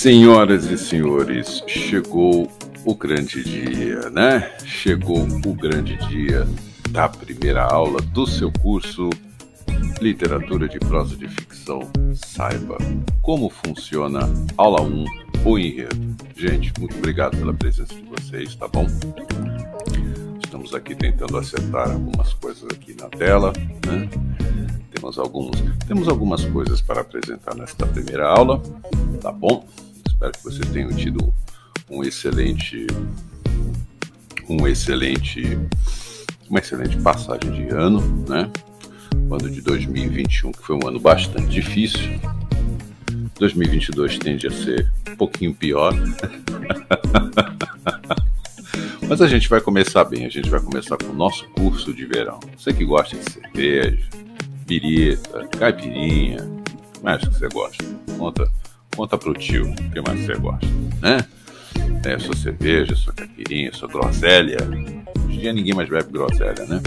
Senhoras e senhores, chegou o grande dia, né? Chegou o grande dia da primeira aula do seu curso Literatura de Prosa de Ficção. Saiba como funciona aula 1, o enredo. Gente, muito obrigado pela presença de vocês, tá bom? Estamos aqui tentando acertar algumas coisas aqui na tela, né? Temos, alguns, temos algumas coisas para apresentar nesta primeira aula, tá bom? Espero que você tenha tido um excelente um excelente uma excelente passagem de ano, né? O ano de 2021 que foi um ano bastante difícil. 2022 tende a ser um pouquinho pior. Mas a gente vai começar bem, a gente vai começar com o nosso curso de verão. Você que gosta de cerveja, birita, caipirinha, mais que você gosta? Conta Conta pro tio o que mais você gosta, né? É, sua cerveja, sua caipirinha, sua groselha. Hoje em dia ninguém mais bebe groselha, né?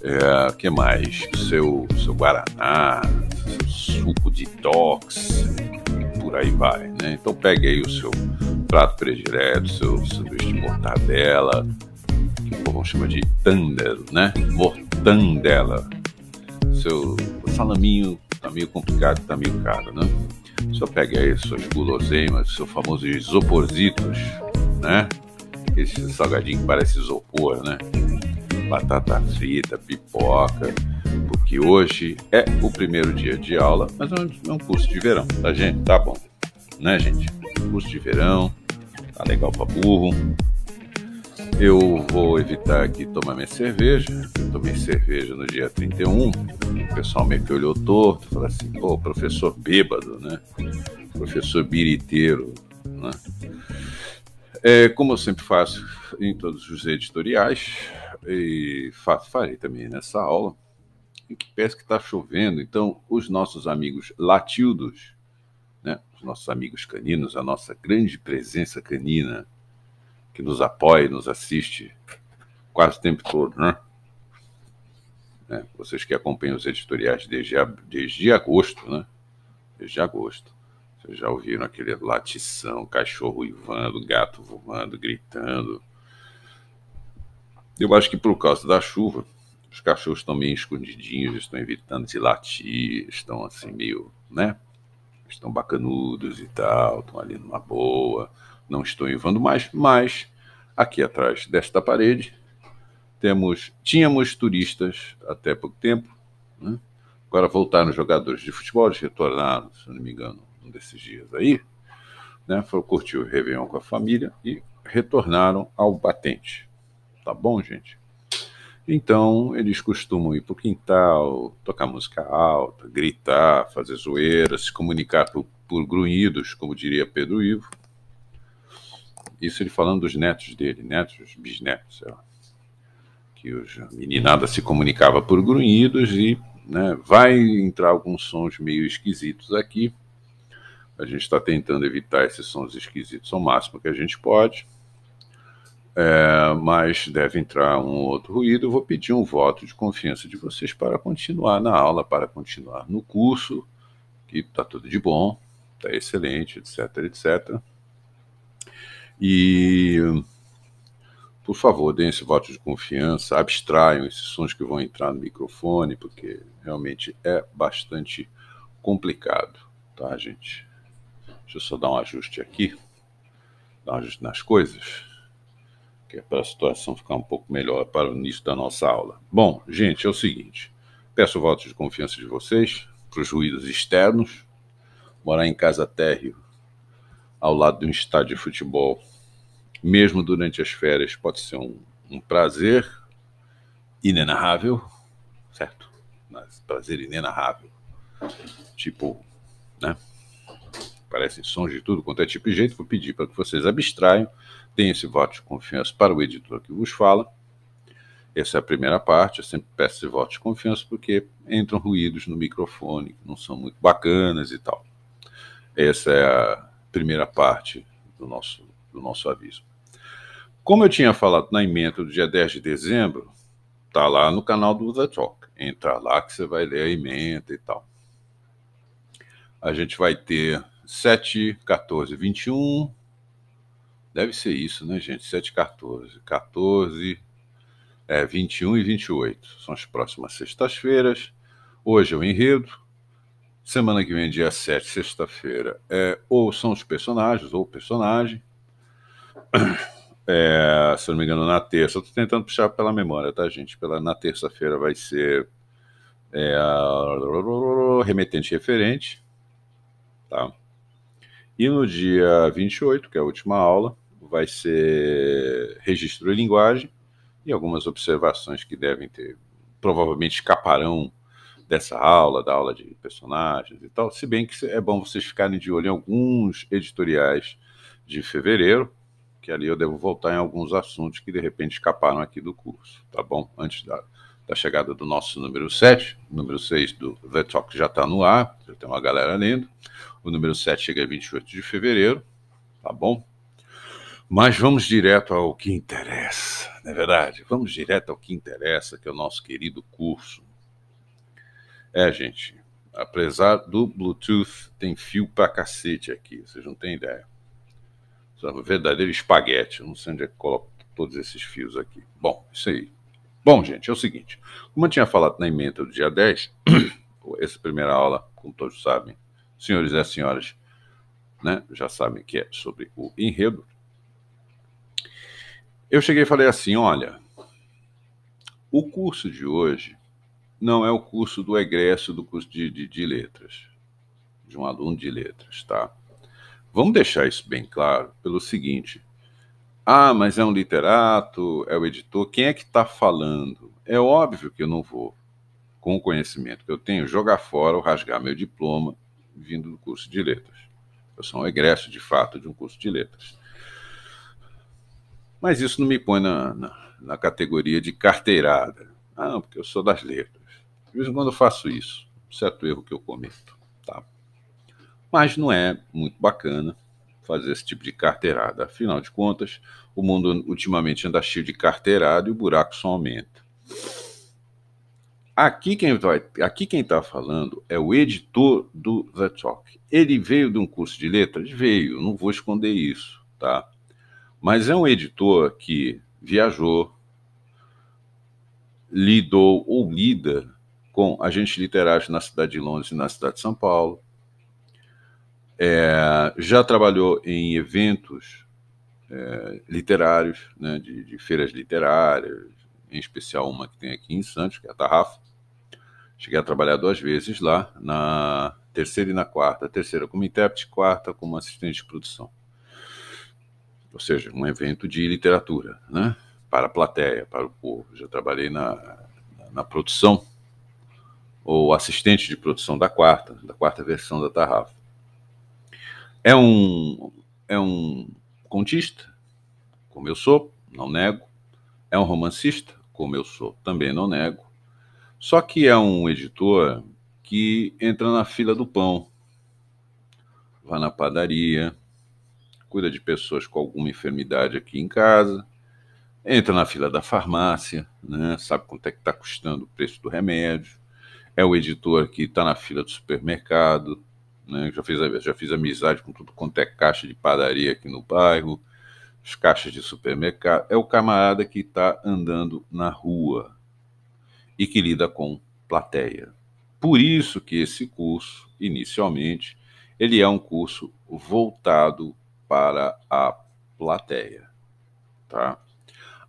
É, o é, que mais? Seu, seu guaraná, seu suco detox, por aí vai, né? Então pegue aí o seu prato predileto, seu sanduíche de mortadela, que o povo chama de tandelo, né? Mortandela. Seu salaminho tá meio complicado, tá meio caro, né? senhor pega aí suas guloseimas, seus famosos isoporzitos, né? Esse salgadinho que parece isopor, né? Batata frita, pipoca, porque hoje é o primeiro dia de aula, mas é um é curso de verão, tá, gente? Tá bom, né, gente? Curso de verão, tá legal pra burro, eu vou evitar aqui tomar minha cerveja. Eu tomei cerveja no dia 31. O pessoal meio que olhou torto, falou assim: pô, professor bêbado, né? Professor biriteiro, né? É, como eu sempre faço em todos os editoriais, e faço, farei também nessa aula, em que peço que está chovendo, então os nossos amigos latildos, né, os nossos amigos caninos, a nossa grande presença canina, que nos apoia, nos assiste quase o tempo todo, né? É, vocês que acompanham os editoriais desde, a, desde agosto, né? Desde agosto. Vocês já ouviram aquele latição, cachorro uivando, gato voando, gritando. Eu acho que por causa da chuva, os cachorros estão meio escondidinhos, estão evitando de latir, estão assim meio, né? Estão bacanudos e tal, estão ali numa boa não estou invando mais, mas aqui atrás desta parede temos tínhamos turistas até pouco tempo, né? agora voltaram jogadores de futebol, eles retornaram, se não me engano, um desses dias aí, né? foram curtir o Réveillon com a família e retornaram ao batente. Tá bom, gente? Então, eles costumam ir para o quintal, tocar música alta, gritar, fazer zoeira, se comunicar por, por grunhidos, como diria Pedro Ivo. Isso ele falando dos netos dele, netos, bisnetos, sei lá. Que os, a meninada se comunicava por grunhidos e né, vai entrar alguns sons meio esquisitos aqui. A gente está tentando evitar esses sons esquisitos ao máximo que a gente pode. É, mas deve entrar um outro ruído. Eu vou pedir um voto de confiança de vocês para continuar na aula, para continuar no curso, que está tudo de bom, está excelente, etc, etc. E, por favor, deem esse voto de confiança, abstraiam esses sons que vão entrar no microfone, porque realmente é bastante complicado, tá, gente? Deixa eu só dar um ajuste aqui, dar um ajuste nas coisas, que é para a situação ficar um pouco melhor para o início da nossa aula. Bom, gente, é o seguinte: peço o voto de confiança de vocês para os ruídos externos. Morar em casa térreo, ao lado de um estádio de futebol mesmo durante as férias, pode ser um, um prazer inenarrável, certo? Mas prazer inenarrável. Tipo, né? Parecem sons de tudo quanto é tipo de jeito. Vou pedir para que vocês abstraiam. Tenham esse voto de confiança para o editor que vos fala. Essa é a primeira parte. Eu sempre peço esse voto de confiança porque entram ruídos no microfone não são muito bacanas e tal. Essa é a primeira parte do nosso, do nosso aviso. Como eu tinha falado na emenda do dia 10 de dezembro, tá lá no canal do The Talk. Entra lá que você vai ler a emenda e tal. A gente vai ter 7, 14, 21. Deve ser isso, né, gente? 7, 14. 14, é, 21 e 28. São as próximas sextas-feiras. Hoje é o enredo. Semana que vem, dia 7, sexta-feira, é, ou são os personagens, ou personagem. É, se eu não me engano, na terça. Eu tentando puxar pela memória, tá, gente? Pela, na terça-feira vai ser é, remetente referente, tá? E no dia 28, que é a última aula, vai ser registro de linguagem e algumas observações que devem ter, provavelmente escaparão dessa aula, da aula de personagens e tal. Se bem que é bom vocês ficarem de olho em alguns editoriais de fevereiro, que ali eu devo voltar em alguns assuntos que de repente escaparam aqui do curso, tá bom? Antes da, da chegada do nosso número 7, número 6 do The Talk já está no ar, já tem uma galera lendo. O número 7 chega 28 de fevereiro, tá bom? Mas vamos direto ao que interessa, não é verdade? Vamos direto ao que interessa, que é o nosso querido curso. É, gente, apesar do Bluetooth, tem fio pra cacete aqui, vocês não têm ideia. Um verdadeiro espaguete. Não sei onde é que coloco todos esses fios aqui. Bom, isso aí. Bom, gente, é o seguinte. Como eu tinha falado na emenda do dia 10, essa primeira aula, como todos sabem, senhores e senhoras, né, já sabem que é sobre o enredo. Eu cheguei e falei assim: olha, o curso de hoje não é o curso do egresso do curso de, de, de letras, de um aluno de letras, tá? Vamos deixar isso bem claro pelo seguinte: ah, mas é um literato, é o editor, quem é que está falando? É óbvio que eu não vou, com o conhecimento que eu tenho, jogar fora ou rasgar meu diploma vindo do curso de letras. Eu sou um egresso, de fato, de um curso de letras. Mas isso não me põe na, na, na categoria de carteirada. Ah, não, porque eu sou das letras. De vez em quando eu faço isso, um certo erro que eu cometo. Mas não é muito bacana fazer esse tipo de carteirada. Afinal de contas, o mundo ultimamente anda cheio de carteirada e o buraco só aumenta. Aqui quem vai, aqui quem está falando é o editor do The Talk. Ele veio de um curso de letras, veio, não vou esconder isso, tá? Mas é um editor que viajou, lidou ou lida com agentes literários na cidade de Londres e na cidade de São Paulo, é, já trabalhou em eventos é, literários, né, de, de, feiras literárias, em especial uma que tem aqui em Santos, que é a Tarrafa. Cheguei a trabalhar duas vezes lá, na terceira e na quarta. terceira como intérprete, quarta como assistente de produção. Ou seja, um evento de literatura, né? para a plateia, para o povo. Já trabalhei na, na produção, ou assistente de produção da quarta, da quarta versão da Tarrafa. É um, é um contista, como eu sou, não nego. É um romancista, como eu sou, também não nego. Só que é um editor que entra na fila do pão, vai na padaria, cuida de pessoas com alguma enfermidade aqui em casa, entra na fila da farmácia, né, sabe quanto é que está custando o preço do remédio, é o editor que está na fila do supermercado, né? Já fiz, já fiz amizade com tudo quanto é caixa de padaria aqui no bairro, as caixas de supermercado. É o camarada que está andando na rua e que lida com plateia. Por isso que esse curso, inicialmente, ele é um curso voltado para a plateia, tá?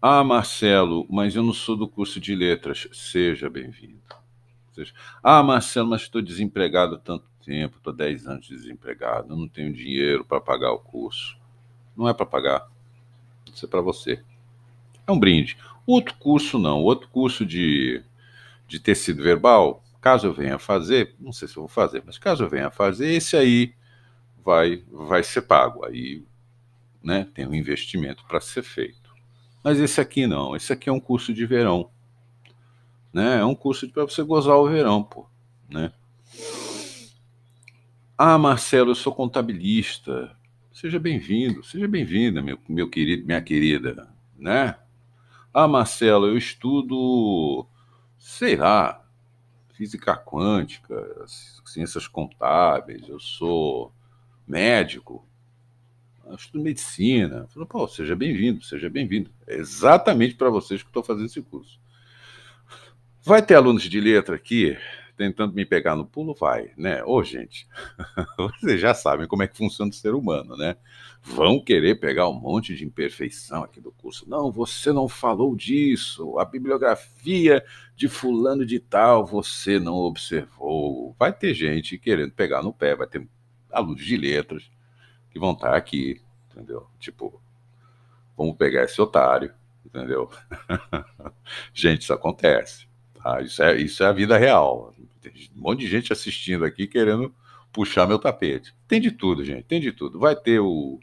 Ah, Marcelo, mas eu não sou do curso de letras. Seja bem-vindo. Ah, Marcelo, mas estou desempregado tanto tempo, estou 10 anos desempregado, não tenho dinheiro para pagar o curso. Não é para pagar, isso é para você. É um brinde. Outro curso não, outro curso de, de tecido verbal, caso eu venha fazer, não sei se eu vou fazer, mas caso eu venha fazer, esse aí vai, vai ser pago. Aí né, tem um investimento para ser feito. Mas esse aqui não, esse aqui é um curso de verão. Né? É um curso para você gozar o verão, pô, né? Ah, Marcelo, eu sou contabilista. Seja bem-vindo, seja bem-vinda, meu, meu querido, minha querida, né? Ah, Marcelo, eu estudo, sei lá, física quântica, ciências contábeis, eu sou médico, eu estudo medicina. pô, seja bem-vindo, seja bem-vindo. É exatamente para vocês que estou fazendo esse curso. Vai ter alunos de letra aqui tentando me pegar no pulo, vai, né? Ô, gente, vocês já sabem como é que funciona o ser humano, né? Vão querer pegar um monte de imperfeição aqui do curso. Não, você não falou disso. A bibliografia de fulano de tal você não observou. Vai ter gente querendo pegar no pé, vai ter alunos de letras que vão estar tá aqui, entendeu? Tipo, vamos pegar esse otário, entendeu? gente, isso acontece. Ah, isso, é, isso é a vida real. Tem um monte de gente assistindo aqui querendo puxar meu tapete. Tem de tudo, gente, tem de tudo. Vai ter o.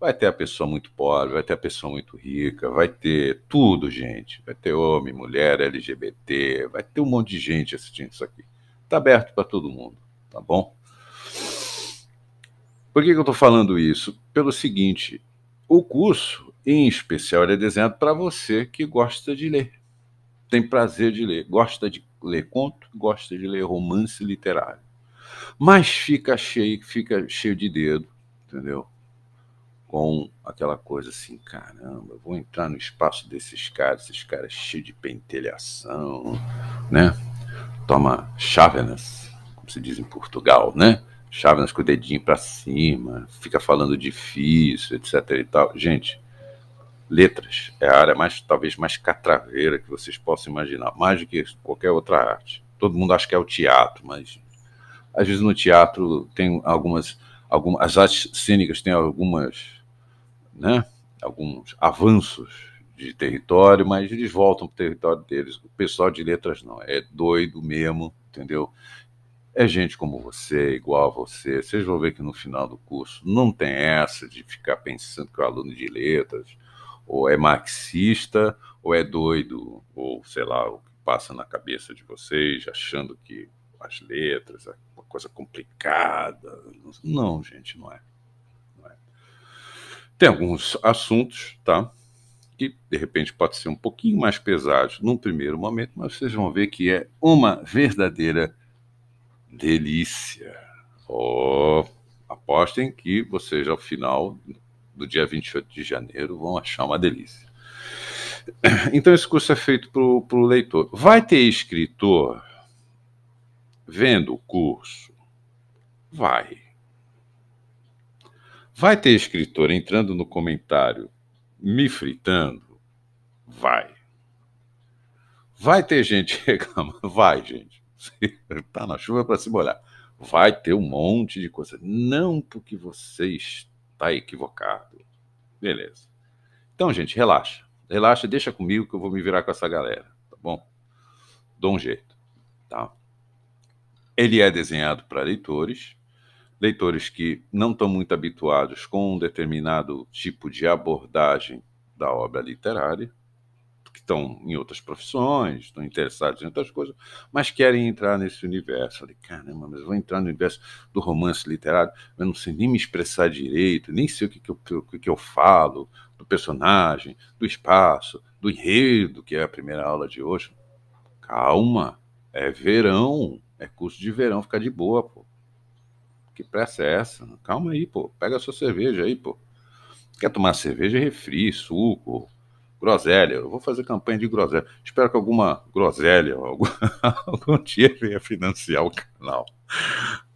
Vai ter a pessoa muito pobre, vai ter a pessoa muito rica, vai ter tudo, gente. Vai ter homem, mulher, LGBT, vai ter um monte de gente assistindo isso aqui. Tá aberto para todo mundo, tá bom? Por que, que eu estou falando isso? Pelo seguinte, o curso, em especial, é desenhado para você que gosta de ler tem prazer de ler, gosta de ler conto, gosta de ler romance literário. Mas fica cheio, fica cheio de dedo, entendeu? Com aquela coisa assim, caramba, vou entrar no espaço desses caras, esses caras cheios de pentelhação, né? Toma chávenas, como se diz em Portugal, né? Chávenas com o dedinho para cima, fica falando difícil, etc e tal. Gente, Letras é a área mais, talvez, mais catraveira que vocês possam imaginar, mais do que qualquer outra arte. Todo mundo acha que é o teatro, mas às vezes no teatro tem algumas, algumas as artes cênicas têm algumas, né, alguns avanços de território, mas eles voltam para o território deles. O pessoal de letras não, é doido mesmo, entendeu? É gente como você, igual a você. Vocês vão ver que no final do curso não tem essa de ficar pensando que o aluno de letras ou é marxista, ou é doido, ou sei lá, o que passa na cabeça de vocês, achando que as letras é uma coisa complicada. Não, gente, não é. Não é. Tem alguns assuntos, tá? Que de repente pode ser um pouquinho mais pesados num primeiro momento, mas vocês vão ver que é uma verdadeira delícia. Oh, apostem que vocês, ao final, do dia 28 de janeiro, vão achar uma delícia. Então, esse curso é feito para o leitor. Vai ter escritor vendo o curso? Vai. Vai ter escritor entrando no comentário, me fritando? Vai. Vai ter gente reclamando? Vai, gente. Tá na chuva para se molhar. Vai ter um monte de coisa. Não porque vocês tá equivocado. Beleza. Então, gente, relaxa. Relaxa, deixa comigo que eu vou me virar com essa galera, tá bom? Dou um jeito, tá? Ele é desenhado para leitores, leitores que não estão muito habituados com um determinado tipo de abordagem da obra literária, estão em outras profissões, estão interessados em outras coisas, mas querem entrar nesse universo. Eu falei, caramba, mas vou entrar no universo do romance literário, eu não sei nem me expressar direito, nem sei o que, que, eu, que, que eu falo, do personagem, do espaço, do enredo, que é a primeira aula de hoje. Calma, é verão, é curso de verão, fica de boa, pô. Que pressa é essa? Calma aí, pô. Pega a sua cerveja aí, pô. Quer tomar cerveja, refri, suco, groselha. Eu vou fazer campanha de groselha. Espero que alguma groselha, algum, algum dia venha financiar o canal.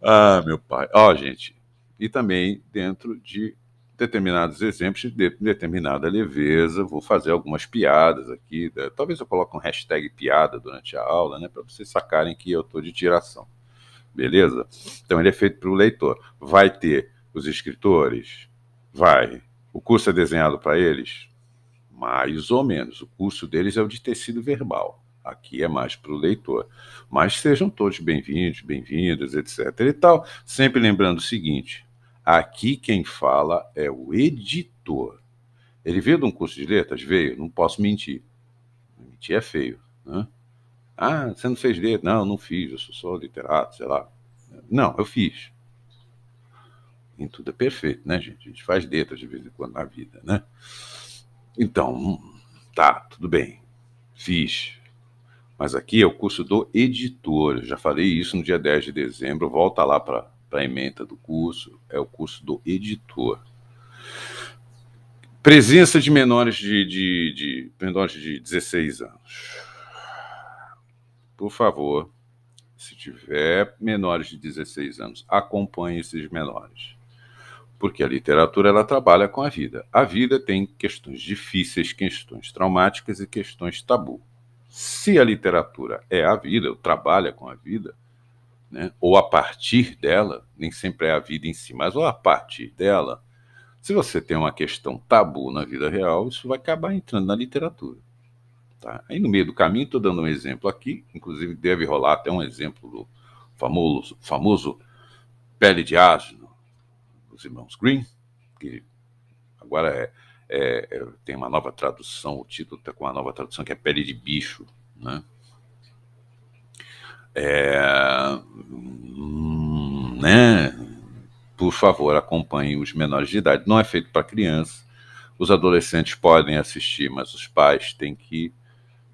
Ah, meu pai. Ó, oh, gente, e também dentro de determinados exemplos, de determinada leveza, vou fazer algumas piadas aqui. Talvez eu coloque um hashtag piada durante a aula, né? Para vocês sacarem que eu estou de tiração. Beleza? Então ele é feito para o leitor. Vai ter os escritores? Vai. O curso é desenhado para eles? mais ou menos. O curso deles é o de tecido verbal. Aqui é mais para o leitor. Mas sejam todos bem-vindos, bem-vindas, etc. e tal. Sempre lembrando o seguinte: aqui quem fala é o editor. Ele veio de um curso de letras? Veio, não posso mentir. Mentir é feio. Né? Ah, você não fez letras? Não, não fiz, eu sou só literato, sei lá. Não, eu fiz. Em tudo é perfeito, né, gente? A gente faz letras de vez em quando na vida, né? Então, hum, tá, tudo bem. Fiz. Mas aqui é o curso do editor. Eu já falei isso no dia 10 de dezembro. Volta lá para a emenda do curso. É o curso do editor. Presença de menores de, de, de, menores de 16 anos. Por favor, se tiver menores de 16 anos, acompanhe esses menores porque a literatura ela trabalha com a vida. A vida tem questões difíceis, questões traumáticas e questões tabu. Se a literatura é a vida, ou trabalha com a vida, né, ou a partir dela, nem sempre é a vida em si, mas ou a partir dela, se você tem uma questão tabu na vida real, isso vai acabar entrando na literatura. Tá? Aí no meio do caminho, estou dando um exemplo aqui, inclusive deve rolar até um exemplo do famoso, famoso pele de asno, irmãos Green, que agora é, é, é, tem uma nova tradução, o título está com uma nova tradução que é Pele de Bicho, né? É, hum, né? Por favor, acompanhem os menores de idade. Não é feito para criança. Os adolescentes podem assistir, mas os pais têm que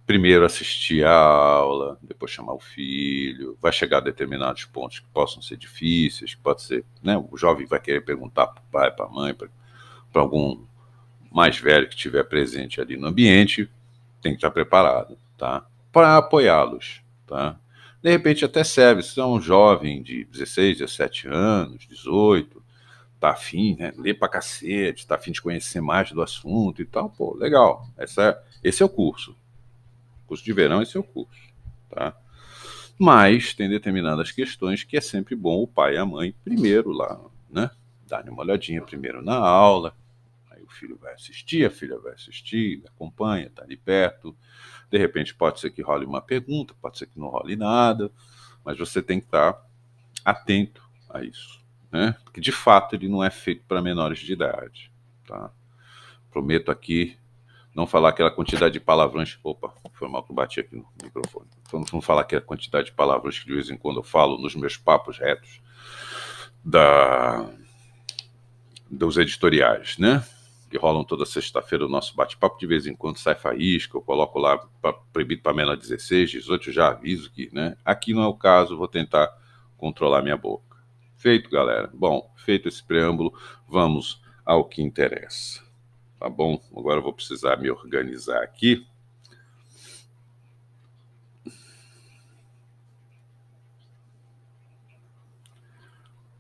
primeiro assistir a aula, depois chamar o filho, vai chegar a determinados pontos que possam ser difíceis, que pode ser, né? O jovem vai querer perguntar para o pai, para a mãe, para algum mais velho que estiver presente ali no ambiente, tem que estar tá preparado, tá? Para apoiá-los, tá? De repente até serve, se é um jovem de 16, 17 anos, 18, tá afim, né? Lê para cacete, tá afim de conhecer mais do assunto e tal, pô, legal. Essa, é, esse é o curso, curso de verão é seu curso, tá? Mas tem determinadas questões que é sempre bom o pai e a mãe primeiro lá, né? Darem uma olhadinha primeiro na aula, aí o filho vai assistir, a filha vai assistir, acompanha, tá ali perto. De repente pode ser que role uma pergunta, pode ser que não role nada, mas você tem que estar tá atento a isso, né? Porque de fato ele não é feito para menores de idade, tá? Prometo aqui não falar aquela quantidade de palavrões. Opa, foi mal que eu bati aqui no microfone. Então, não falar aquela quantidade de palavrões que de vez em quando eu falo nos meus papos retos da, dos editoriais, né? Que rolam toda sexta-feira o nosso bate-papo. De vez em quando sai faísca, eu coloco lá pra, proibido para menor 16, 18, eu já aviso que, né? Aqui não é o caso, vou tentar controlar minha boca. Feito, galera. Bom, feito esse preâmbulo, vamos ao que interessa. Tá bom, agora eu vou precisar me organizar aqui.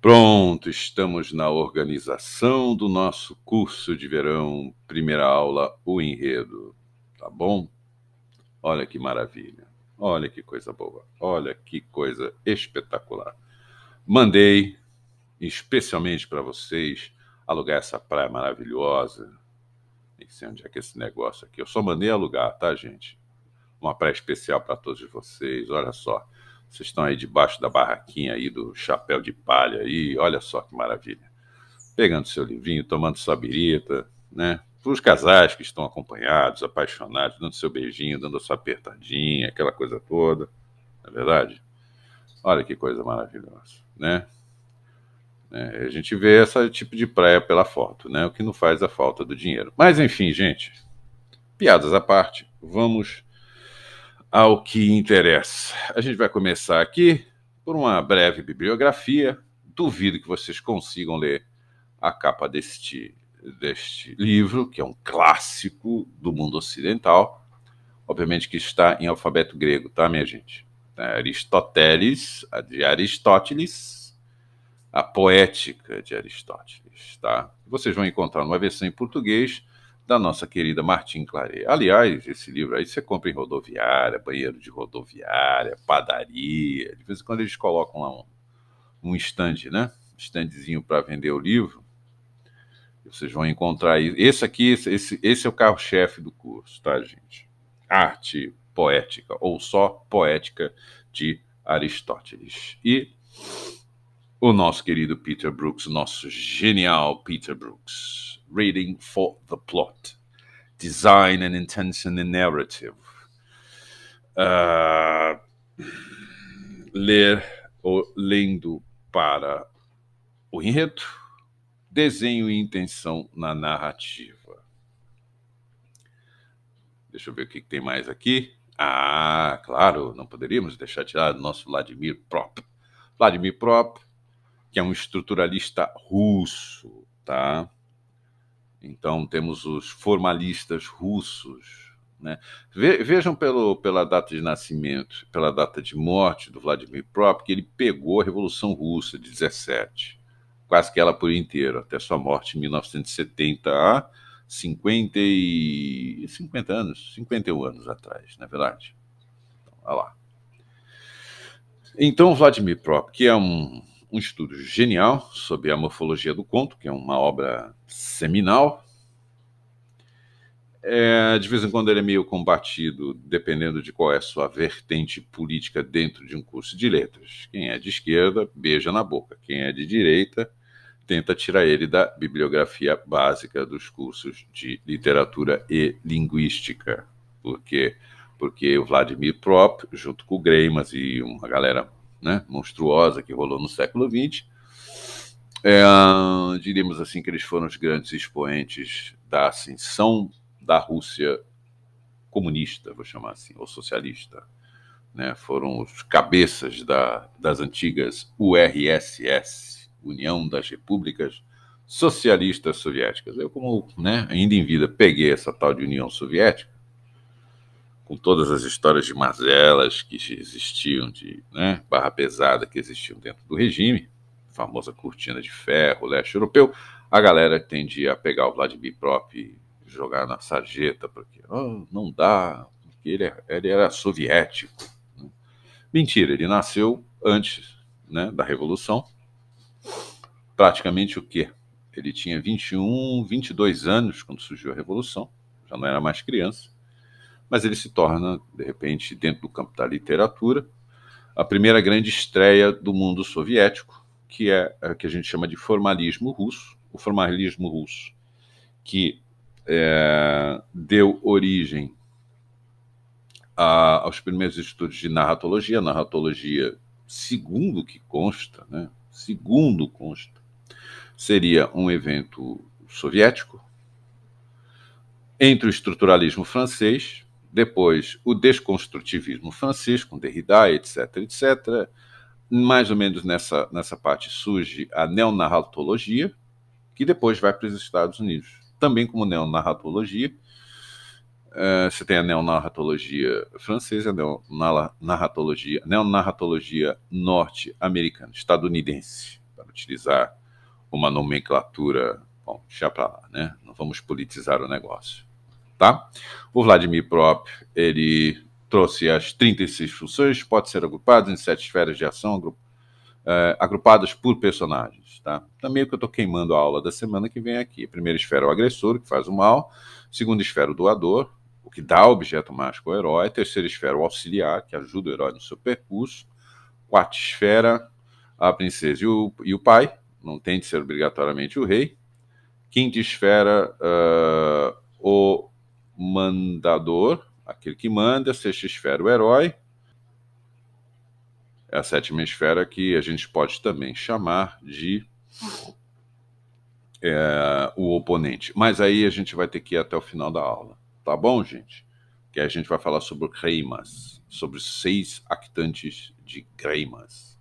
Pronto, estamos na organização do nosso curso de verão, primeira aula, o enredo. Tá bom? Olha que maravilha. Olha que coisa boa. Olha que coisa espetacular. Mandei especialmente para vocês alugar essa praia maravilhosa, nem sei onde é que é esse negócio aqui. Eu só mandei alugar, tá, gente? Uma praia especial para todos vocês. Olha só. Vocês estão aí debaixo da barraquinha aí, do chapéu de palha aí. Olha só que maravilha. Pegando seu livrinho, tomando sua birita, né? Para os casais que estão acompanhados, apaixonados, dando seu beijinho, dando sua apertadinha, aquela coisa toda. Não é verdade? Olha que coisa maravilhosa, né? Né? A gente vê esse tipo de praia pela foto, né? o que não faz a falta do dinheiro. Mas enfim, gente, piadas à parte, vamos ao que interessa. A gente vai começar aqui por uma breve bibliografia. Duvido que vocês consigam ler a capa deste, deste livro, que é um clássico do mundo ocidental. Obviamente que está em alfabeto grego, tá, minha gente? É Aristoteles, de Aristóteles, a poética de Aristóteles. Tá? Vocês vão encontrar uma versão em português, da nossa querida Martim Claret. Aliás, esse livro aí você compra em rodoviária, banheiro de rodoviária, padaria. De vez em quando eles colocam lá um, um stand, né? Standzinho para vender o livro. Vocês vão encontrar aí. Esse aqui, esse, esse é o carro-chefe do curso, tá, gente? Arte poética, ou só poética de Aristóteles. E o nosso querido Peter Brooks, o nosso genial Peter Brooks. Reading for the Plot. Design and Intention in Narrative. Uh, ler ou lendo para o enredo, desenho e intenção na narrativa. Deixa eu ver o que, tem mais aqui. Ah, claro, não poderíamos deixar de lado nosso Vladimir Prop. Vladimir Prop, que é um estruturalista russo, tá? Então temos os formalistas russos, né? vejam pelo, pela data de nascimento, pela data de morte do Vladimir Prop, que ele pegou a Revolução Russa de 17, quase que ela por inteiro até sua morte em 1970, há 50, e... 50 anos, 51 anos atrás, na é verdade. Então, olha lá. Então, Vladimir Prop, que é um um estudo genial sobre a morfologia do conto, que é uma obra seminal. É, de vez em quando ele é meio combatido, dependendo de qual é a sua vertente política dentro de um curso de letras. Quem é de esquerda, beija na boca. Quem é de direita, tenta tirar ele da bibliografia básica dos cursos de literatura e linguística. Por quê? Porque o Vladimir Prop, junto com o Greimas e uma galera né, monstruosa que rolou no século XX. É, diríamos assim que eles foram os grandes expoentes da ascensão assim, da Rússia comunista, vou chamar assim, ou socialista. Né? Foram os cabeças da, das antigas URSS, União das Repúblicas Socialistas Soviéticas. Eu, como né, ainda em vida, peguei essa tal de União Soviética, com todas as histórias de mazelas que existiam, de né, barra pesada que existiam dentro do regime, famosa cortina de ferro, leste europeu, a galera tendia a pegar o Vladimir Prop e jogar na sarjeta, porque oh, não dá, porque ele, é, ele era soviético. Né. Mentira, ele nasceu antes né, da Revolução, praticamente o quê? Ele tinha 21, 22 anos quando surgiu a Revolução, já não era mais criança mas ele se torna, de repente, dentro do campo da literatura, a primeira grande estreia do mundo soviético, que é o que a gente chama de formalismo russo, o formalismo russo, que é, deu origem a, aos primeiros estudos de narratologia, narratologia segundo que consta, né, segundo consta, seria um evento soviético entre o estruturalismo francês depois, o desconstrutivismo com Derrida, etc., etc. Mais ou menos nessa, nessa parte surge a neonarratologia, que depois vai para os Estados Unidos, também como neonarratologia. Uh, você tem a neonarratologia francesa, a neonarratologia, neonarratologia norte-americana, estadunidense, para utilizar uma nomenclatura. Bom, já para lá, né? Não vamos politizar o negócio tá? O Vladimir Prop, ele trouxe as 36 funções, pode ser agrupadas em sete esferas de ação, uh, agrupadas por personagens, tá? Também então, é que eu estou queimando a aula da semana que vem aqui. Primeira esfera é o agressor, que faz o mal. Segunda esfera o doador, o que dá objeto mágico ao herói. Terceira esfera o auxiliar, que ajuda o herói no seu percurso. Quarta esfera a princesa e o, e o pai, não tem de ser obrigatoriamente o rei. Quinta esfera uh, o mandador, aquele que manda, sexta esfera, o herói. É a sétima esfera que a gente pode também chamar de é, o oponente. Mas aí a gente vai ter que ir até o final da aula, tá bom, gente? Que a gente vai falar sobre o Kreimas, sobre seis actantes de Kreimas.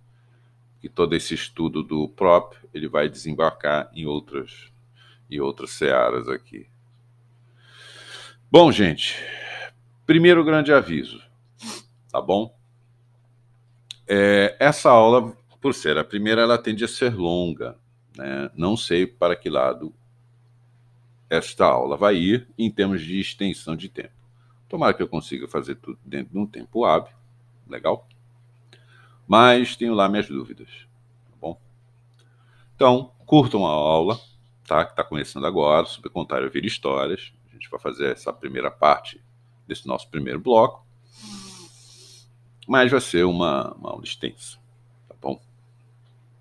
E todo esse estudo do PROP, ele vai desembarcar em outras, em outras searas aqui. Bom, gente, primeiro grande aviso, tá bom? É, essa aula, por ser a primeira, ela tende a ser longa, né? Não sei para que lado esta aula vai ir em termos de extensão de tempo. Tomara que eu consiga fazer tudo dentro de um tempo hábil, legal? Mas tenho lá minhas dúvidas, tá bom? Então, curtam a aula, tá? Que está começando agora, sobre contar e ouvir histórias gente vai fazer essa primeira parte desse nosso primeiro bloco. Mas vai ser uma, uma aula extensa, tá bom?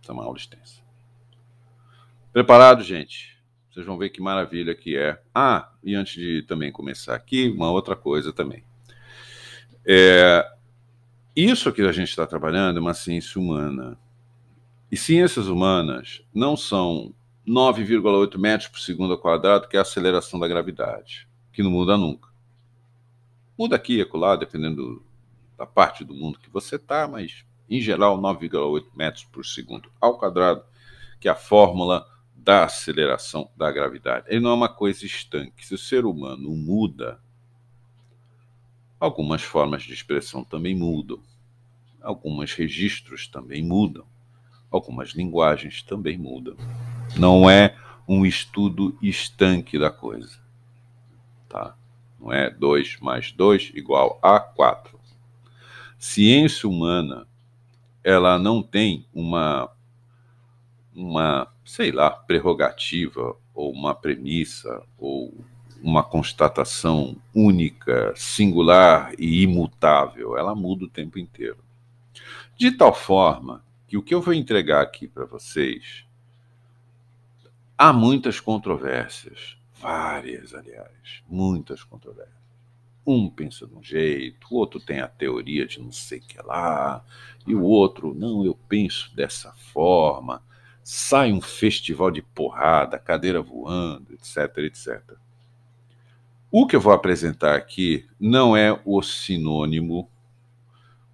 Essa é uma aula extensa. Preparado, gente? Vocês vão ver que maravilha que é. Ah, e antes de também começar aqui, uma outra coisa também. É, isso que a gente está trabalhando é uma ciência humana. E ciências humanas não são 9,8 metros por segundo ao quadrado, que é a aceleração da gravidade, que não muda nunca. Muda aqui e acolá, dependendo da parte do mundo que você está, mas em geral 9,8 metros por segundo ao quadrado, que é a fórmula da aceleração da gravidade. Ele não é uma coisa estanque. Se o ser humano muda, algumas formas de expressão também mudam, alguns registros também mudam, algumas linguagens também mudam. Não é um estudo estanque da coisa. Tá? Não é 2 mais 2 igual a 4. Ciência humana, ela não tem uma, uma sei lá, prerrogativa ou uma premissa ou uma constatação única, singular e imutável. Ela muda o tempo inteiro. De tal forma que o que eu vou entregar aqui para vocês Há muitas controvérsias, várias, aliás, muitas controvérsias. Um pensa de um jeito, o outro tem a teoria de não sei que lá, e o outro, não, eu penso dessa forma. Sai um festival de porrada, cadeira voando, etc, etc. O que eu vou apresentar aqui não é o sinônimo,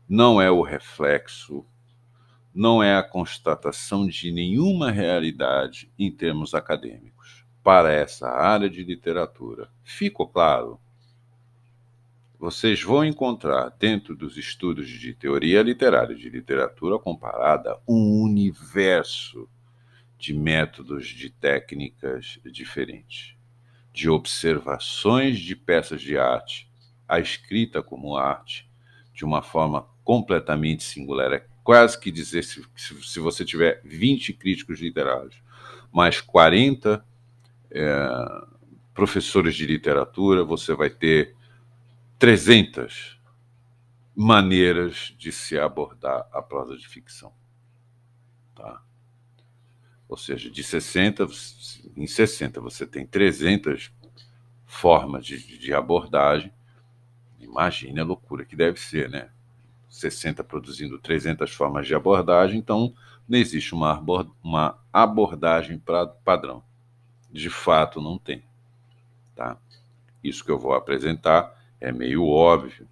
não é o reflexo, não é a constatação de nenhuma realidade em termos acadêmicos. Para essa área de literatura, ficou claro? Vocês vão encontrar, dentro dos estudos de teoria literária e de literatura comparada, um universo de métodos, de técnicas diferentes, de observações de peças de arte, a escrita como arte, de uma forma completamente singular, é quase que dizer, se, se você tiver 20 críticos literários, mais 40 é, professores de literatura, você vai ter 300 maneiras de se abordar a prosa de ficção. Tá? Ou seja, de 60, em 60 você tem 300 formas de, de abordagem. Imagine a loucura que deve ser, né? 60 produzindo 300 formas de abordagem, então não existe uma, uma abordagem pra, padrão. De fato, não tem. Tá? Isso que eu vou apresentar é meio óbvio.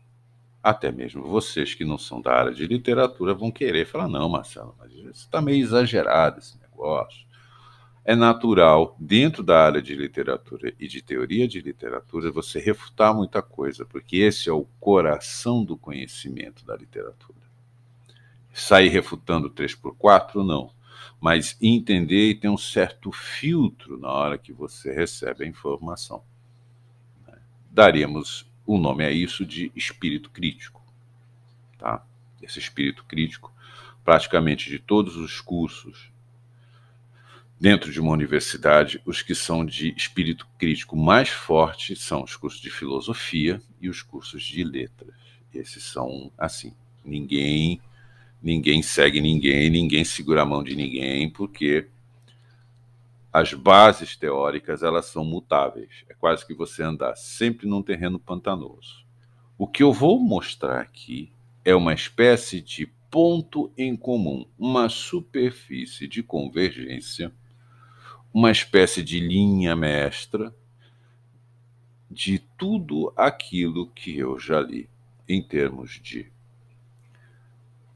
Até mesmo vocês que não são da área de literatura vão querer falar: não, Marcelo, mas está meio exagerado esse negócio é natural, dentro da área de literatura e de teoria de literatura, você refutar muita coisa, porque esse é o coração do conhecimento da literatura. Sair refutando 3 por 4 não. Mas entender e ter um certo filtro na hora que você recebe a informação. Daríamos o nome a isso de espírito crítico. Tá? Esse espírito crítico, praticamente de todos os cursos Dentro de uma universidade, os que são de espírito crítico mais forte são os cursos de filosofia e os cursos de letras. Esses são assim. Ninguém ninguém segue ninguém, ninguém segura a mão de ninguém, porque as bases teóricas elas são mutáveis. É quase que você andar sempre num terreno pantanoso. O que eu vou mostrar aqui é uma espécie de ponto em comum, uma superfície de convergência uma espécie de linha mestra de tudo aquilo que eu já li em termos de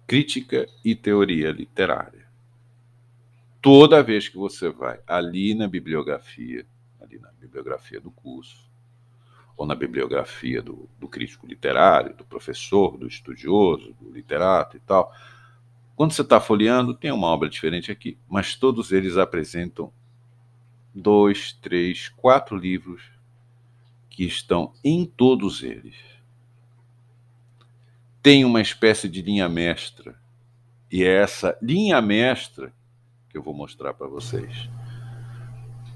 crítica e teoria literária. Toda vez que você vai ali na bibliografia, ali na bibliografia do curso, ou na bibliografia do, do crítico literário, do professor, do estudioso, do literato e tal, quando você está folheando, tem uma obra diferente aqui, mas todos eles apresentam dois, três, quatro livros que estão em todos eles. Tem uma espécie de linha mestra. E é essa linha mestra que eu vou mostrar para vocês.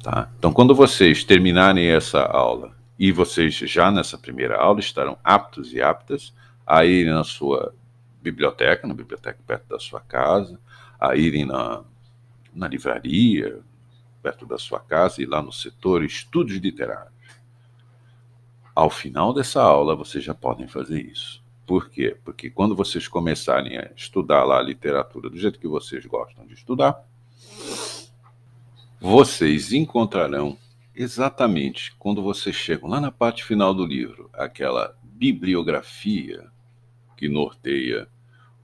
Tá? Então, quando vocês terminarem essa aula, e vocês já nessa primeira aula estarão aptos e aptas a irem na sua biblioteca, na biblioteca perto da sua casa, a irem na, na livraria, perto da sua casa e lá no setor Estudos Literários. Ao final dessa aula, vocês já podem fazer isso. Por quê? Porque quando vocês começarem a estudar lá a literatura do jeito que vocês gostam de estudar, vocês encontrarão exatamente quando vocês chegam lá na parte final do livro, aquela bibliografia que norteia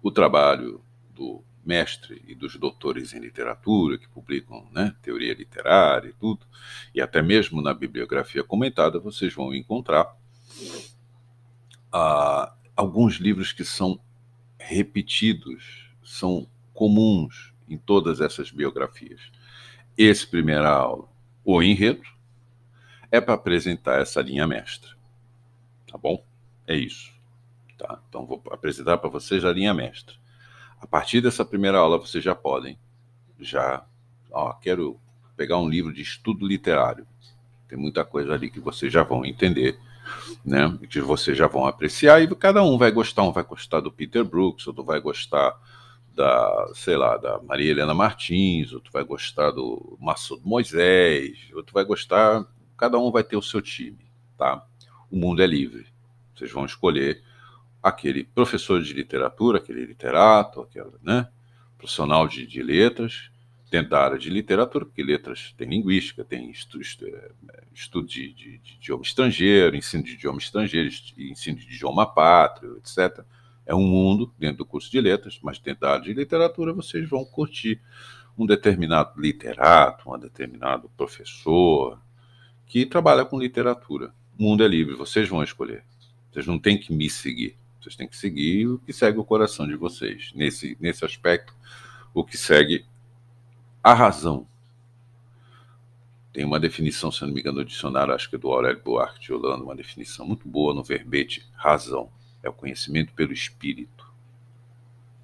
o trabalho do mestre e dos doutores em literatura que publicam né, teoria literária e tudo, e até mesmo na bibliografia comentada, vocês vão encontrar ah, alguns livros que são repetidos, são comuns em todas essas biografias. Esse primeira aula, o enredo, é para apresentar essa linha mestra. Tá bom? É isso. Tá? Então, vou apresentar para vocês a linha mestra. A partir dessa primeira aula, vocês já podem. Já, ó, quero pegar um livro de estudo literário. Tem muita coisa ali que vocês já vão entender, né? Que vocês já vão apreciar e cada um vai gostar. Um vai gostar do Peter Brooks, outro vai gostar da, sei lá, da Maria Helena Martins, outro vai gostar do Massudo Moisés, outro vai gostar. Cada um vai ter o seu time, tá? O mundo é livre. Vocês vão escolher aquele professor de literatura, aquele literato, aquele né, profissional de, de letras, dentro da área de literatura, porque letras tem linguística, tem estudo, é, estudo de, de, de, idioma estrangeiro, ensino de idioma estrangeiro, ensino de idioma pátrio, etc. É um mundo dentro do curso de letras, mas dentro da área de literatura vocês vão curtir um determinado literato, um determinado professor que trabalha com literatura. O mundo é livre, vocês vão escolher. Vocês não têm que me seguir. Vocês têm que seguir o que segue o coração de vocês. Nesse, nesse aspecto, o que segue a razão. Tem uma definição, se não me engano, no dicionário, acho que é do Aurélio Buarque de Holanda, uma definição muito boa no verbete razão. É o conhecimento pelo espírito.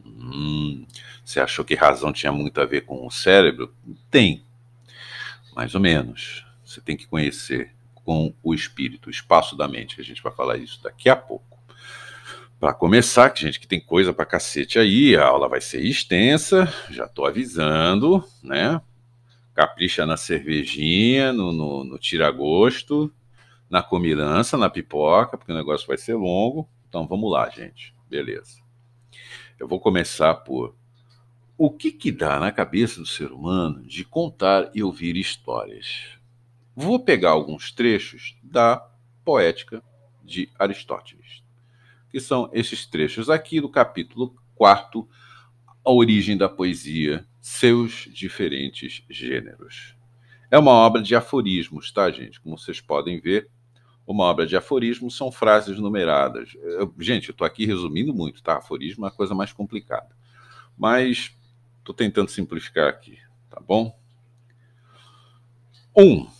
Hum, você achou que razão tinha muito a ver com o cérebro? Tem, mais ou menos. Você tem que conhecer com o espírito, o espaço da mente. A gente vai falar isso daqui a pouco. Para começar, que gente que tem coisa para cacete aí, a aula vai ser extensa, já estou avisando, né? Capricha na cervejinha, no, no, no tira-gosto, na comilança, na pipoca, porque o negócio vai ser longo. Então vamos lá, gente. Beleza. Eu vou começar por o que que dá na cabeça do ser humano de contar e ouvir histórias. Vou pegar alguns trechos da Poética de Aristóteles que são esses trechos aqui do capítulo 4, A Origem da Poesia, Seus Diferentes Gêneros. É uma obra de aforismos, tá, gente? Como vocês podem ver, uma obra de aforismos são frases numeradas. Eu, gente, eu estou aqui resumindo muito, tá? Aforismo é a coisa mais complicada. Mas estou tentando simplificar aqui, tá bom? 1. Um,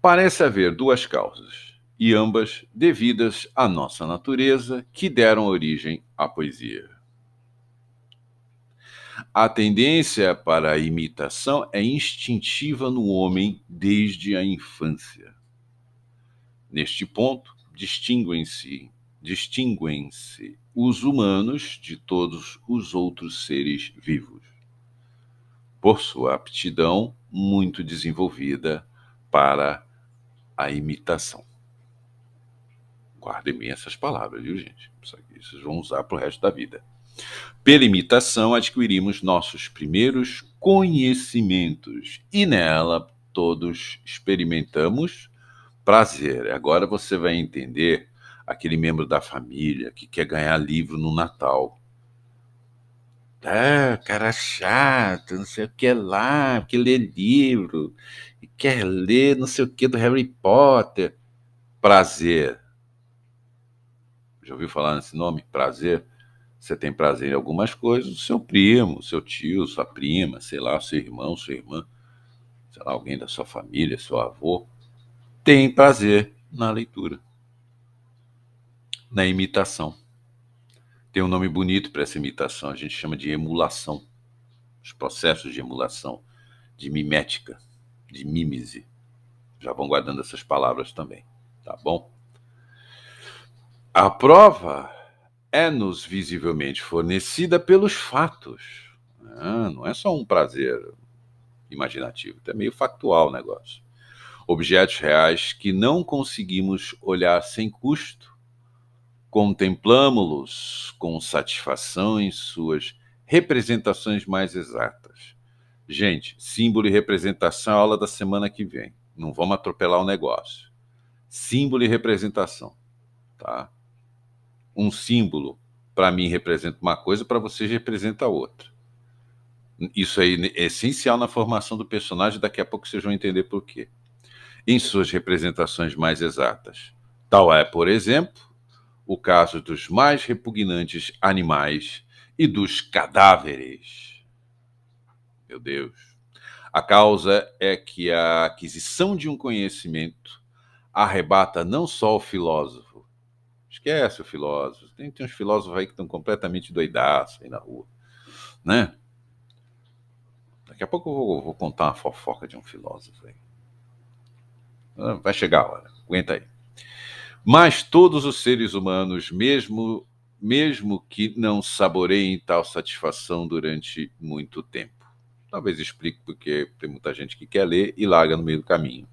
parece haver duas causas e ambas devidas à nossa natureza, que deram origem à poesia. A tendência para a imitação é instintiva no homem desde a infância. Neste ponto, distinguem-se distinguem-se os humanos de todos os outros seres vivos, por sua aptidão muito desenvolvida para a imitação. Guardem bem essas palavras, viu, gente? Isso aqui vocês vão usar para o resto da vida. Pela imitação, adquirimos nossos primeiros conhecimentos e nela todos experimentamos prazer. Agora você vai entender aquele membro da família que quer ganhar livro no Natal. Ah, cara é chato, não sei o que lá, que lê livro, e quer ler não sei o que do Harry Potter. Prazer já ouviu falar nesse nome? Prazer. Você tem prazer em algumas coisas, seu primo, seu tio, sua prima, sei lá, seu irmão, sua irmã, sei lá, alguém da sua família, seu avô, tem prazer na leitura, na imitação. Tem um nome bonito para essa imitação, a gente chama de emulação. Os processos de emulação, de mimética, de mímese. Já vão guardando essas palavras também, tá bom? A prova é-nos visivelmente fornecida pelos fatos. Ah, não é só um prazer imaginativo, é meio factual o negócio. Objetos reais que não conseguimos olhar sem custo. Contemplamos-los com satisfação em suas representações mais exatas. Gente, símbolo e representação é a aula da semana que vem. Não vamos atropelar o negócio. Símbolo e representação, tá? um símbolo para mim representa uma coisa, para vocês representa outra. Isso aí é essencial na formação do personagem, daqui a pouco vocês vão entender por quê. Em suas representações mais exatas. Tal é, por exemplo, o caso dos mais repugnantes animais e dos cadáveres. Meu Deus. A causa é que a aquisição de um conhecimento arrebata não só o filósofo, Esquece o filósofo. Tem, tem uns filósofos aí que estão completamente doidaços aí na rua, né? Daqui a pouco eu vou, vou contar uma fofoca de um filósofo aí. Ah, vai chegar a hora, aguenta aí. Mas todos os seres humanos, mesmo mesmo que não saboreiem tal satisfação durante muito tempo. Talvez explique porque tem muita gente que quer ler e larga no meio do caminho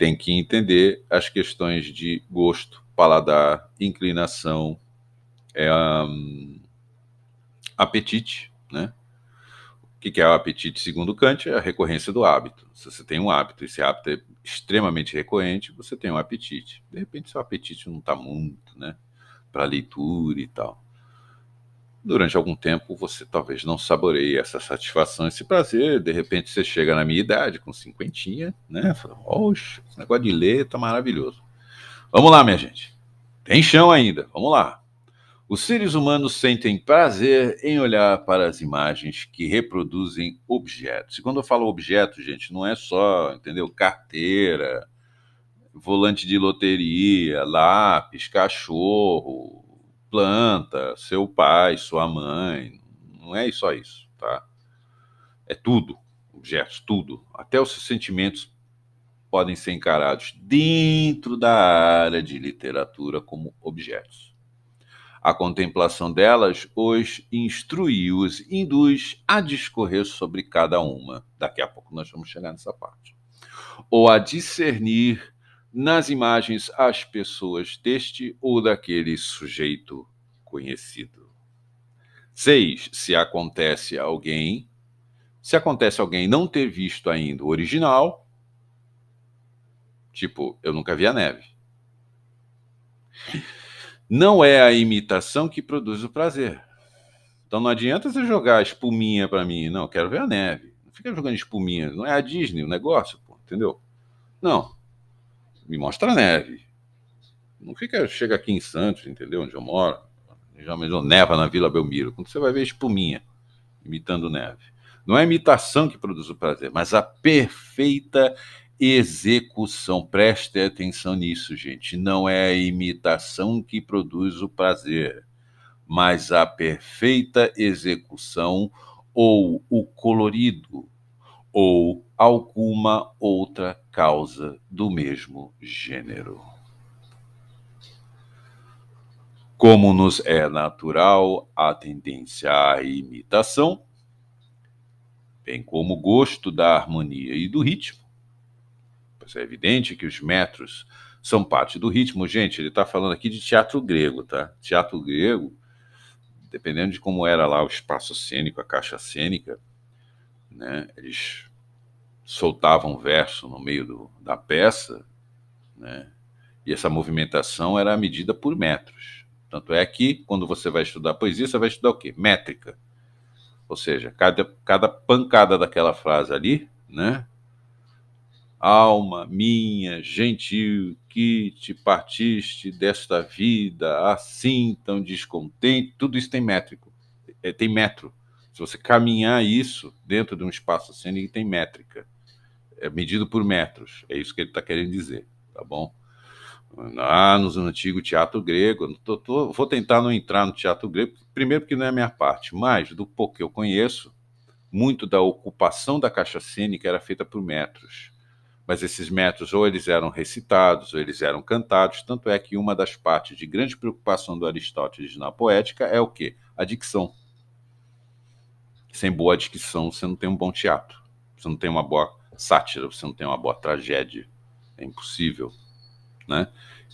tem que entender as questões de gosto, paladar, inclinação, é, um, apetite, né? O que é o apetite, segundo Kant? É a recorrência do hábito. Se você tem um hábito, e esse hábito é extremamente recorrente, você tem um apetite. De repente, seu apetite não está muito, né? Para leitura e tal. Durante algum tempo você talvez não saboreie essa satisfação, esse prazer. De repente você chega na minha idade, com cinquentinha, né? Fala, oxe, esse negócio de ler tá maravilhoso. Vamos lá, minha gente. Tem chão ainda, vamos lá. Os seres humanos sentem prazer em olhar para as imagens que reproduzem objetos. E quando eu falo objeto, gente, não é só, entendeu? Carteira, volante de loteria, lápis, cachorro, planta, seu pai, sua mãe. Não é só isso, tá? É tudo, objetos, tudo. Até os sentimentos podem ser encarados dentro da área de literatura como objetos. A contemplação delas os instruiu os induz a discorrer sobre cada uma. Daqui a pouco nós vamos chegar nessa parte. Ou a discernir nas imagens as pessoas deste ou daquele sujeito conhecido. 6. Se acontece alguém, se acontece alguém não ter visto ainda o original, tipo, eu nunca vi a neve. Não é a imitação que produz o prazer. Então não adianta você jogar espuminha para mim, não, quero ver a neve. Não fica jogando espuminha, não é a Disney o negócio, pô, entendeu? Não, me mostra neve. Não fica, chega aqui em Santos, entendeu? Onde eu moro, já mesmo neva na Vila Belmiro. Quando você vai ver espuminha imitando neve. Não é a imitação que produz o prazer, mas a perfeita execução. Preste atenção nisso, gente. Não é a imitação que produz o prazer, mas a perfeita execução ou o colorido ou alguma outra causa do mesmo gênero. Como nos é natural a tendência à imitação, bem como o gosto da harmonia e do ritmo, pois é evidente que os metros são parte do ritmo. Gente, ele está falando aqui de teatro grego, tá? Teatro grego, dependendo de como era lá o espaço cênico, a caixa cênica, né? Eles soltavam verso no meio do, da peça, né? E essa movimentação era medida por metros. Tanto é que, quando você vai estudar poesia, você vai estudar o quê? Métrica. Ou seja, cada, cada pancada daquela frase ali, né? Alma minha, gentil, que te partiste desta vida, assim tão descontente, tudo isso tem métrico, é, tem metro. Se você caminhar isso dentro de um espaço cênico, assim, tem métrica. É medido por metros. É isso que ele está querendo dizer, tá bom? Ah, no antigo teatro grego. Tô, tô, vou tentar não entrar no teatro grego, primeiro porque não é a minha parte, mas do pouco que eu conheço, muito da ocupação da caixa cênica era feita por metros. Mas esses metros ou eles eram recitados, ou eles eram cantados, tanto é que uma das partes de grande preocupação do Aristóteles na poética é o quê? A dicção sem boa dicção, você não tem um bom teatro. Você não tem uma boa sátira, você não tem uma boa tragédia. É impossível, né?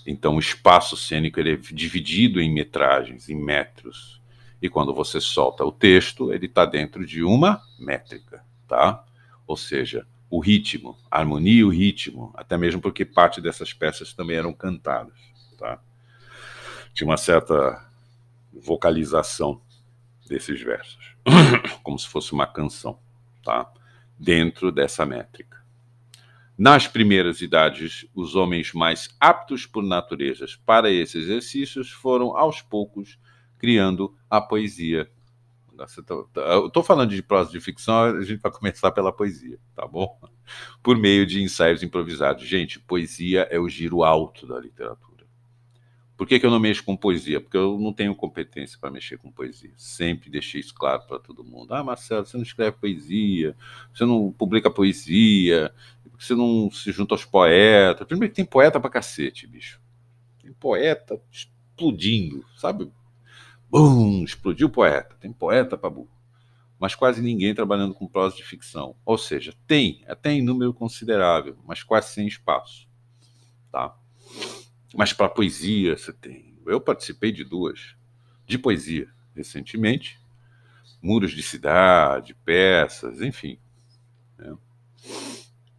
Então o espaço cênico ele é dividido em metragens, em metros. E quando você solta o texto, ele está dentro de uma métrica, tá? Ou seja, o ritmo, a harmonia e o ritmo, até mesmo porque parte dessas peças também eram cantadas, tá? Tinha uma certa vocalização desses versos, como se fosse uma canção, tá? Dentro dessa métrica. Nas primeiras idades, os homens mais aptos por natureza para esses exercícios foram aos poucos criando a poesia. Eu estou falando de prosa de ficção, a gente vai começar pela poesia, tá bom? Por meio de ensaios improvisados. Gente, poesia é o giro alto da literatura. Por que, que eu não mexo com poesia? Porque eu não tenho competência para mexer com poesia. Sempre deixei isso claro para todo mundo. Ah, Marcelo, você não escreve poesia, você não publica poesia, você não se junta aos poetas. Primeiro que tem poeta para cacete, bicho. Tem poeta explodindo, sabe? Bum, explodiu poeta. Tem poeta para burro mas quase ninguém trabalhando com prosa de ficção. Ou seja, tem, é até em número considerável, mas quase sem espaço. Tá? Mas para poesia você tem. Eu participei de duas. De poesia, recentemente. Muros de cidade, peças, enfim. Né?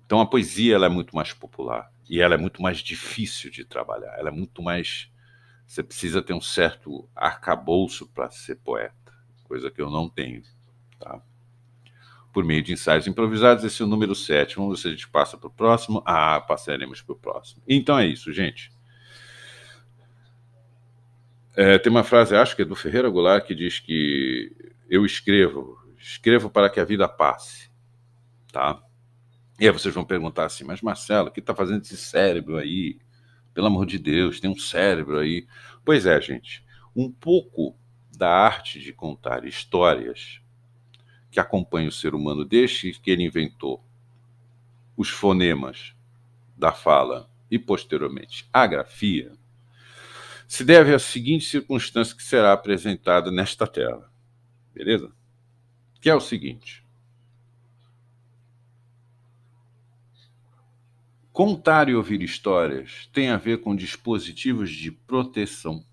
Então a poesia ela é muito mais popular e ela é muito mais difícil de trabalhar. Ela é muito mais. Você precisa ter um certo arcabouço para ser poeta, coisa que eu não tenho. Tá? Por meio de ensaios improvisados, esse é o número 7. Vamos ver se a gente passa para o próximo. Ah, passaremos para o próximo. Então é isso, gente. É, tem uma frase, acho que é do Ferreira Goulart, que diz que eu escrevo, escrevo para que a vida passe, tá? E aí vocês vão perguntar assim, mas Marcelo, o que está fazendo esse cérebro aí? Pelo amor de Deus, tem um cérebro aí. Pois é, gente, um pouco da arte de contar histórias que acompanha o ser humano desde que ele inventou os fonemas da fala e posteriormente a grafia se deve à seguinte circunstância que será apresentada nesta tela. Beleza? Que é o seguinte. Contar e ouvir histórias tem a ver com dispositivos de proteção.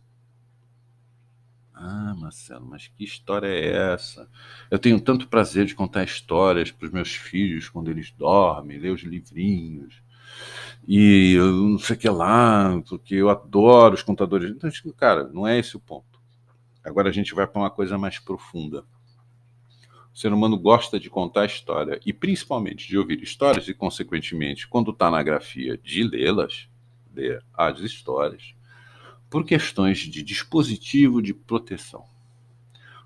Ah, Marcelo, mas que história é essa? Eu tenho tanto prazer de contar histórias para os meus filhos quando eles dormem, ler os livrinhos e eu não sei o que lá, porque eu adoro os contadores. Então, cara, não é esse o ponto. Agora a gente vai para uma coisa mais profunda. O ser humano gosta de contar história e principalmente de ouvir histórias e, consequentemente, quando está na grafia, de lê-las, ler as histórias, por questões de dispositivo de proteção.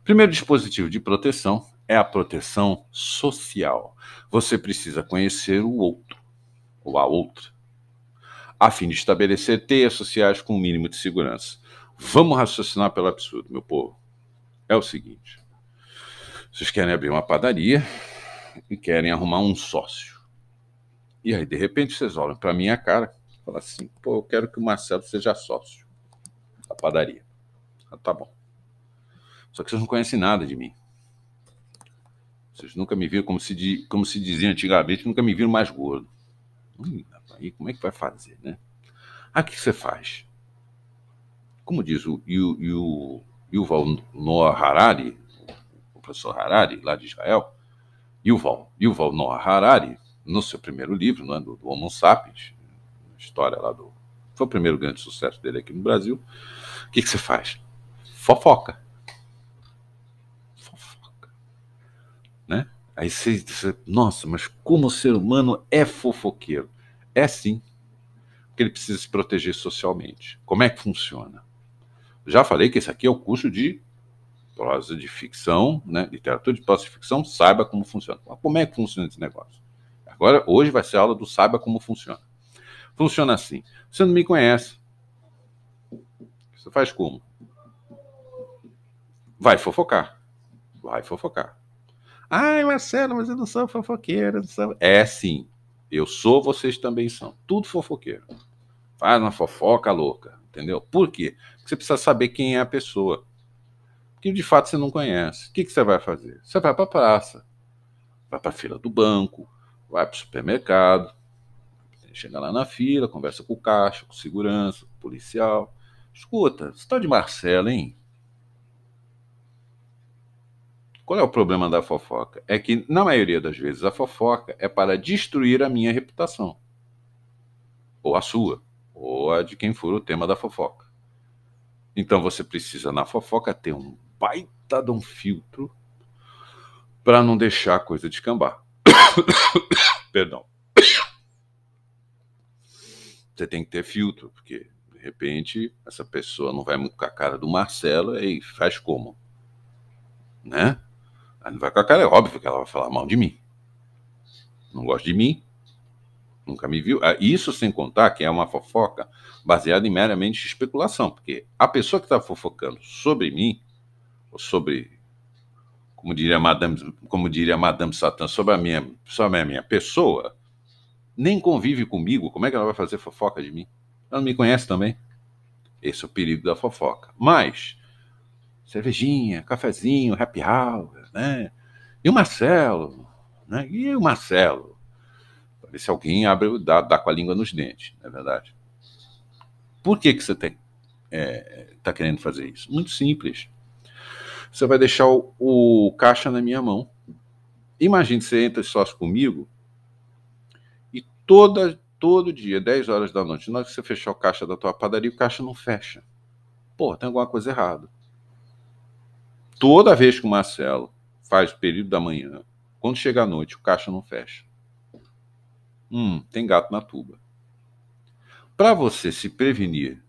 O primeiro dispositivo de proteção é a proteção social. Você precisa conhecer o outro ou a outra a fim de estabelecer teias sociais com o um mínimo de segurança. Vamos raciocinar pelo absurdo, meu povo. É o seguinte: vocês querem abrir uma padaria e querem arrumar um sócio. E aí, de repente, vocês olham para minha cara e falam assim: pô, eu quero que o Marcelo seja sócio da padaria. Ah, tá bom. Só que vocês não conhecem nada de mim. Vocês nunca me viram, como se, como se dizia antigamente, nunca me viram mais gordo aí como é que vai fazer, né? Aqui ah, você faz. Como diz o, o Yuval Noah Harari, o professor Harari, lá de Israel, Yuval, Yuval Noah Harari, no seu primeiro livro, né, do, do Homo Sapiens, história lá do. Foi o primeiro grande sucesso dele aqui no Brasil. O que, que você faz? Fofoca. Aí você, você, nossa, mas como o ser humano é fofoqueiro? É sim, porque ele precisa se proteger socialmente. Como é que funciona? Já falei que esse aqui é o curso de prosa de ficção, né? literatura de prosa de ficção, saiba como funciona. Mas como é que funciona esse negócio? Agora, hoje vai ser a aula do saiba como funciona. Funciona assim. Você não me conhece. Você faz como? Vai fofocar. Vai fofocar. Ai, Marcelo, mas eu não sou fofoqueiro. Não sou... É sim. Eu sou, vocês também são. Tudo fofoqueiro. Faz uma fofoca louca, entendeu? Por quê? Porque você precisa saber quem é a pessoa. Que de fato você não conhece. O que, que você vai fazer? Você vai para a praça, vai para a fila do banco, vai para o supermercado, chega lá na fila, conversa com o caixa, com o segurança, com o policial. Escuta, você está de Marcelo, hein? Qual é o problema da fofoca? É que, na maioria das vezes, a fofoca é para destruir a minha reputação. Ou a sua. Ou a de quem for o tema da fofoca. Então você precisa, na fofoca, ter um baita de um filtro para não deixar a coisa descambar. Perdão. Você tem que ter filtro, porque de repente essa pessoa não vai muito com a cara do Marcelo e faz como? Né? não vai com a cara, é óbvio que ela vai falar mal de mim. Não gosta de mim, nunca me viu. Ah, isso sem contar que é uma fofoca baseada em meramente especulação, porque a pessoa que está fofocando sobre mim, ou sobre, como diria Madame, como diria Madame Satã, sobre a minha, sobre a minha pessoa, nem convive comigo, como é que ela vai fazer fofoca de mim? Ela não me conhece também. Esse é o perigo da fofoca. Mas, cervejinha, cafezinho, happy hour, né? E o Marcelo, né? E o Marcelo? ver se alguém abre, dá, dá com a língua nos dentes, não é verdade? Por que, que você tem, é, tá querendo fazer isso? Muito simples. Você vai deixar o, o caixa na minha mão. Imagine você entra sócio comigo e toda, todo dia, 10 horas da noite, na hora que você fechar o caixa da tua padaria, o caixa não fecha. Pô, tem alguma coisa errada. Toda vez que o Marcelo faz período da manhã, quando chega a noite, o caixa não fecha. Hum, tem gato na tuba. Para você se prevenir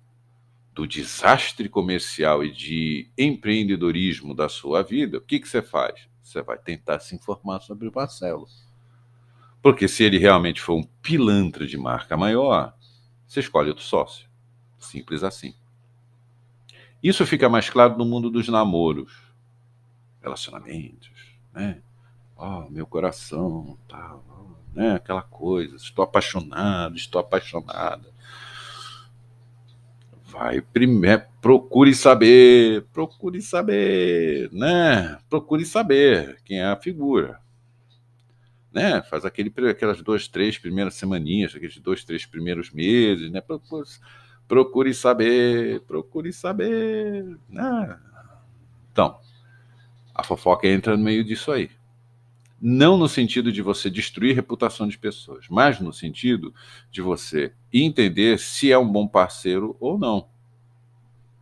do desastre comercial e de empreendedorismo da sua vida, o que, que você faz? Você vai tentar se informar sobre o Marcelo. Porque se ele realmente for um pilantra de marca maior, você escolhe outro sócio. Simples assim. Isso fica mais claro no mundo dos namoros relacionamentos, né? Ó, oh, meu coração, tal, né? Aquela coisa, estou apaixonado, estou apaixonada. Vai primeiro, procure saber, procure saber, né? Procure saber quem é a figura. Né? Faz aquele, aquelas duas, três primeiras semaninhas, aqueles dois, três primeiros meses, né? Procure, procure saber, procure saber. Né? Então, a fofoca entra no meio disso aí. Não no sentido de você destruir a reputação de pessoas, mas no sentido de você entender se é um bom parceiro ou não.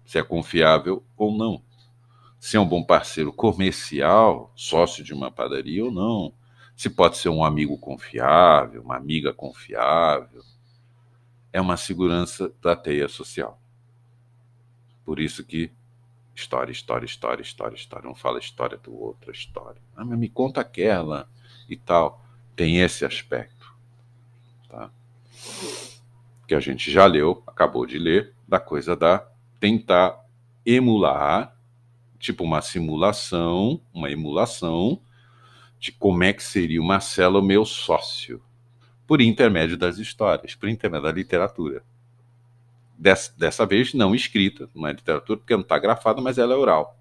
Se é confiável ou não. Se é um bom parceiro comercial, sócio de uma padaria ou não. Se pode ser um amigo confiável, uma amiga confiável. É uma segurança da teia social. Por isso que História, história, história, história, história. Um fala história do outro, história. Ah, mas me conta aquela e tal. Tem esse aspecto. Tá? Que a gente já leu, acabou de ler, da coisa da tentar emular, tipo uma simulação, uma emulação de como é que seria o Marcelo meu sócio, por intermédio das histórias, por intermédio da literatura dessa, dessa vez não escrita, não é literatura, porque não está grafada, mas ela é oral.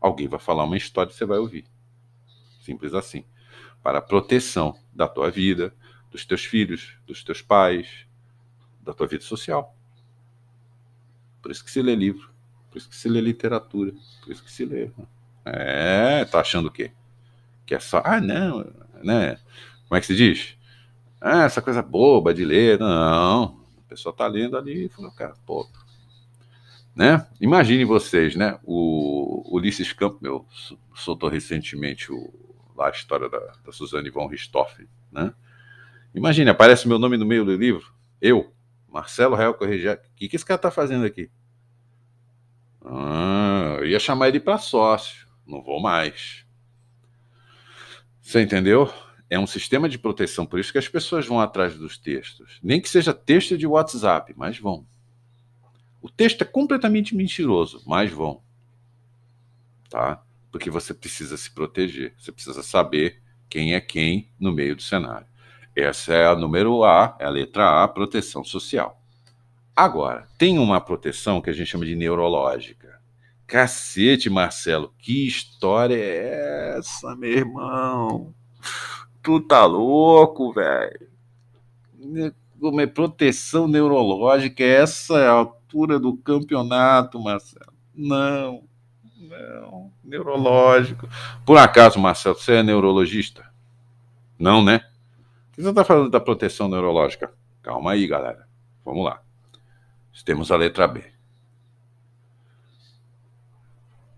Alguém vai falar uma história e você vai ouvir. Simples assim. Para a proteção da tua vida, dos teus filhos, dos teus pais, da tua vida social. Por isso que se lê livro, por isso que se lê literatura, por isso que se lê. Né? É, tá achando o quê? Que é só, ah, não, né? Como é que se diz? Ah, essa coisa boba de ler. Não, pessoa está lendo ali e falou, cara, pô. Né? Imagine vocês, né? O Ulisses Campos, meu, soltou recentemente o, lá a história da, da Suzane von Richthofen, né? Imagine, aparece meu nome no meio do livro, eu, Marcelo Real Corregia. O que, que esse cara está fazendo aqui? Ah, eu ia chamar ele para sócio. Não vou mais. Você entendeu? É um sistema de proteção, por isso que as pessoas vão atrás dos textos. Nem que seja texto de WhatsApp, mas vão. O texto é completamente mentiroso, mas vão. Tá? Porque você precisa se proteger, você precisa saber quem é quem no meio do cenário. Essa é a número A, é a letra A, proteção social. Agora, tem uma proteção que a gente chama de neurológica. Cacete, Marcelo, que história é essa, meu irmão? Tu tá louco, velho. Como é proteção neurológica? Essa é a altura do campeonato, Marcelo. Não, não. Neurológico. Por acaso, Marcelo, você é neurologista? Não, né? Por que você tá falando da proteção neurológica? Calma aí, galera. Vamos lá. Temos a letra B.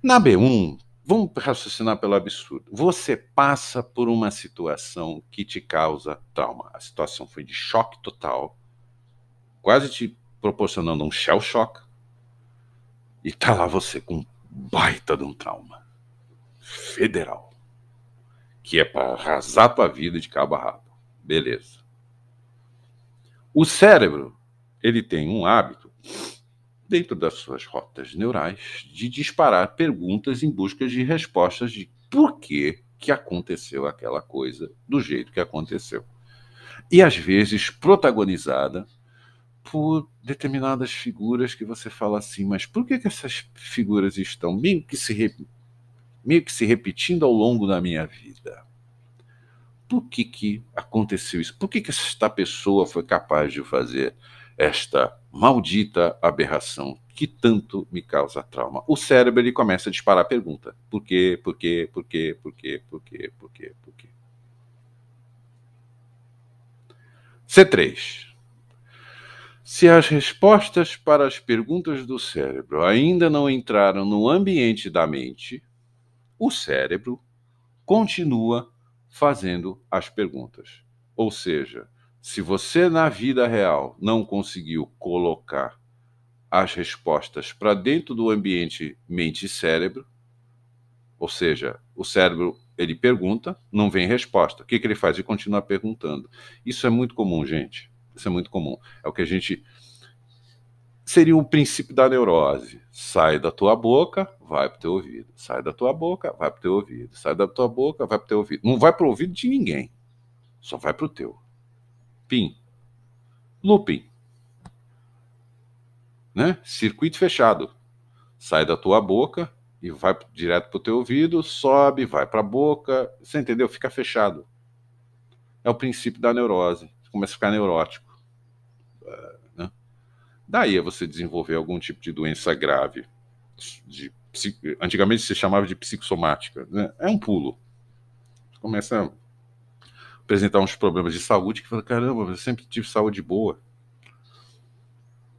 Na B1, Vamos raciocinar pelo absurdo. Você passa por uma situação que te causa trauma. A situação foi de choque total, quase te proporcionando um shell shock. E tá lá você com um baita de um trauma federal, que é para arrasar tua vida de cabo a rabo. Beleza. O cérebro, ele tem um hábito dentro das suas rotas neurais, de disparar perguntas em busca de respostas de por que, que aconteceu aquela coisa do jeito que aconteceu. E às vezes protagonizada por determinadas figuras que você fala assim, mas por que, que essas figuras estão meio que, se re... meio que se repetindo ao longo da minha vida? Por que, que aconteceu isso? Por que, que esta pessoa foi capaz de fazer esta Maldita aberração que tanto me causa trauma. O cérebro ele começa a disparar a pergunta: por quê, por quê, por quê, por quê, por quê, por quê, por quê. C3. Se as respostas para as perguntas do cérebro ainda não entraram no ambiente da mente, o cérebro continua fazendo as perguntas. Ou seja, se você na vida real não conseguiu colocar as respostas para dentro do ambiente mente e cérebro, ou seja, o cérebro ele pergunta, não vem resposta. O que, que ele faz? Ele continua perguntando. Isso é muito comum, gente. Isso é muito comum. É o que a gente seria o princípio da neurose. Sai da tua boca, vai para o teu ouvido. Sai da tua boca, vai para o teu ouvido. Sai da tua boca, vai para o teu ouvido. Não vai para o ouvido de ninguém. Só vai para o teu. Looping. Né? Circuito fechado. Sai da tua boca e vai direto para o teu ouvido, sobe, vai para a boca. Você entendeu? Fica fechado. É o princípio da neurose. Você começa a ficar neurótico. É, né? Daí é você desenvolver algum tipo de doença grave. De, antigamente se chamava de psicossomática. Né? É um pulo. Começa apresentar uns problemas de saúde que fala, caramba, eu sempre tive saúde boa.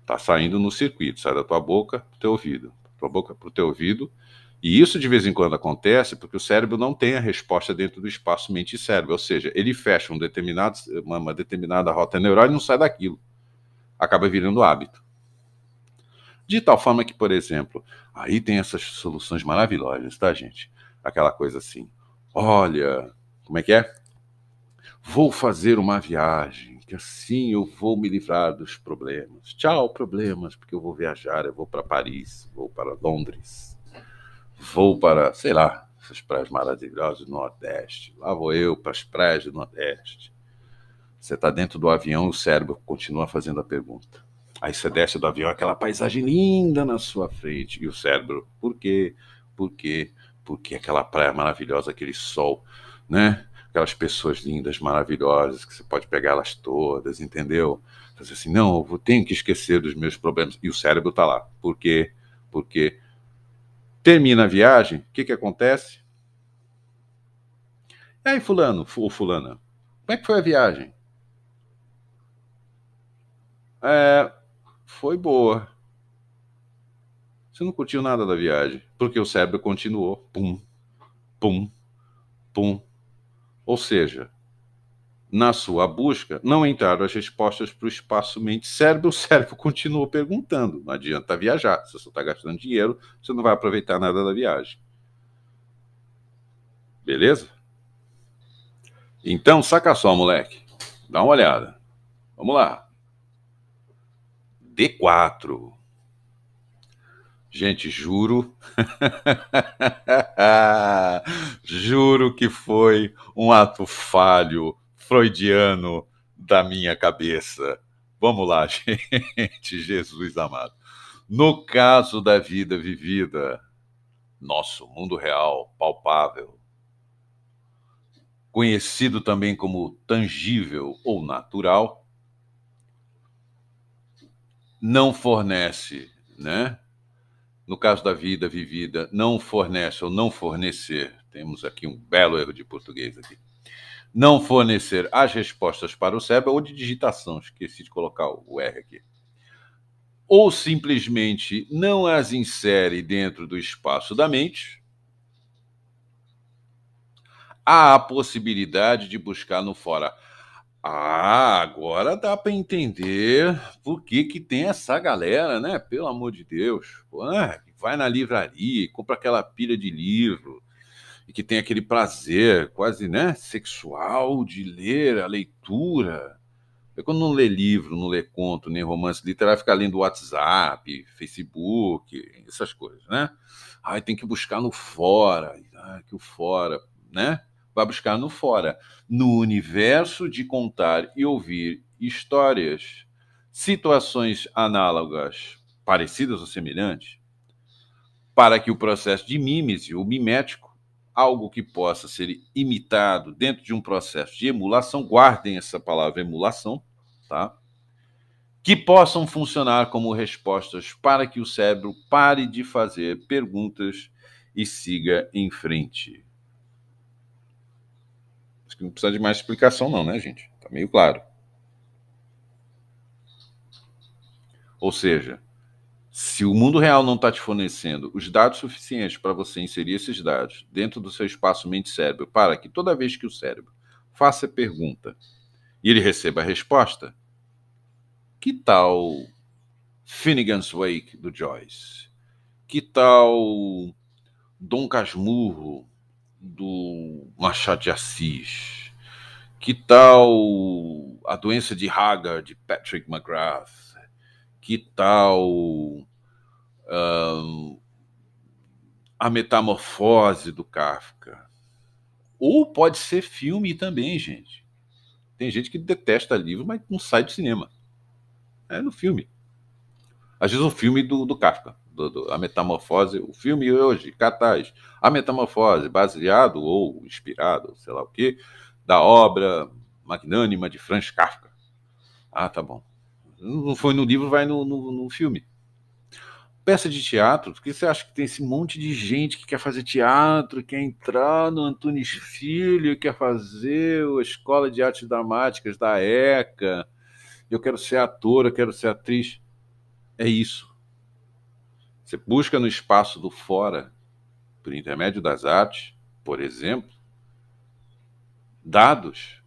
Tá saindo no circuito, sai da tua boca pro teu ouvido, tua boca pro teu ouvido. E isso de vez em quando acontece porque o cérebro não tem a resposta dentro do espaço mente e cérebro, ou seja, ele fecha um determinado, uma, uma determinada rota neural e não sai daquilo. Acaba virando hábito. De tal forma que, por exemplo, aí tem essas soluções maravilhosas, tá, gente? Aquela coisa assim, olha, como é que é? Vou fazer uma viagem, que assim eu vou me livrar dos problemas. Tchau, problemas, porque eu vou viajar, eu vou para Paris, vou para Londres, vou para, sei lá, essas praias maravilhosas do Nordeste. Lá vou eu para as praias do Nordeste. Você está dentro do avião, o cérebro continua fazendo a pergunta. Aí você desce do avião, aquela paisagem linda na sua frente. E o cérebro, por quê? Por quê? Porque aquela praia maravilhosa, aquele sol, né? aquelas pessoas lindas, maravilhosas, que você pode pegar elas todas, entendeu? Fazer então, assim, não, eu tenho que esquecer dos meus problemas. E o cérebro está lá. Por quê? Porque termina a viagem, o que, que acontece? E aí, fulano, ou fulana, como é que foi a viagem? É, foi boa. Você não curtiu nada da viagem, porque o cérebro continuou. Pum, pum, pum, ou seja, na sua busca, não entraram as respostas para o espaço mente-cérebro, o cérebro continuou perguntando. Não adianta viajar, se você está gastando dinheiro, você não vai aproveitar nada da viagem. Beleza? Então, saca só, moleque. Dá uma olhada. Vamos lá. D4. Gente, juro. juro que foi um ato falho freudiano da minha cabeça. Vamos lá, gente, Jesus amado. No caso da vida vivida, nosso mundo real, palpável, conhecido também como tangível ou natural, não fornece, né, no caso da vida vivida, não fornece ou não fornecer, temos aqui um belo erro de português aqui, não fornecer as respostas para o cérebro ou de digitação, esqueci de colocar o R aqui, ou simplesmente não as insere dentro do espaço da mente, há a possibilidade de buscar no fora. Ah, agora dá para entender por que, que tem essa galera, né? Pelo amor de Deus. Ah, vai na livraria, compra aquela pilha de livro e que tem aquele prazer quase, né, sexual de ler a leitura. Eu é quando não lê livro, não lê conto, nem romance literário, fica lendo WhatsApp, Facebook, essas coisas, né? Ai, tem que buscar no fora, ai, que o fora, né? vai buscar no fora, no universo de contar e ouvir histórias, situações análogas, parecidas ou semelhantes, para que o processo de mímese, o mimético, algo que possa ser imitado dentro de um processo de emulação, guardem essa palavra emulação, tá? Que possam funcionar como respostas para que o cérebro pare de fazer perguntas e siga em frente. Acho que não precisa de mais explicação, não, né, gente? Tá meio claro. Ou seja, se o mundo real não está te fornecendo os dados suficientes para você inserir esses dados dentro do seu espaço mente-cérebro, para que toda vez que o cérebro faça a pergunta e ele receba a resposta, que tal Finnegan's Wake do Joyce? Que tal Dom Casmurro do Machado de Assis? Que tal a doença de Hagar, de Patrick McGrath? Que tal uh, a metamorfose do Kafka? Ou pode ser filme também, gente. Tem gente que detesta livro, mas não sai do cinema. É no filme. Às vezes um filme do, do Kafka do, do, A Metamorfose, o filme hoje, Cataz, A Metamorfose, baseado ou inspirado, sei lá o quê, da obra magnânima de Franz Kafka. Ah, tá bom. Não foi no livro, vai no, no, no filme. Peça de teatro, porque você acha que tem esse monte de gente que quer fazer teatro, quer entrar no Antunes Filho, quer fazer a Escola de Artes Dramáticas da ECA, eu quero ser ator, eu quero ser atriz. É isso. Você busca no espaço do fora, por intermédio das artes, por exemplo, dados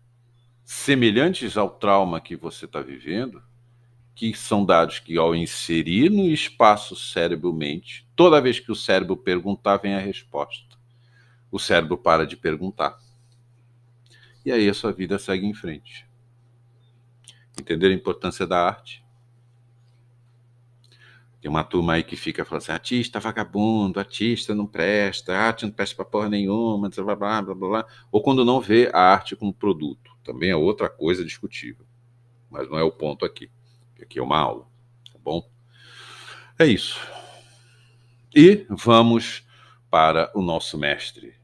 semelhantes ao trauma que você está vivendo, que são dados que, ao inserir no espaço cérebro-mente, toda vez que o cérebro perguntar, vem a resposta. O cérebro para de perguntar. E aí a sua vida segue em frente. Entender a importância da arte? Tem uma turma aí que fica falando assim, artista vagabundo, artista não presta, arte não presta para porra nenhuma, blá, blá, blá, blá, ou quando não vê a arte como produto. Também é outra coisa discutível, mas não é o ponto aqui. Aqui é uma aula, tá bom? É isso. E vamos para o nosso mestre,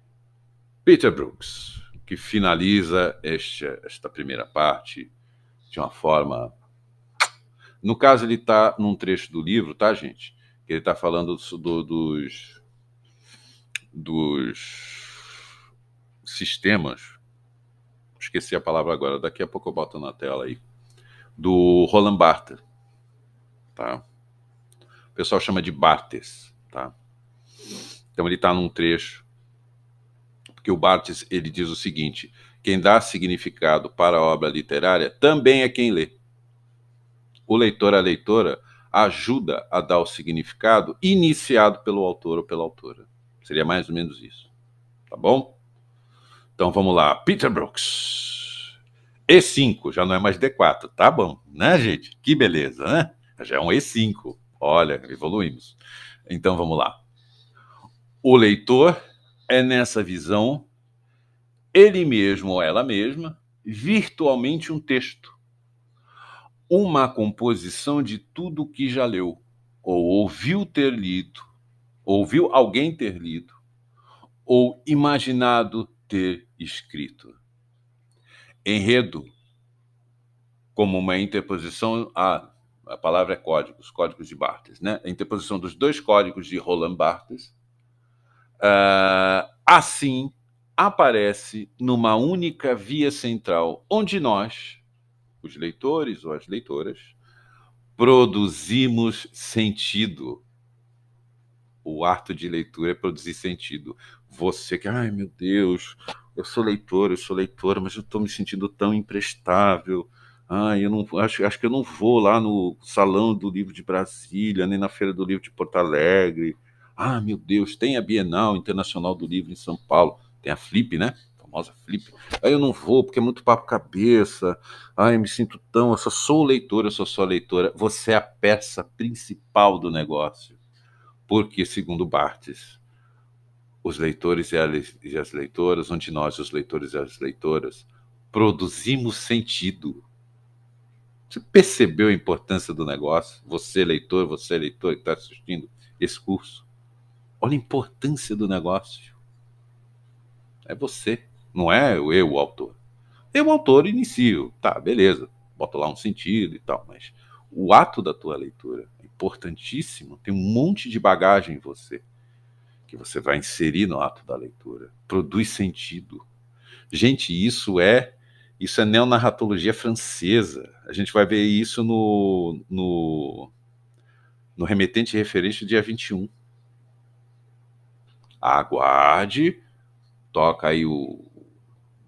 Peter Brooks, que finaliza esta primeira parte de uma forma no caso, ele está num trecho do livro, tá, gente? Ele está falando do, dos, dos sistemas. Esqueci a palavra agora, daqui a pouco eu boto na tela aí. Do Roland Barthes. Tá? O pessoal chama de Barthes. Tá? Então ele está num trecho. Porque o Barthes ele diz o seguinte: quem dá significado para a obra literária também é quem lê o leitor, a leitora, ajuda a dar o significado iniciado pelo autor ou pela autora. Seria mais ou menos isso. Tá bom? Então vamos lá. Peter Brooks. E5, já não é mais D4. Tá bom, né, gente? Que beleza, né? Já é um E5. Olha, evoluímos. Então vamos lá. O leitor é nessa visão, ele mesmo ou ela mesma, virtualmente um texto uma composição de tudo que já leu, ou ouviu ter lido, ouviu alguém ter lido, ou imaginado ter escrito. Enredo, como uma interposição a a palavra é códigos, códigos de Barthes, né? A interposição dos dois códigos de Roland Barthes. Uh, assim aparece numa única via central, onde nós, os leitores ou as leitoras, produzimos sentido. O ato de leitura é produzir sentido. Você que, ai meu Deus, eu sou leitor, eu sou leitora, mas eu estou me sentindo tão imprestável. Ah, eu não acho, acho que eu não vou lá no Salão do Livro de Brasília, nem na Feira do Livro de Porto Alegre. Ah, meu Deus, tem a Bienal Internacional do Livro em São Paulo, tem a Flip, né? famosa Flip. Aí eu não vou porque é muito papo cabeça. Ai, me sinto tão. Eu só sou leitora, eu sou só leitora. Você é a peça principal do negócio. Porque, segundo Bartes, os leitores e as leitoras, onde nós, os leitores e as leitoras, produzimos sentido. Você percebeu a importância do negócio? Você, leitor, você, leitor que está assistindo esse curso, olha a importância do negócio. É você. Não é eu o autor. Eu, o autor, inicio. Tá, beleza. Boto lá um sentido e tal, mas o ato da tua leitura é importantíssimo. Tem um monte de bagagem em você que você vai inserir no ato da leitura. Produz sentido. Gente, isso é isso é neonarratologia francesa. A gente vai ver isso no, no, no remetente referente dia 21. Aguarde, toca aí o,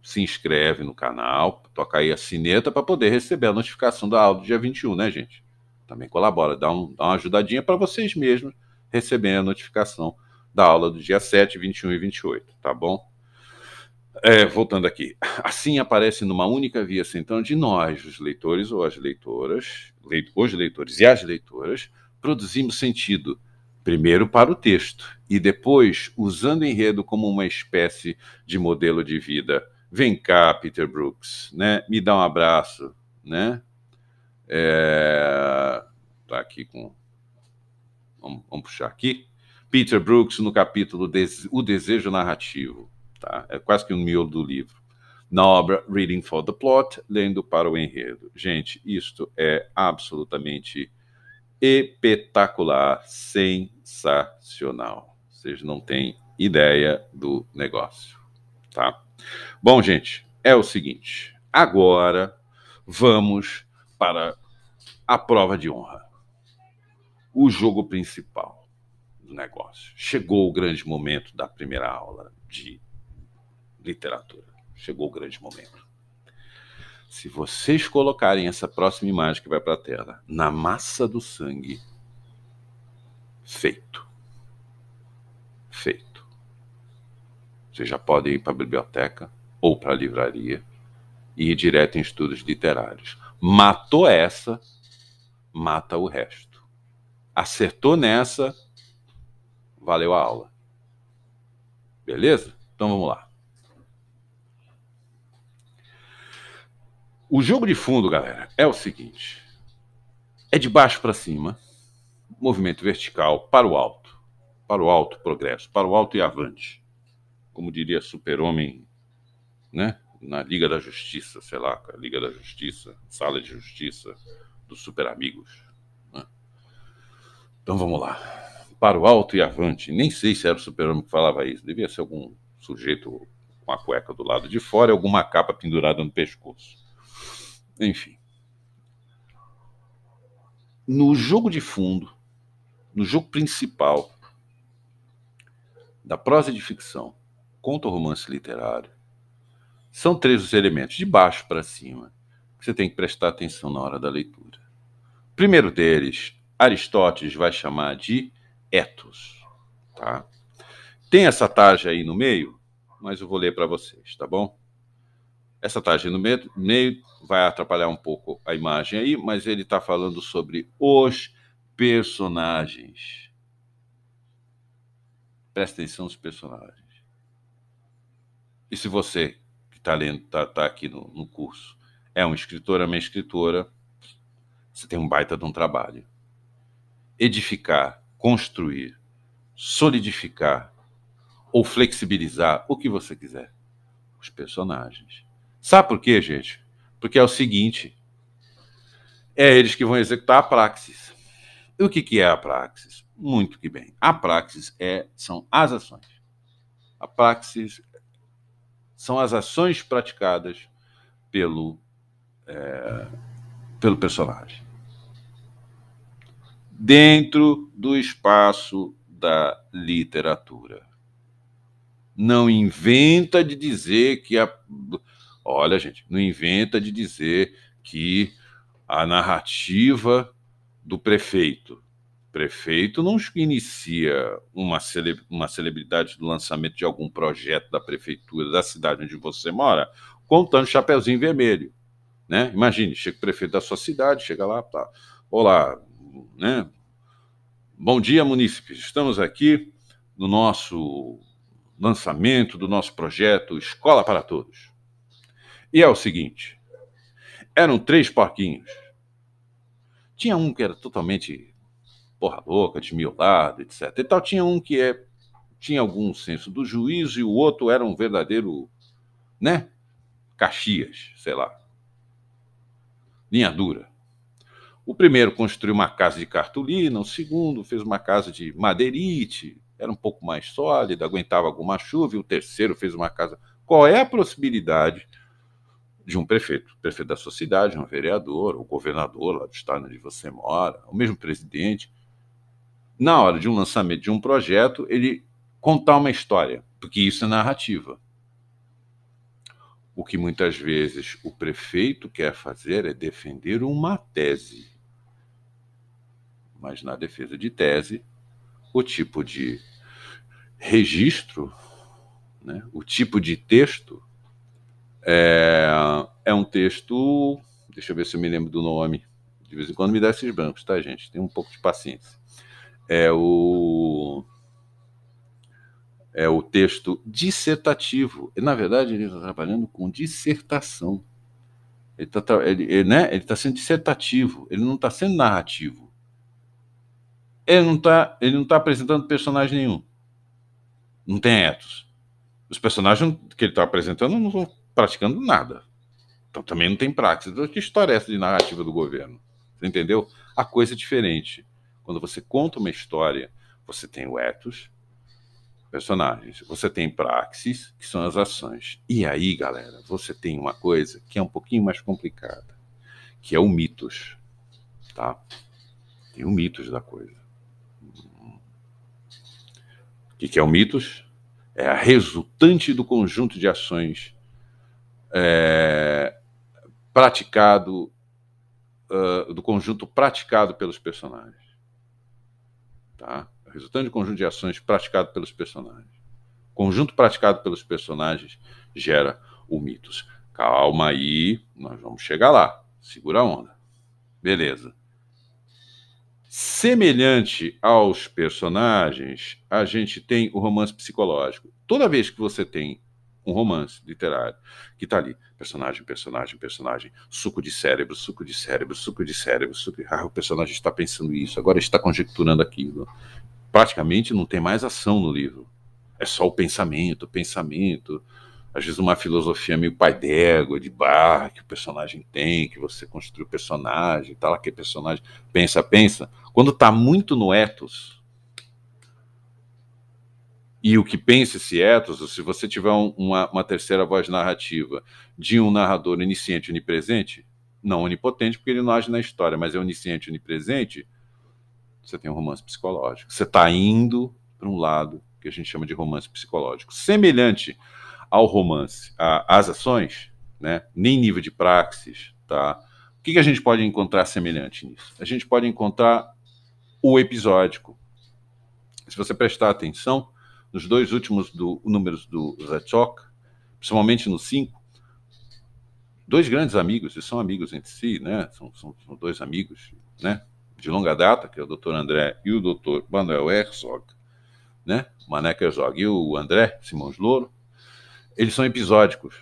se inscreve no canal, toca aí a sineta para poder receber a notificação da aula do dia 21, né, gente? Também colabora, dá, um, dá uma ajudadinha para vocês mesmos receberem a notificação da aula do dia 7, 21 e 28, tá bom? É, voltando aqui, assim aparece numa única via central de nós, os leitores ou as leitoras, leit os leitores e as leitoras, produzimos sentido, primeiro para o texto e depois usando enredo como uma espécie de modelo de vida Vem cá, Peter Brooks, né? Me dá um abraço, né? É... Tá aqui com. Vamos, vamos, puxar aqui. Peter Brooks no capítulo Des... O Desejo Narrativo, tá? É quase que um miolo do livro. Na obra Reading for the Plot, lendo para o enredo. Gente, isto é absolutamente espetacular, sensacional. Vocês não têm ideia do negócio tá? Bom, gente, é o seguinte. Agora vamos para a prova de honra. O jogo principal do negócio. Chegou o grande momento da primeira aula de literatura. Chegou o grande momento. Se vocês colocarem essa próxima imagem que vai para a tela na massa do sangue, feito. Feito. Vocês já podem ir para a biblioteca ou para a livraria e ir direto em estudos literários. Matou essa, mata o resto. Acertou nessa, valeu a aula. Beleza? Então vamos lá. O jogo de fundo, galera, é o seguinte: é de baixo para cima, movimento vertical para o alto, para o alto progresso, para o alto e avante como diria Super-Homem, né? Na Liga da Justiça, sei lá, Liga da Justiça, Sala de Justiça dos Super Amigos. Né? Então vamos lá. Para o alto e avante. Nem sei se era o Super-Homem que falava isso, devia ser algum sujeito com a cueca do lado de fora e alguma capa pendurada no pescoço. Enfim. No jogo de fundo, no jogo principal da prosa de ficção, conta o romance literário. São três os elementos, de baixo para cima, que você tem que prestar atenção na hora da leitura. O primeiro deles, Aristóteles vai chamar de ethos. Tá? Tem essa tarja aí no meio, mas eu vou ler para vocês, tá bom? Essa tarja no meio, meio vai atrapalhar um pouco a imagem aí, mas ele está falando sobre os personagens. Presta atenção nos personagens. E se você que está tá, tá aqui no, no curso é um escritor, é uma escritora, você tem um baita de um trabalho. Edificar, construir, solidificar ou flexibilizar o que você quiser. Os personagens. Sabe por quê, gente? Porque é o seguinte: é eles que vão executar a praxis. E o que, que é a praxis? Muito que bem. A praxis é, são as ações. A praxis são as ações praticadas pelo, é, pelo personagem. Dentro do espaço da literatura. Não inventa de dizer que a. Olha, gente, não inventa de dizer que a narrativa do prefeito prefeito não inicia uma, cele, uma celebridade do lançamento de algum projeto da prefeitura, da cidade onde você mora, contando Chapeuzinho Vermelho. Né? Imagine, chega o prefeito da sua cidade, chega lá, tá. Olá, né? Bom dia, munícipes. Estamos aqui no nosso lançamento do nosso projeto Escola para Todos. E é o seguinte: eram três parquinhos. Tinha um que era totalmente porra louca, de lado etc. E tal. Tinha um que é, tinha algum senso do juízo e o outro era um verdadeiro, né? Caxias, sei lá. Linha dura. O primeiro construiu uma casa de cartolina, o segundo fez uma casa de madeirite, era um pouco mais sólida, aguentava alguma chuva, e o terceiro fez uma casa. Qual é a possibilidade de um prefeito, prefeito da sua cidade, um vereador, o governador lá do estado onde você mora, o mesmo presidente, na hora de um lançamento de um projeto, ele contar uma história, porque isso é narrativa. O que muitas vezes o prefeito quer fazer é defender uma tese. Mas na defesa de tese, o tipo de registro, né, o tipo de texto, é, é um texto. Deixa eu ver se eu me lembro do nome. De vez em quando me dá esses brancos, tá, gente? Tem um pouco de paciência é o é o texto dissertativo. Na verdade, ele está trabalhando com dissertação. Ele está ele, ele, né? ele tá sendo dissertativo, ele não está sendo narrativo. Ele não está tá apresentando personagem nenhum. Não tem etos. Os personagens que ele está apresentando não estão praticando nada. Então também não tem prática. Então, que história é essa de narrativa do governo? Você entendeu? A coisa é diferente. Quando você conta uma história, você tem o ethos, personagens, você tem praxis, que são as ações. E aí, galera, você tem uma coisa que é um pouquinho mais complicada, que é o mitos, tá? Tem o mitos da coisa. O que é o mitos? É a resultante do conjunto de ações é, praticado, uh, do conjunto praticado pelos personagens tá? resultante de conjunto de ações praticado pelos personagens. Conjunto praticado pelos personagens gera o mitos. Calma aí, nós vamos chegar lá. Segura a onda. Beleza. Semelhante aos personagens, a gente tem o romance psicológico. Toda vez que você tem um romance literário que está ali, personagem, personagem, personagem, suco de cérebro, suco de cérebro, suco de cérebro, suco de... Ah, o personagem está pensando isso, agora está conjecturando aquilo. Praticamente não tem mais ação no livro. É só o pensamento, pensamento. Às vezes uma filosofia meio pai d'égua, de bar, que o personagem tem, que você construiu o personagem, tá lá que é personagem pensa, pensa. Quando está muito no ethos, e o que pensa esse ethos, se você tiver uma, uma terceira voz narrativa de um narrador onisciente onipresente, não onipotente, porque ele não age na história, mas é onisciente onipresente, você tem um romance psicológico. Você está indo para um lado que a gente chama de romance psicológico. Semelhante ao romance, a, às ações, né? nem nível de praxis, tá? O que, que a gente pode encontrar semelhante nisso? A gente pode encontrar o episódico. Se você prestar atenção, nos dois últimos do, números do Zetchok, principalmente no 5, dois grandes amigos, e são amigos entre si, né? São, são, são, dois amigos, né? De longa data, que é o Dr. André e o Dr. Manuel Herzog, né? Maneca Herzog e o André Simões Louro, eles são episódicos.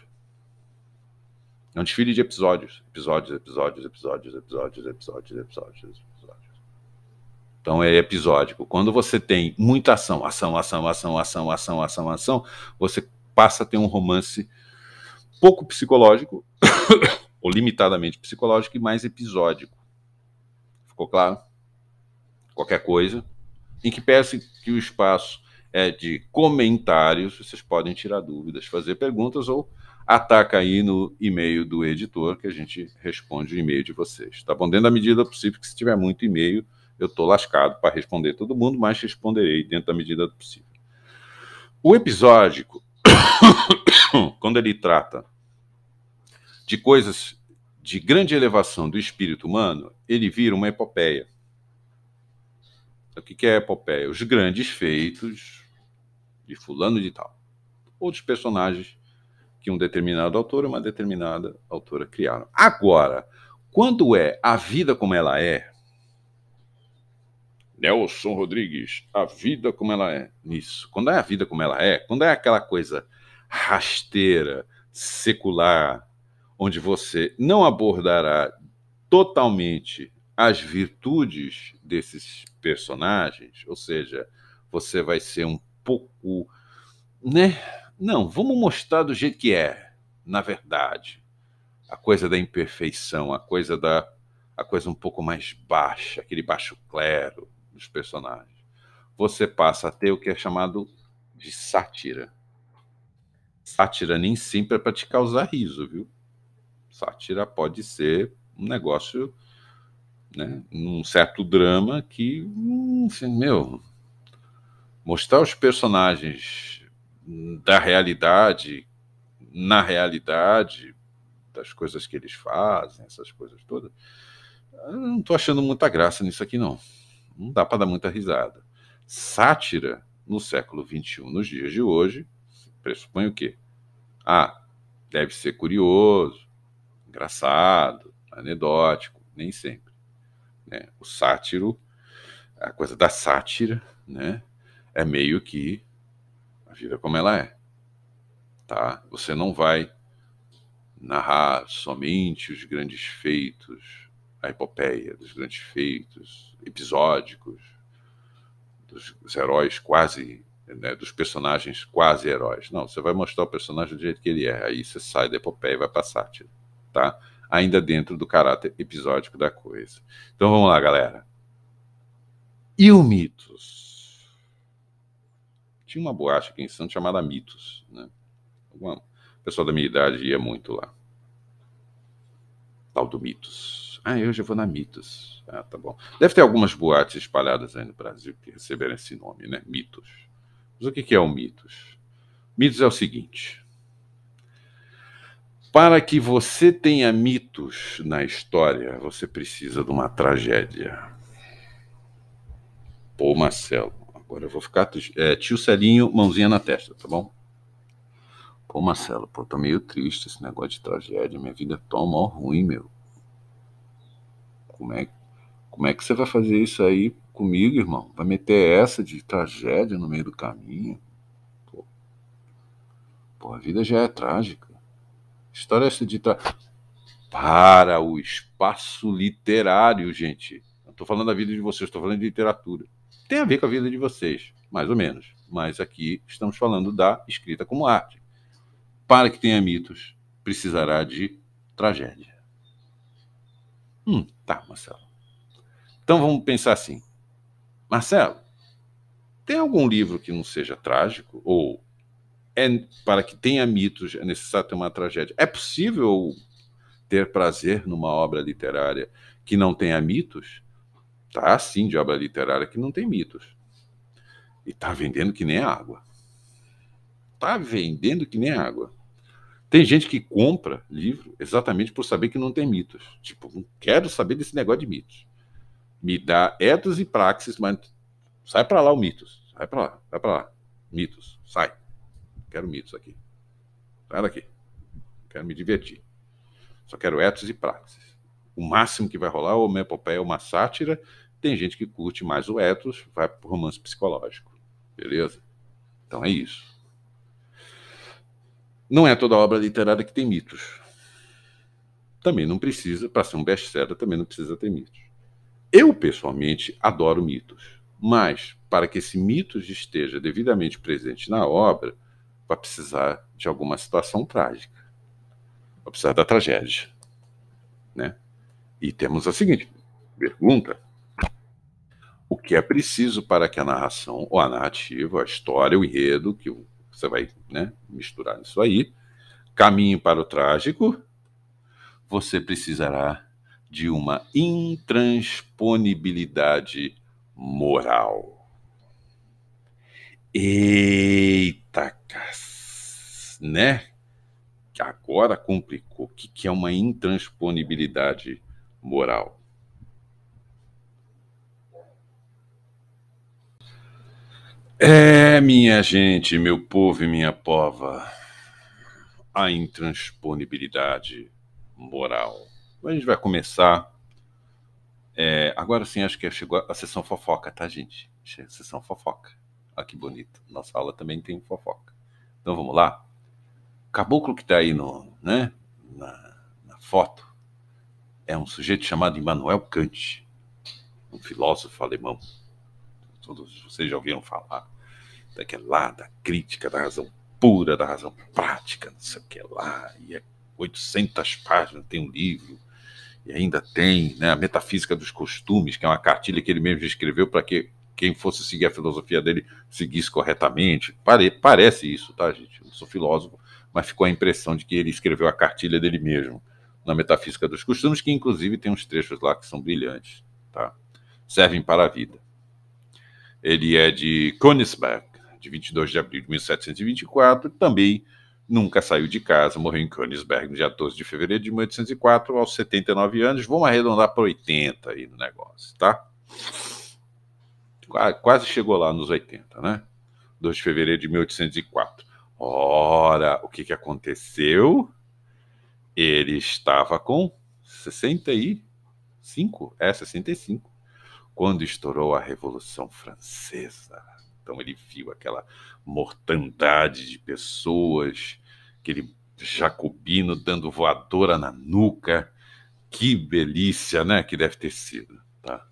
É um desfile de episódios, episódios, episódios, episódios, episódios, episódios, episódios. episódios. Então é episódico. Quando você tem muita ação, ação, ação, ação, ação, ação, ação, ação, você passa a ter um romance pouco psicológico, ou limitadamente psicológico, e mais episódico. Ficou claro? Qualquer coisa. Em que peço que o espaço é de comentários, vocês podem tirar dúvidas, fazer perguntas ou ataca aí no e-mail do editor que a gente responde o e-mail de vocês, tá bom? Dentro da medida possível, que se tiver muito e-mail, eu estou lascado para responder todo mundo, mas responderei dentro da medida do possível. O episódico, quando ele trata de coisas de grande elevação do espírito humano, ele vira uma epopeia. O que é epopeia? Os grandes feitos de fulano de tal. Outros personagens que um determinado autor e uma determinada autora criaram. Agora, quando é a vida como ela é, Nelson Rodrigues, a vida como ela é. Isso. Quando é a vida como ela é, quando é aquela coisa rasteira, secular, onde você não abordará totalmente as virtudes desses personagens, ou seja, você vai ser um pouco, né? Não, vamos mostrar do jeito que é, na verdade. A coisa da imperfeição, a coisa da a coisa um pouco mais baixa, aquele baixo clero, dos personagens. Você passa a ter o que é chamado de sátira. Sátira nem sempre é para te causar riso, viu? Sátira pode ser um negócio, né, um certo drama que, hum, assim, meu, mostrar os personagens da realidade, na realidade, das coisas que eles fazem, essas coisas todas. Eu não estou achando muita graça nisso aqui, não não dá para dar muita risada. Sátira no século XXI, nos dias de hoje, pressupõe o quê? Ah, deve ser curioso, engraçado, anedótico, nem sempre. Né? O sátiro, a coisa da sátira, né? É meio que a vida como ela é, tá? Você não vai narrar somente os grandes feitos, a epopeia dos grandes feitos episódicos, dos, dos heróis quase, né, dos personagens quase heróis. Não, você vai mostrar o personagem do jeito que ele é, aí você sai da epopeia e vai passar, tá? Ainda dentro do caráter episódico da coisa. Então vamos lá, galera. E o Mitos? Tinha uma boate aqui em Santos chamada Mitos, né? O pessoal da minha idade ia muito lá. Tal do Mitos. Ah, hoje eu vou na Mitos. Ah, tá bom. Deve ter algumas boates espalhadas aí no Brasil que receberam esse nome, né? Mitos. Mas o que é o Mitos? Mitos é o seguinte: para que você tenha mitos na história, você precisa de uma tragédia. Pô, Marcelo, agora eu vou ficar. É, tio Celinho, mãozinha na testa, tá bom? Pô, Marcelo, pô, tô meio triste esse negócio de tragédia. Minha vida é tão mal ruim, meu. Como é, como é que você vai fazer isso aí comigo, irmão? Vai meter essa de tragédia no meio do caminho? Pô, Pô a vida já é trágica. História essa de tra... Para o espaço literário, gente. Não estou falando da vida de vocês, estou falando de literatura. Tem a ver com a vida de vocês, mais ou menos. Mas aqui estamos falando da escrita como arte. Para que tenha mitos, precisará de tragédia. Hum, tá, Marcelo. Então vamos pensar assim. Marcelo, tem algum livro que não seja trágico? Ou é para que tenha mitos é necessário ter uma tragédia? É possível ter prazer numa obra literária que não tenha mitos? Tá sim de obra literária que não tem mitos. E tá vendendo que nem água. Tá vendendo que nem água. Tem gente que compra livro exatamente por saber que não tem mitos. Tipo, não quero saber desse negócio de mitos. Me dá etos e praxis, mas sai para lá o mitos. Sai para lá, sai para lá. Mitos, sai. Quero mitos aqui. Sai daqui. Quero me divertir. Só quero etos e praxis. O máximo que vai rolar é o uma epopeia é uma sátira. Tem gente que curte mais o etos, vai pro romance psicológico. Beleza? Então é isso. Não é toda obra literária que tem mitos. Também não precisa, para ser um best-seller, também não precisa ter mitos. Eu, pessoalmente, adoro mitos. Mas, para que esse mito esteja devidamente presente na obra, vai precisar de alguma situação trágica. Vai precisar da tragédia. Né? E temos a seguinte pergunta: o que é preciso para que a narração, ou a narrativa, a história, o enredo, que o você vai né, misturar isso aí. Caminho para o trágico, você precisará de uma intransponibilidade moral. Eita, né? Agora complicou. O que é uma intransponibilidade moral? É, minha gente, meu povo e minha pova, a intransponibilidade moral. A gente vai começar. É, agora sim, acho que chegou a sessão fofoca, tá, gente? sessão fofoca. Ah, que bonito. Nossa aula também tem fofoca. Então vamos lá? Caboclo que tá aí no, né, na, na foto é um sujeito chamado Immanuel Kant, um filósofo alemão todos vocês já ouviram falar daquela lá, da crítica, da razão pura, da razão prática, não sei o que lá, e é 800 páginas, tem um livro, e ainda tem né, a Metafísica dos Costumes, que é uma cartilha que ele mesmo escreveu para que quem fosse seguir a filosofia dele seguisse corretamente. Pare, parece isso, tá, gente? Eu sou filósofo, mas ficou a impressão de que ele escreveu a cartilha dele mesmo na Metafísica dos Costumes, que inclusive tem uns trechos lá que são brilhantes, tá? Servem para a vida. Ele é de Königsberg, de 22 de abril de 1724, também nunca saiu de casa, morreu em Königsberg no dia 12 de fevereiro de 1804, aos 79 anos. Vamos arredondar para 80 aí no negócio, tá? Quase chegou lá nos 80, né? 2 de fevereiro de 1804. Ora, o que, que aconteceu? Ele estava com 65, é 65, quando estourou a Revolução Francesa. Então ele viu aquela mortandade de pessoas, aquele jacobino dando voadora na nuca. Que delícia, né? Que deve ter sido, tá?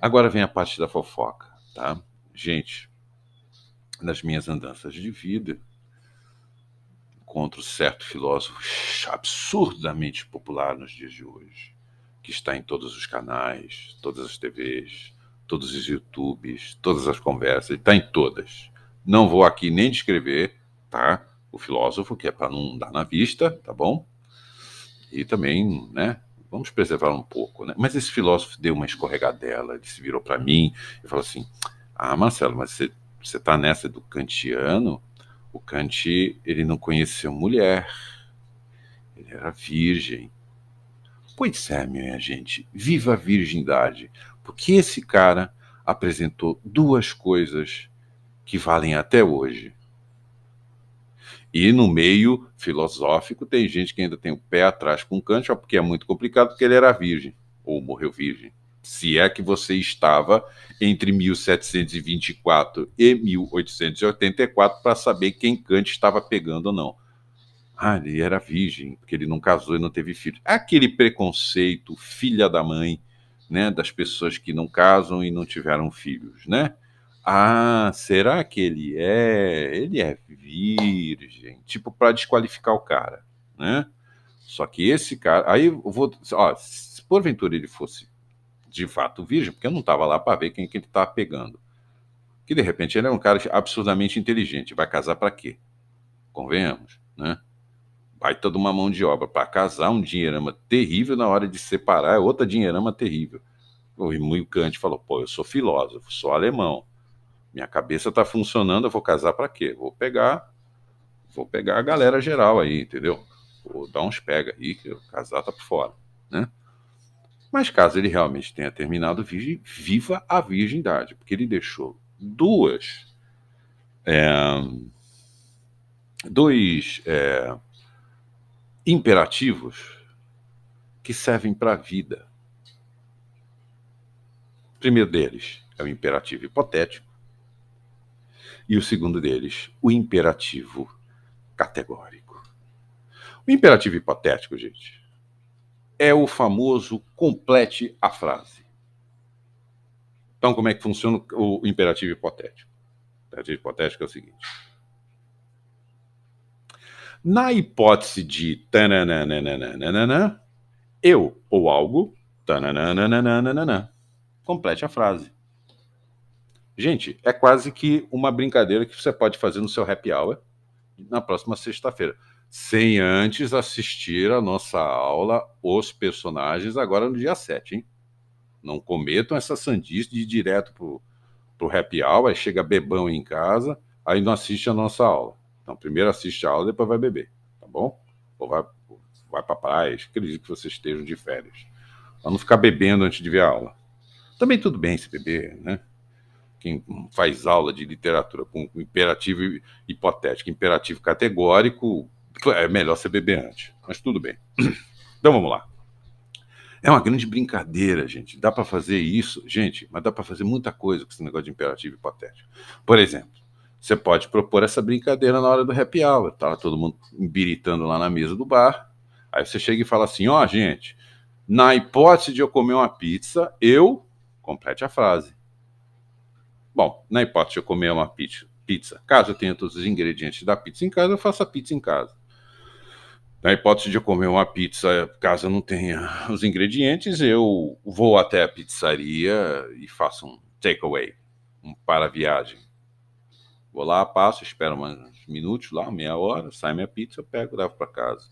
Agora vem a parte da fofoca, tá? Gente, nas minhas andanças de vida, encontro certo filósofo absurdamente popular nos dias de hoje, que está em todos os canais, todas as TVs, todos os YouTubes, todas as conversas, está em todas. Não vou aqui nem descrever, tá? O filósofo, que é para não dar na vista, tá bom? E também, né? Vamos preservar um pouco, né? Mas esse filósofo deu uma escorregadela, ele se virou para mim e falou assim: Ah, Marcelo, mas você, você tá nessa do kantiano? O Kant, ele não conheceu mulher, ele era virgem. Pois é, minha gente, viva a virgindade. Porque esse cara apresentou duas coisas que valem até hoje. E no meio filosófico tem gente que ainda tem o pé atrás com Kant, só porque é muito complicado, porque ele era virgem, ou morreu virgem. Se é que você estava entre 1724 e 1884 para saber quem Kant estava pegando ou não. Ah, ele era virgem, porque ele não casou e não teve filho. Aquele preconceito, filha da mãe, né, das pessoas que não casam e não tiveram filhos, né? Ah, será que ele é? Ele é virgem, tipo para desqualificar o cara, né? Só que esse cara, aí eu vou, ó, se porventura ele fosse de fato virgem, porque eu não estava lá para ver quem que ele estava pegando. Que de repente ele é um cara absurdamente inteligente, vai casar para quê? Convenhamos, né? baita de uma mão de obra. Para casar, um dinheirama terrível, na hora de separar, é outra dinheirama terrível. O Kant falou: pô, eu sou filósofo, sou alemão, minha cabeça está funcionando, eu vou casar para quê? Vou pegar, vou pegar a galera geral aí, entendeu? Vou dar uns pega aí, que o casar tá por fora, né? Mas caso ele realmente tenha terminado virgem, viva a virgindade, porque ele deixou duas. É, dois. É, imperativos que servem para a vida. O primeiro deles é o imperativo hipotético, e o segundo deles, o imperativo categórico. O imperativo hipotético, gente, é o famoso complete a frase. Então, como é que funciona o imperativo hipotético? O imperativo hipotético é o seguinte na hipótese de eu ou algo, complete a frase. Gente, é quase que uma brincadeira que você pode fazer no seu happy hour na próxima sexta-feira, sem antes assistir a nossa aula Os Personagens, agora no dia 7, hein? Não cometam essa sandice de ir direto pro, pro happy hour, aí chega bebão em casa, aí não assiste a nossa aula. Então, primeiro assiste a aula, depois vai beber, tá bom? Ou vai, vai para praia, acredito que vocês estejam de férias. Para não ficar bebendo antes de ver a aula. Também tudo bem se beber, né? Quem faz aula de literatura com imperativo hipotético, imperativo categórico, é melhor você beber antes, mas tudo bem. Então vamos lá. É uma grande brincadeira, gente. Dá para fazer isso, gente, mas dá para fazer muita coisa com esse negócio de imperativo hipotético. Por exemplo, você pode propor essa brincadeira na hora do happy hour. Tava tá? todo mundo embiritando lá na mesa do bar. Aí você chega e fala assim: ó, oh, gente, na hipótese de eu comer uma pizza, eu. Complete a frase. Bom, na hipótese de eu comer uma pizza, pizza, caso eu tenha todos os ingredientes da pizza em casa, eu faço a pizza em casa. Na hipótese de eu comer uma pizza, caso eu não tenha os ingredientes, eu vou até a pizzaria e faço um takeaway, um para-viagem. Vou lá, passo, espero uns minutos lá, meia hora, sai minha pizza, eu pego, levo para casa.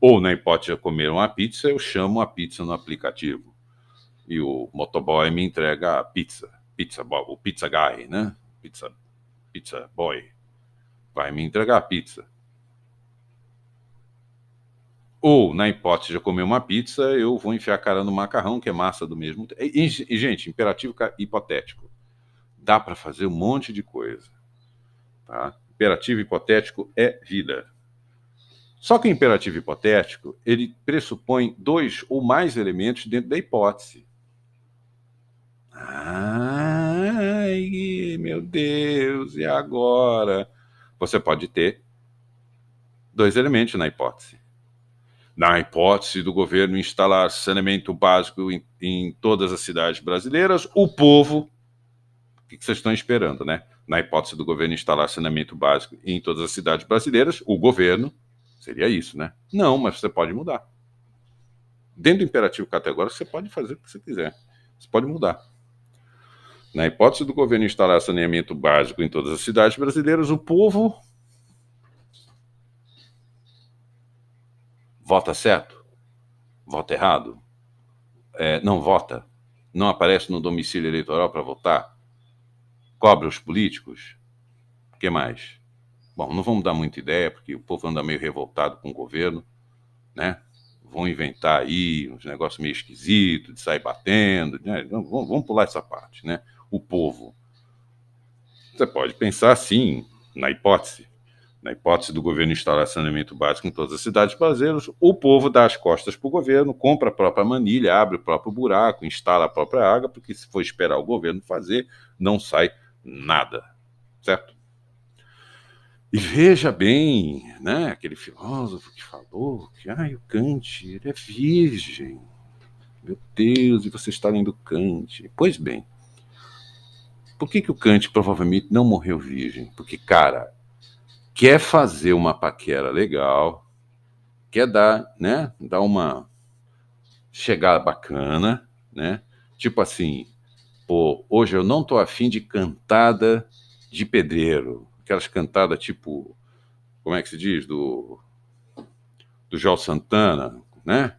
Ou, na hipótese de comer uma pizza, eu chamo a pizza no aplicativo. E o motoboy me entrega a pizza. Pizza boy, o pizza guy, né? Pizza, pizza boy. Vai me entregar a pizza. Ou, na hipótese de comer uma pizza, eu vou enfiar a cara no macarrão, que é massa do mesmo. E, e gente, imperativo hipotético. Dá para fazer um monte de coisa Tá? Imperativo hipotético é vida. Só que o imperativo hipotético ele pressupõe dois ou mais elementos dentro da hipótese. Ai, meu Deus, e agora? Você pode ter dois elementos na hipótese. Na hipótese do governo instalar saneamento básico em, em todas as cidades brasileiras, o povo. O que vocês estão esperando, né? na hipótese do governo instalar saneamento básico em todas as cidades brasileiras, o governo seria isso, né? Não, mas você pode mudar. Dentro do imperativo categórico, você pode fazer o que você quiser. Você pode mudar. Na hipótese do governo instalar saneamento básico em todas as cidades brasileiras, o povo vota certo? Vota errado? É, não vota? Não aparece no domicílio eleitoral para votar? cobra os políticos. O que mais? Bom, não vamos dar muita ideia, porque o povo anda meio revoltado com o governo, né? Vão inventar aí uns negócios meio esquisitos, de sair batendo. Né? Vamos, vamos pular essa parte, né? O povo. Você pode pensar, sim, na hipótese. Na hipótese do governo instalar saneamento básico em todas as cidades brasileiras, o povo dá as costas para o governo, compra a própria manilha, abre o próprio buraco, instala a própria água, porque se for esperar o governo fazer, não sai nada, certo? E veja bem, né, aquele filósofo que falou que ah, o Kant ele é virgem. Meu Deus, e você está lendo Kant. Pois bem, por que, que o Kant provavelmente não morreu virgem? Porque, cara, quer fazer uma paquera legal, quer dar, né, dar uma chegada bacana, né? Tipo assim, Pô, hoje eu não tô afim de cantada de pedreiro, aquelas cantadas tipo, como é que se diz, do, do João Santana, né?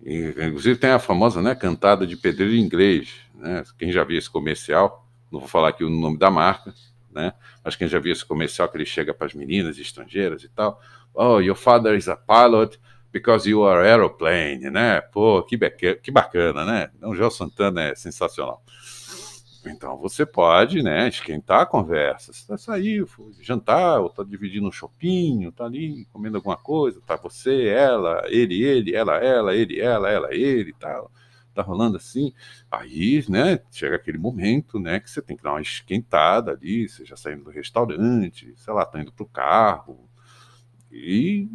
inclusive tem a famosa né, cantada de pedreiro em inglês, né? Quem já viu esse comercial, não vou falar aqui o nome da marca, né? Mas quem já viu esse comercial que ele chega para as meninas estrangeiras e tal, oh, your father is a pilot, because you are aeroplane, né? Pô, que, que bacana, né? Então, Joel Santana é sensacional. Então você pode, né, esquentar a conversa. Você tá saindo, jantar, ou tá dividindo um chopinho, tá ali comendo alguma coisa, tá você, ela, ele, ele, ela, ela, ele, ela, ela, ele, tal. Tá, tá rolando assim. Aí, né, chega aquele momento, né, que você tem que dar uma esquentada ali, você já saindo do restaurante, sei lá, tá indo pro carro, e